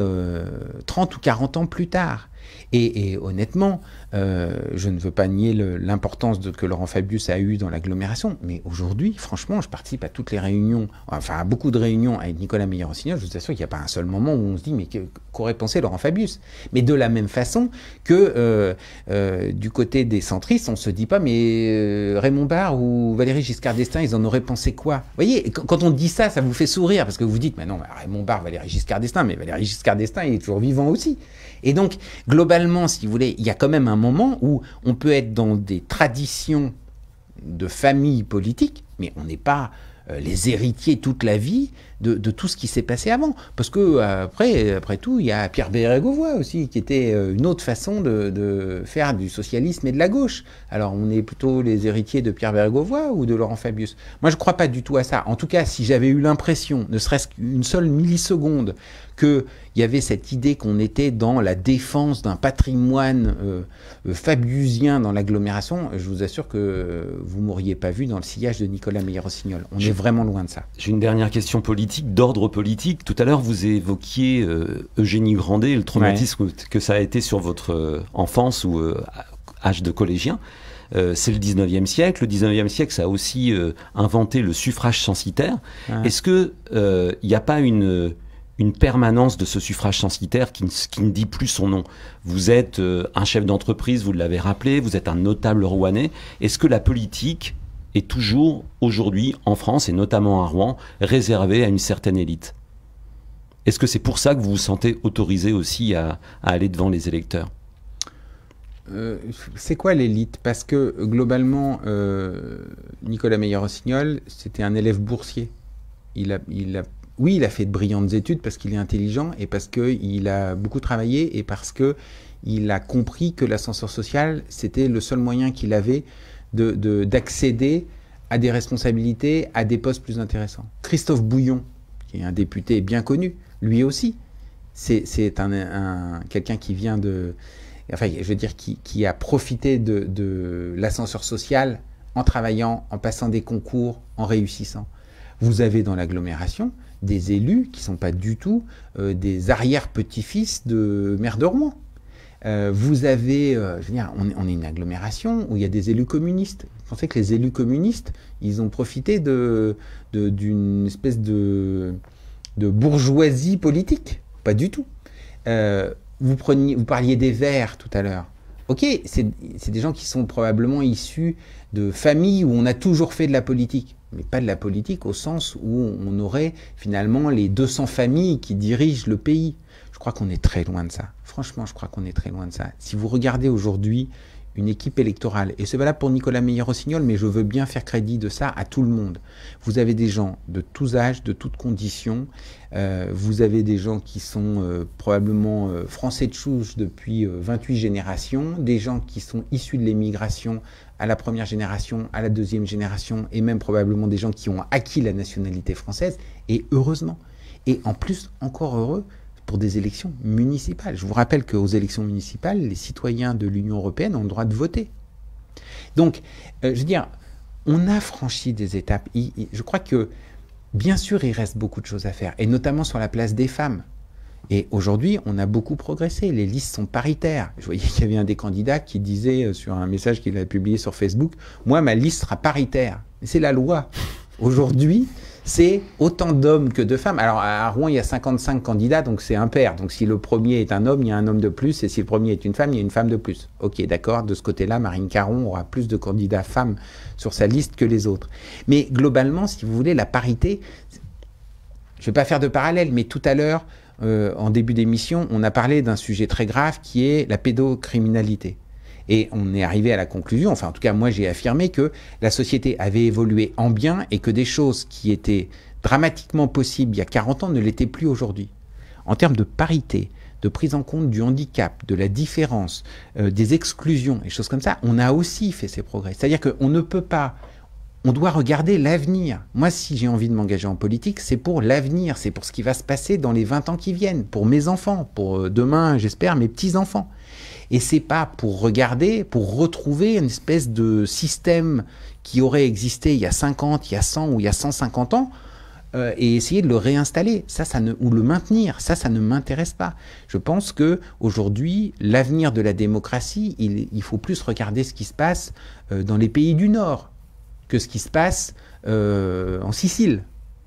euh, ou 40 ans plus tard. Et, honnêtement, euh, je ne veux pas nier l'importance que Laurent Fabius a eue dans l'agglomération, mais aujourd'hui, franchement, je participe à toutes les réunions, enfin à beaucoup de réunions avec Nicolas meilleur rossignol je vous assure qu'il n'y a pas un seul moment où on se dit, mais qu'aurait pensé Laurent Fabius Mais de la même façon que euh, euh, du côté des centristes, on ne se dit pas, mais Raymond Barre ou Valérie Giscard d'Estaing, ils en auraient pensé quoi Vous voyez, quand on dit ça, ça vous fait sourire, parce que vous dites, mais non, Raymond Barre, Valérie Giscard d'Estaing, mais Valérie Giscard d'Estaing, il est toujours vivant aussi. Et donc, globalement, si vous voulez, il y a quand même un moment où on peut être dans des traditions de famille politique, mais on n'est pas euh, les héritiers toute la vie de, tout ce qui s'est passé avant. Parce que euh, après, après tout, il y a Pierre Bérégovoy aussi, qui était euh, une autre façon de, de, faire du socialisme et de la gauche. Alors on est plutôt les héritiers de Pierre Bérégovois ou de Laurent Fabius. Moi je ne crois pas du tout à ça. En tout cas, si j'avais eu l'impression, ne serait-ce qu'une seule milliseconde, qu'il y avait cette idée qu'on était dans la défense d'un patrimoine euh, euh, fabusien fabiusien dans l'agglomération, je vous assure que euh, vous ne m'auriez pas vu dans le sillage de Nicolas Meyer-Rossignol. On est vraiment loin de ça. J'ai une dernière question politique, d'ordre politique. Tout à l'heure, vous évoquiez Eugénie Grandet le traumatisme que ça a été sur votre enfance ou âge de collégien. c'est le 19e siècle. Le 19e siècle, ça a aussi inventé le suffrage censitaire. Est-ce qu'il il n'y a pas une, une permanence de ce suffrage censitaire qui, qui, ne dit plus son nom. Vous êtes euh, un chef d'entreprise, vous l'avez rappelé, vous êtes un notable Rouanais. Est-ce que la politique est toujours aujourd'hui en France et notamment à Rouen réservée à une certaine élite Est-ce que c'est pour ça que vous vous sentez autorisé aussi à, aller devant les électeurs euh, c'est quoi l'élite Parce que globalement, euh, Nicolas Meyer-Rossignol, c'était un élève boursier. Il a, il a oui, il a fait de brillantes études parce qu'il est intelligent et parce qu'il a beaucoup travaillé et parce qu'il a compris que l'ascenseur social, c'était le seul moyen qu'il avait d'accéder de, à des responsabilités, à des postes plus intéressants. Christophe Bouillon, qui est un député bien connu, lui aussi, c'est quelqu'un qui vient de... Enfin, je veux dire, qui, a profité de l'ascenseur social en travaillant, en passant des concours, en réussissant. Vous avez dans l'agglomération des élus qui ne sont pas du tout euh, des arrière-petits-fils de maires de Rouen. Euh, vous avez, euh, je veux dire, on, est une agglomération où il y a des élus communistes. Vous pensez que les élus communistes, ils ont profité d'une de, espèce de, bourgeoisie politique Pas du tout. vous, preniez, vous parliez des Verts tout à l'heure. Ok, c'est des gens qui sont probablement issus de familles où on a toujours fait de la politique mais pas de la politique au sens où on aurait finalement les 200 familles qui dirigent le pays. Je crois qu'on est très loin de ça. Franchement, je crois qu'on est très loin de ça. Si vous regardez aujourd'hui une équipe électorale, et c'est valable pour Nicolas Meyer-Rossignol, mais je veux bien faire crédit de ça à tout le monde. Vous avez des gens de tous âges, de toutes conditions. Euh, vous avez des gens qui sont euh, probablement euh, français de chouche depuis 28 générations, des gens qui sont issus de l'émigration à la première génération, à la deuxième génération, et même probablement des gens qui ont acquis la nationalité française, et heureusement. Et en plus, encore heureux pour des élections municipales. Je vous rappelle qu'aux élections municipales, les citoyens de l'Union européenne ont le droit de voter. Donc, euh, je veux dire, on a franchi des étapes. je crois que, bien sûr, il reste beaucoup de choses à faire, et notamment sur la place des femmes. Et aujourd'hui, on a beaucoup progressé. Les listes sont paritaires. Je voyais qu'il y avait un des candidats qui disait euh, sur un message qu'il avait publié sur Facebook, moi, ma liste sera paritaire. C'est la loi. Aujourd'hui, c'est autant d'hommes que de femmes. Alors à Rouen, il y a 55 candidats, donc c'est un père Donc si le premier est un homme, il y a un homme de plus, et si le premier est une femme, il y a une femme de plus. Ok, d'accord, de ce côté-là, Marine Caron aura plus de candidats femmes sur sa liste que les autres. Mais globalement, si vous voulez, la parité, je ne vais pas faire de parallèle, mais tout à l'heure, euh, en début d'émission, on a parlé d'un sujet très grave qui est la pédocriminalité. Et on est arrivé à la conclusion, enfin en tout cas moi j'ai affirmé que la société avait évolué en bien et que des choses qui étaient dramatiquement possibles il y a 40 ans ne l'étaient plus aujourd'hui. En termes de parité, de prise en compte du handicap, de la différence, euh, des exclusions et choses comme ça, on a aussi fait ces progrès. C'est-à-dire qu'on ne peut pas on doit regarder l'avenir. Moi, si j'ai envie de m'engager en politique, c'est pour l'avenir, c'est pour ce qui va se passer dans les 20 ans qui viennent, pour mes enfants, pour euh, demain, j'espère, mes petits-enfants. Et c'est pas pour regarder, pour retrouver une espèce de système qui aurait existé il y a 50, il y a 100 ou il y a 150 ans euh, et essayer de le réinstaller, ça, ça ne, ou le maintenir, ça, ça ne m'intéresse pas. Je pense que aujourd'hui, l'avenir de la démocratie, il, faut plus regarder ce qui se passe euh, dans les pays du Nord, ce qui se passe euh, en Sicile.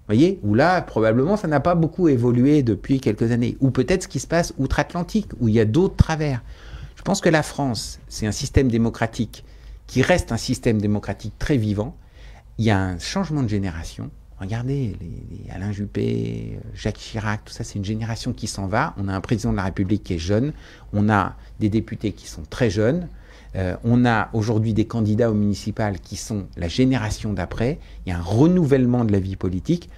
voyez Où là, probablement, ça n'a pas beaucoup évolué depuis quelques années. Ou peut-être ce qui se passe outre-Atlantique, où il y a d'autres travers. Je pense que la France, c'est un système démocratique qui reste un système démocratique très vivant. Il y a un changement de génération. Regardez, Alain Juppé, Jacques Chirac, tout ça, c'est une génération qui s'en va. On a un président de la République qui est jeune. On a des députés qui sont très jeunes. Euh, on a aujourd'hui des candidats aux municipales qui sont la génération d'après. Il y a un renouvellement de la vie politique.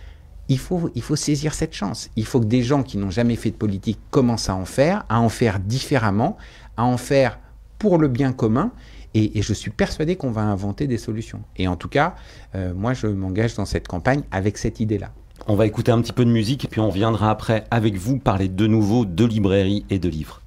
Il faut, il faut saisir cette chance. Il faut que des gens qui n'ont jamais fait de politique commencent à en faire, à en faire différemment, à en faire pour le bien commun. Et, je suis persuadé qu'on va inventer des solutions. Et en tout cas, euh, moi, je m'engage dans cette campagne avec cette idée-là. On va écouter un petit peu de musique et puis on viendra après avec vous parler de nouveau de librairie et de livres.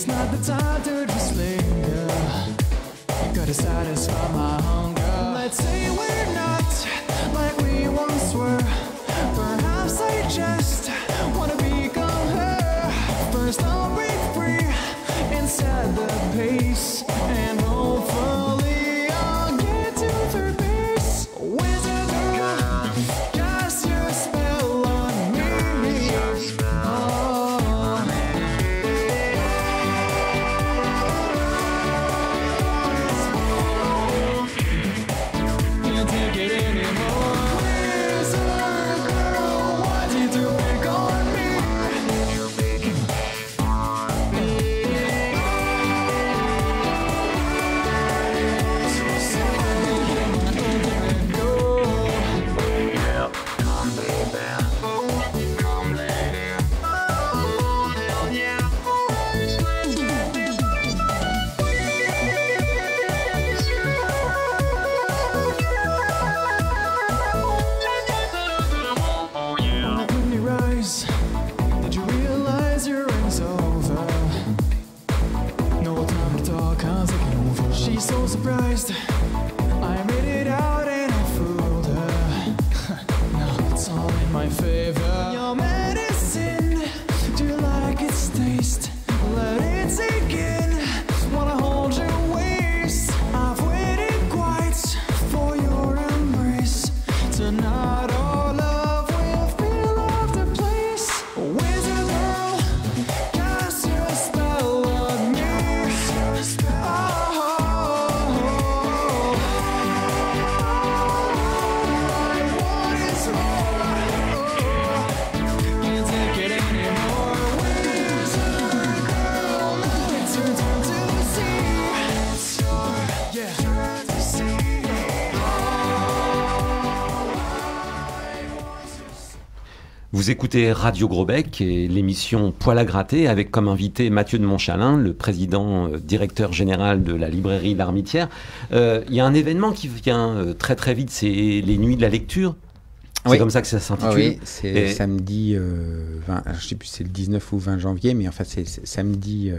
It's not the time to just linger. Gotta satisfy my hunger. Let's say we're not like we once were. Perhaps I just wanna become her. First I'll breathe free and set the pace. Vous écoutez Radio Grobec et l'émission Poil à gratter avec comme invité Mathieu de Montchalin, le président euh, directeur général de la librairie L'Armitière. Euh, il y a un événement qui vient euh, très très vite, c'est les nuits de la lecture c'est comme ça que ça s'intitule. Ah c'est samedi, 20, euh, ah, je sais plus c'est le 19 ou 20 janvier, mais enfin c'est samedi, euh,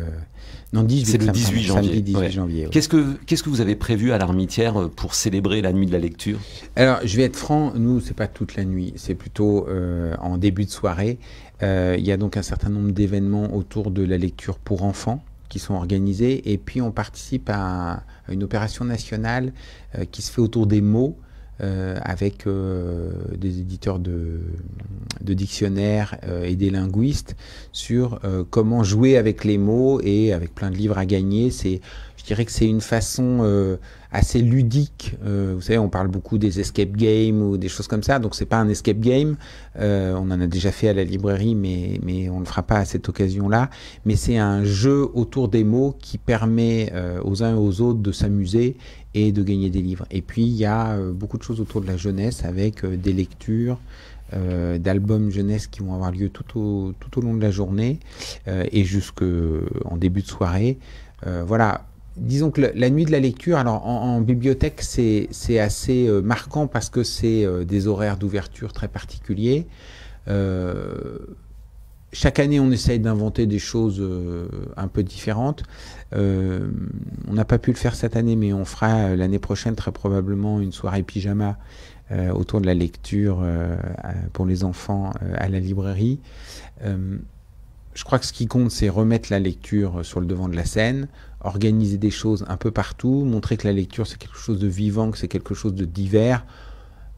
non 18. C'est le 18 janvier. janvier Qu'est-ce que vous avez prévu à l'Armitière euh, pour célébrer la nuit de la lecture Alors je vais être franc, nous c'est pas toute la nuit, c'est plutôt en début de soirée. Il y a donc un certain nombre d'événements autour de la lecture pour enfants qui sont organisés et puis on participe à une opération nationale qui se fait autour des mots. Euh, avec euh, des éditeurs de, de dictionnaires euh, et des linguistes sur comment jouer avec les mots et avec plein de livres à gagner. C'est je dirais que c'est une façon assez ludique. vous savez, on parle beaucoup des escape games ou des choses comme ça, donc c'est pas un escape game. on en a déjà fait à la librairie, mais mais on le fera pas à cette occasion-là. Mais c'est un jeu autour des mots qui permet aux uns et aux autres de s'amuser et de gagner des livres. Et puis il y a euh, beaucoup de choses autour de la jeunesse avec euh, des lectures, euh, d'albums jeunesse qui vont avoir lieu tout au, tout au long de la journée euh, et jusqu'en début de soirée. voilà. Disons que la nuit de la lecture, alors en, en bibliothèque, c'est assez marquant parce que c'est des horaires d'ouverture très particuliers chaque année, on essaye d'inventer des choses euh, un peu différentes. Euh, on n'a pas pu le faire cette année, mais on fera euh, l'année prochaine très probablement une soirée pyjama autour de la lecture pour les enfants à la librairie. je crois que ce qui compte, c'est remettre la lecture sur le devant de la scène, organiser des choses un peu partout, montrer que la lecture, c'est quelque chose de vivant, que c'est quelque chose de divers.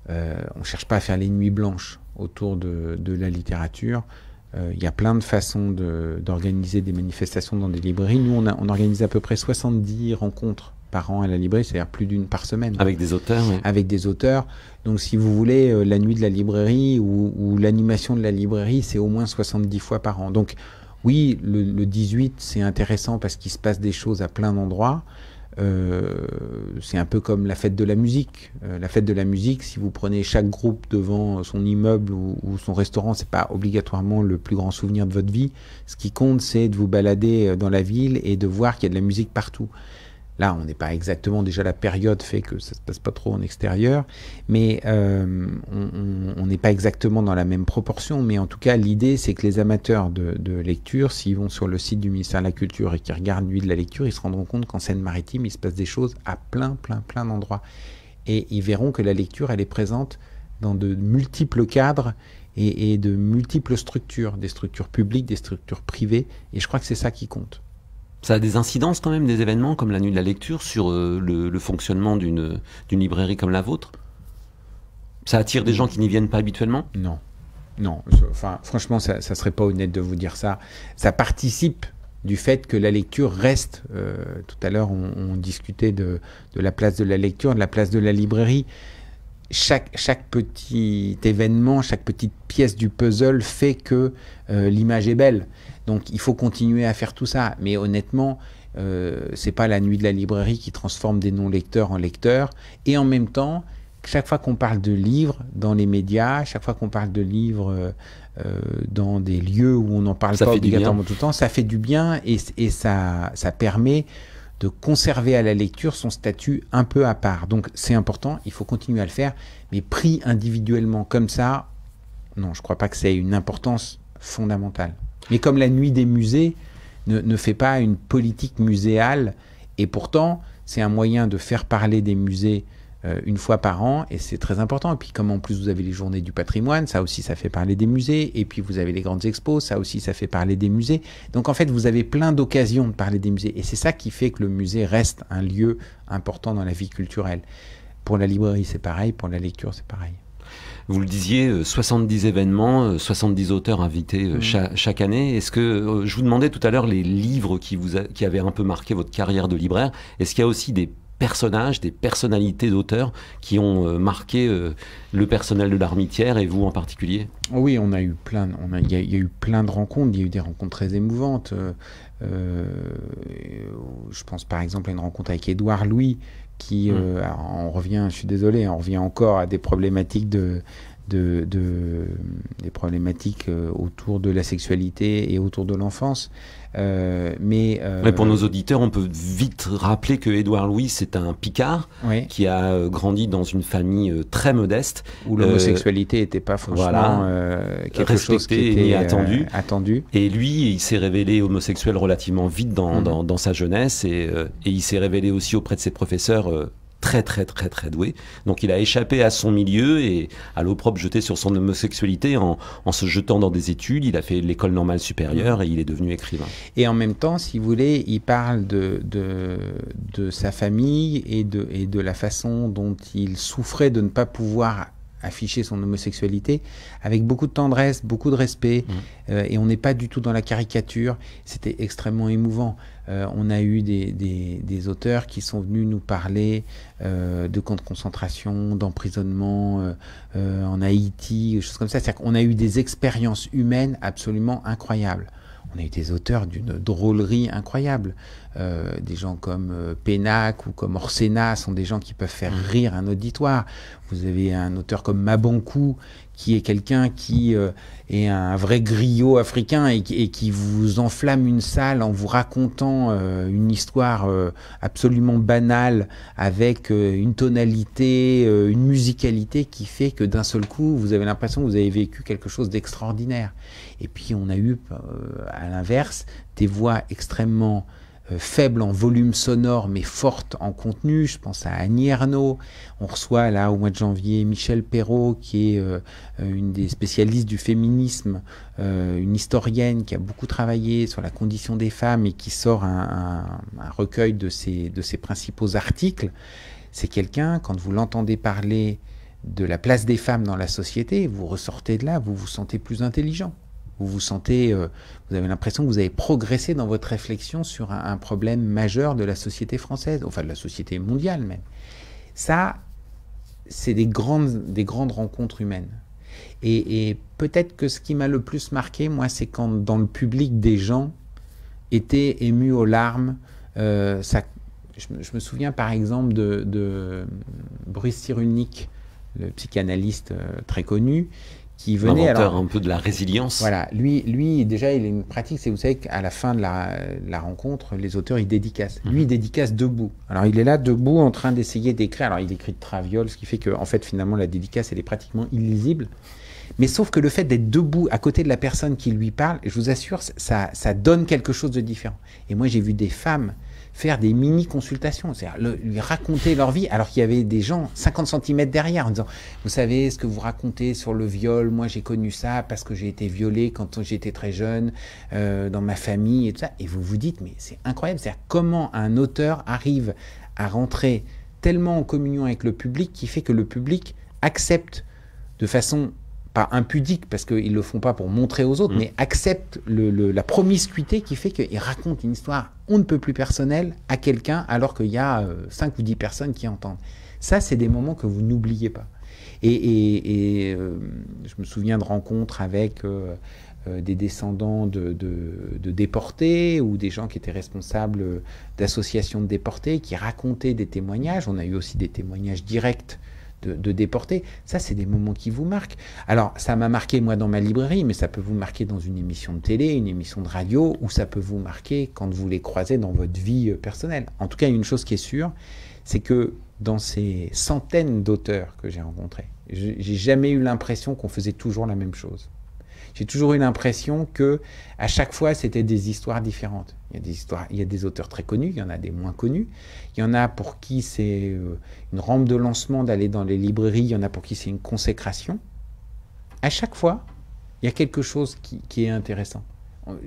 on ne cherche pas à faire les nuits blanches autour de la littérature. Euh, il y a plein de façons d'organiser des manifestations dans des librairies. Nous, on, organise à peu près 70 rencontres par an à la librairie, c'est-à-dire plus d'une par semaine. Avec des auteurs, oui. Avec des auteurs. Donc, si vous voulez, euh, la nuit de la librairie ou, l'animation de la librairie, c'est au moins 70 fois par an. Donc, oui, le, le 18, c'est intéressant parce qu'il se passe des choses à plein d'endroits. Euh, c'est un peu comme la fête de la musique. Euh, la fête de la musique, si vous prenez chaque groupe devant son immeuble ou, ou son restaurant, c'est pas obligatoirement le plus grand souvenir de votre vie. Ce qui compte, c'est de vous balader euh, dans la ville et de voir qu'il y a de la musique partout. Là, on n'est pas exactement déjà la période fait que ça se passe pas trop en extérieur, mais euh, on n'est pas exactement dans la même proportion. Mais en tout cas, l'idée, c'est que les amateurs de, lecture, s'ils vont sur le site du ministère de la Culture et qu'ils regardent Nuit de la lecture, ils se rendront compte qu'en Seine-Maritime, il se passe des choses à plein, plein, plein d'endroits. Et ils verront que la lecture, elle est présente dans de multiples cadres et de multiples structures, des structures publiques, des structures privées. Et je crois que c'est ça qui compte. Ça a des incidences quand même, des événements comme la nuit de la lecture sur euh, le, fonctionnement d'une librairie comme la vôtre Ça attire des gens qui n'y viennent pas habituellement Non. Non. Enfin, franchement, ça ne serait pas honnête de vous dire ça. Ça participe du fait que la lecture reste. Euh, tout à l'heure, on, discutait de, la place de la lecture, de la place de la librairie. Chaque, chaque petit événement, chaque petite pièce du puzzle fait que euh, l'image est belle. Donc il faut continuer à faire tout ça. Mais honnêtement, euh, c'est pas la nuit de la librairie qui transforme des non-lecteurs en lecteurs. Et en même temps, chaque fois qu'on parle de livres dans les médias, chaque fois qu'on parle de livres euh, dans des lieux où on n'en parle pas obligatoirement tout le temps, ça fait du bien et, ça, ça permet de conserver à la lecture son statut un peu à part. Donc c'est important, il faut continuer à le faire, mais pris individuellement comme ça, non, je ne crois pas que c'est une importance fondamentale. Mais comme la nuit des musées ne, fait pas une politique muséale, et pourtant c'est un moyen de faire parler des musées euh, une fois par an, et c'est très important. Et puis comme en plus vous avez les journées du patrimoine, ça aussi ça fait parler des musées, et puis vous avez les grandes expos, ça aussi ça fait parler des musées. Donc en fait vous avez plein d'occasions de parler des musées, et c'est ça qui fait que le musée reste un lieu important dans la vie culturelle. Pour la librairie c'est pareil, pour la lecture c'est pareil. Vous le disiez, 70 euh, événements, 70 euh, auteurs invités euh, mm. chaque, année. Est-ce que je vous demandais tout à l'heure les livres qui vous qui avaient un peu marqué votre carrière de libraire Est-ce qu'il y a aussi des personnages, des personnalités d'auteurs qui ont marqué le personnel de l'Armitière et vous en particulier Oui, on a eu plein, on il, y a, eu plein de rencontres, il y a eu des rencontres très émouvantes. je pense par exemple à une rencontre avec Édouard Louis, qui, hmm. euh, on revient, je suis désolé, hein, on revient encore à des problématiques de, de, des problématiques euh, autour de la sexualité et autour de l'enfance. Euh, euh, mais, pour nos auditeurs, on peut vite rappeler que Édouard Louis, c'est un Picard qui a grandi dans une famille très modeste où l'homosexualité n'était pas forcément quelque chose qui était et attendu. attendu. Et lui, il s'est révélé homosexuel relativement vite dans, mhm. sa jeunesse et, et il s'est révélé aussi auprès de ses professeurs très très très très doué. Donc il a échappé à son milieu et à l'opprobre jeté sur son homosexualité en, se jetant dans des études. Il a fait l'école normale supérieure et il est devenu écrivain. Et en même temps, si vous voulez, il parle de, de, sa famille et de, et de la façon dont il souffrait de ne pas pouvoir afficher son homosexualité avec beaucoup de tendresse, beaucoup de respect, mmh. euh, et on n'est pas du tout dans la caricature. C'était extrêmement émouvant. Euh, on a eu des, auteurs qui sont venus nous parler euh, de camps de concentration, d'emprisonnement euh, en Haïti, choses comme ça. C'est-à-dire qu'on a eu des expériences humaines absolument incroyables. On a eu des auteurs d'une drôlerie incroyable. des gens comme Pénac ou comme Orsena sont des gens qui peuvent faire mmh. rire un auditoire. Vous avez un auteur comme Mabonkou qui est quelqu'un qui euh, est un vrai griot africain et, qui vous enflamme une salle en vous racontant euh, une histoire euh, absolument banale avec une tonalité, une musicalité qui fait que d'un seul coup, vous avez l'impression que vous avez vécu quelque chose d'extraordinaire. Et puis on a eu, à l'inverse, des voix extrêmement euh, faible en volume sonore mais forte en contenu. Je pense à Annie Ernaux. On reçoit là au mois de janvier Michel Perrault qui est euh, euh, une des spécialistes du féminisme, une historienne qui a beaucoup travaillé sur la condition des femmes et qui sort un, recueil de ses, de ses principaux articles. C'est quelqu'un, quand vous l'entendez parler de la place des femmes dans la société, vous ressortez de là, vous vous sentez plus intelligent vous vous sentez, euh, vous avez l'impression que vous avez progressé dans votre réflexion sur un, problème majeur de la société française, enfin de la société mondiale même. Ça, c'est des grandes, des grandes rencontres humaines. Et, peut-être que ce qui m'a le plus marqué, moi, c'est quand dans le public des gens étaient émus aux larmes. Euh, ça, je, me souviens par exemple de, de Bruce Cyrulnik, le psychanalyste euh, très connu, qui venait alors un peu de la résilience. Voilà, lui, lui déjà, il est une pratique, c'est vous savez qu'à la fin de la, rencontre, les auteurs ils dédicacent. Mhm. Lui, il dédicace debout. Alors il est là debout en train d'essayer d'écrire. Alors il écrit de traviole, ce qui fait que en fait finalement la dédicace elle est pratiquement illisible. Mais sauf que le fait d'être debout à côté de la personne qui lui parle, je vous assure, ça, ça donne quelque chose de différent. Et moi j'ai vu des femmes faire des mini-consultations, à lui raconter leur vie, alors qu'il y avait des gens 50 cm derrière en disant, vous savez ce que vous racontez sur le viol, moi j'ai connu ça parce que j'ai été violé quand j'étais très jeune, euh, dans ma famille et tout ça, et vous vous dites, mais c'est incroyable, cest à comment un auteur arrive à rentrer tellement en communion avec le public qui fait que le public accepte de façon pas impudique parce qu'ils ne le font pas pour montrer aux autres, mm. mais acceptent la promiscuité qui fait qu'ils racontent une histoire on ne peut plus personnelle à quelqu'un alors qu'il y a 5 euh, ou 10 personnes qui entendent. Ça, c'est des moments que vous n'oubliez pas. Et, euh, je me souviens de rencontres avec euh, des descendants de, de, déportés ou des gens qui étaient responsables d'associations de déportés qui racontaient des témoignages. On a eu aussi des témoignages directs de, déporter, Ça, c'est des moments qui vous marquent. Alors, ça m'a marqué, moi, dans ma librairie, mais ça peut vous marquer dans une émission de télé, une émission de radio, ou ça peut vous marquer quand vous les croisez dans votre vie euh, personnelle. En tout cas, une chose qui est sûre, c'est que dans ces centaines d'auteurs que j'ai rencontrés, j'ai jamais eu l'impression qu'on faisait toujours la même chose j'ai toujours eu l'impression que à chaque fois, c'était des histoires différentes. Il y a des histoires, il y a des auteurs très connus, il y en a des moins connus. Il y en a pour qui c'est euh, une rampe de lancement d'aller dans les librairies, il y en a pour qui c'est une consécration. À chaque fois, il y a quelque chose qui est intéressant.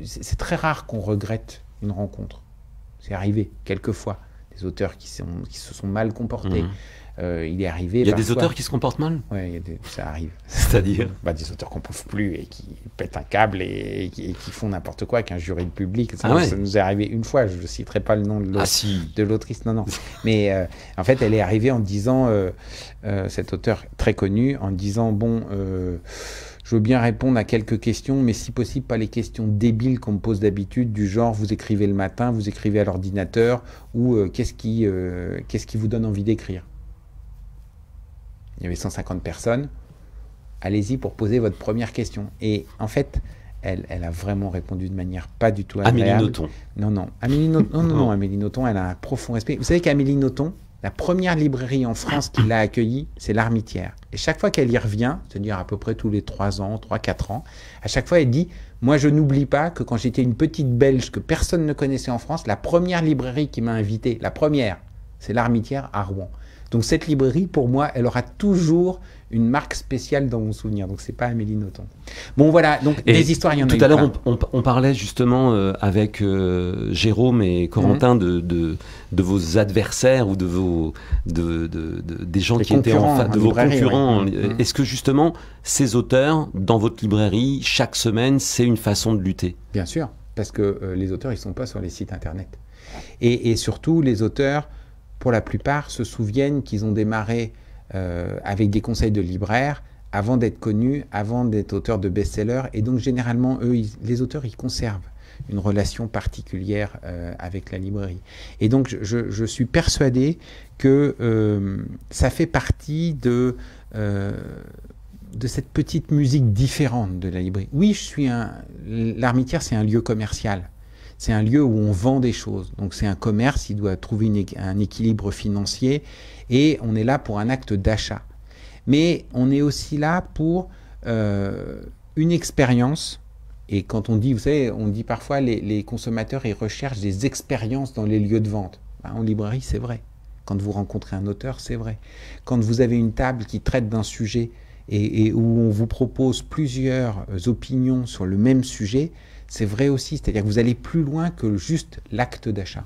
C'est très rare qu'on regrette une rencontre. C'est arrivé quelquefois des auteurs qui, qui se sont mal comportés. Mhm. Euh, il est arrivé. Il y a des auteurs qui se comportent mal Oui, ça arrive. C'est-à-dire bah, Des auteurs qu'on ne prouve plus et qui pètent un câble et, qui, font n'importe quoi avec un jury de public. Ça, ah nous est arrivé une fois, je ne citerai pas le nom de l'autrice, ah si. non, non. Mais euh, en fait, elle est arrivée en disant, euh, cet auteur très connu, en disant, bon je veux bien répondre à quelques questions, mais si possible, pas les questions débiles qu'on me pose d'habitude, du genre vous écrivez le matin, vous écrivez à l'ordinateur, ou euh, qu'est-ce qui, euh, qui vous donne envie d'écrire Il y avait 150 personnes. Allez-y pour poser votre première question. Et en fait, elle, a vraiment répondu de manière pas du tout agréable. Amélie Nothomb. Non, non. Amélie no... non, non, non, Amélie Nothomb, elle a un profond respect. Vous savez qu'Amélie Nothomb, la première librairie en France qui l'a accueillie, c'est l'Armitière. Et chaque fois qu'elle y revient, c'est-à-dire à peu près tous les 3 ans, 3-4 ans, à chaque fois elle dit Moi je n'oublie pas que quand j'étais une petite Belge que personne ne connaissait en France, la première librairie qui m'a invité, la première, c'est l'Armitière à Rouen. Donc cette librairie, pour moi, elle aura toujours une marque spéciale dans mon souvenir. Donc ce n'est pas Amélie Nothomb. Bon voilà, donc les des histoires, il y en a. Tout à l'heure, on, parlait justement euh, avec euh, Jérôme et Corentin mhm. de, vos adversaires ou de vos des gens qui étaient en face de vos concurrents. Mhm. Euh, est-ce que justement ces auteurs dans votre librairie chaque semaine, c'est une façon de lutter Bien sûr, parce que les auteurs ils sont pas sur les sites internet. Et, et surtout, les auteurs, pour la plupart, se souviennent qu'ils ont démarré euh, avec des conseils de libraires avant d'être connus, avant d'être auteurs de best-sellers. Et donc généralement, eux, les auteurs, ils conservent une relation particulière euh, avec la librairie. Et donc je, suis persuadé que euh, ça fait partie de, de cette petite musique différente de la librairie. Oui, je suis un... L'armitière, c'est un lieu commercial. C'est un lieu où on vend des choses. Donc c'est un commerce, il doit trouver un équilibre financier et on est là pour un acte d'achat. Mais on est aussi là pour euh, une expérience. Et quand on dit, vous savez, on dit parfois les, les consommateurs, ils recherchent des expériences dans les lieux de vente. Ben, en librairie, c'est vrai. Quand vous rencontrez un auteur, c'est vrai. Quand vous avez une table qui traite d'un sujet et, et, où on vous propose plusieurs opinions sur le même sujet, c'est vrai aussi. C'est-à-dire que vous allez plus loin que juste l'acte d'achat.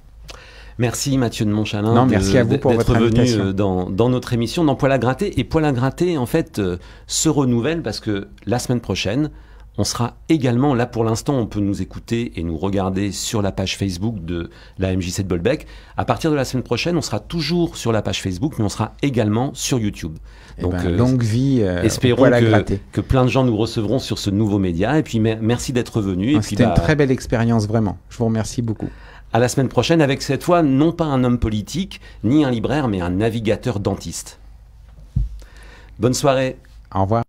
Merci Mathieu de Montchalin. Non, merci à vous pour votre venu euh, dans, notre émission, dans Poil à gratter. Et Poil à gratter, en fait, euh, se renouvelle parce que la semaine prochaine, on sera également là pour l'instant, on peut nous écouter et nous regarder sur la page Facebook de la MJC de Bolbec. À partir de la semaine prochaine, on sera toujours sur la page Facebook, mais on sera également sur YouTube. Eh Donc, ben, euh, longue vie. espérons que, que, plein de gens nous recevront sur ce nouveau média. Et puis merci d'être venu. C'était une bah, très belle expérience vraiment. Je vous remercie beaucoup. À la semaine prochaine avec cette fois non pas un homme politique ni un libraire mais un navigateur dentiste. Bonne soirée. Au revoir.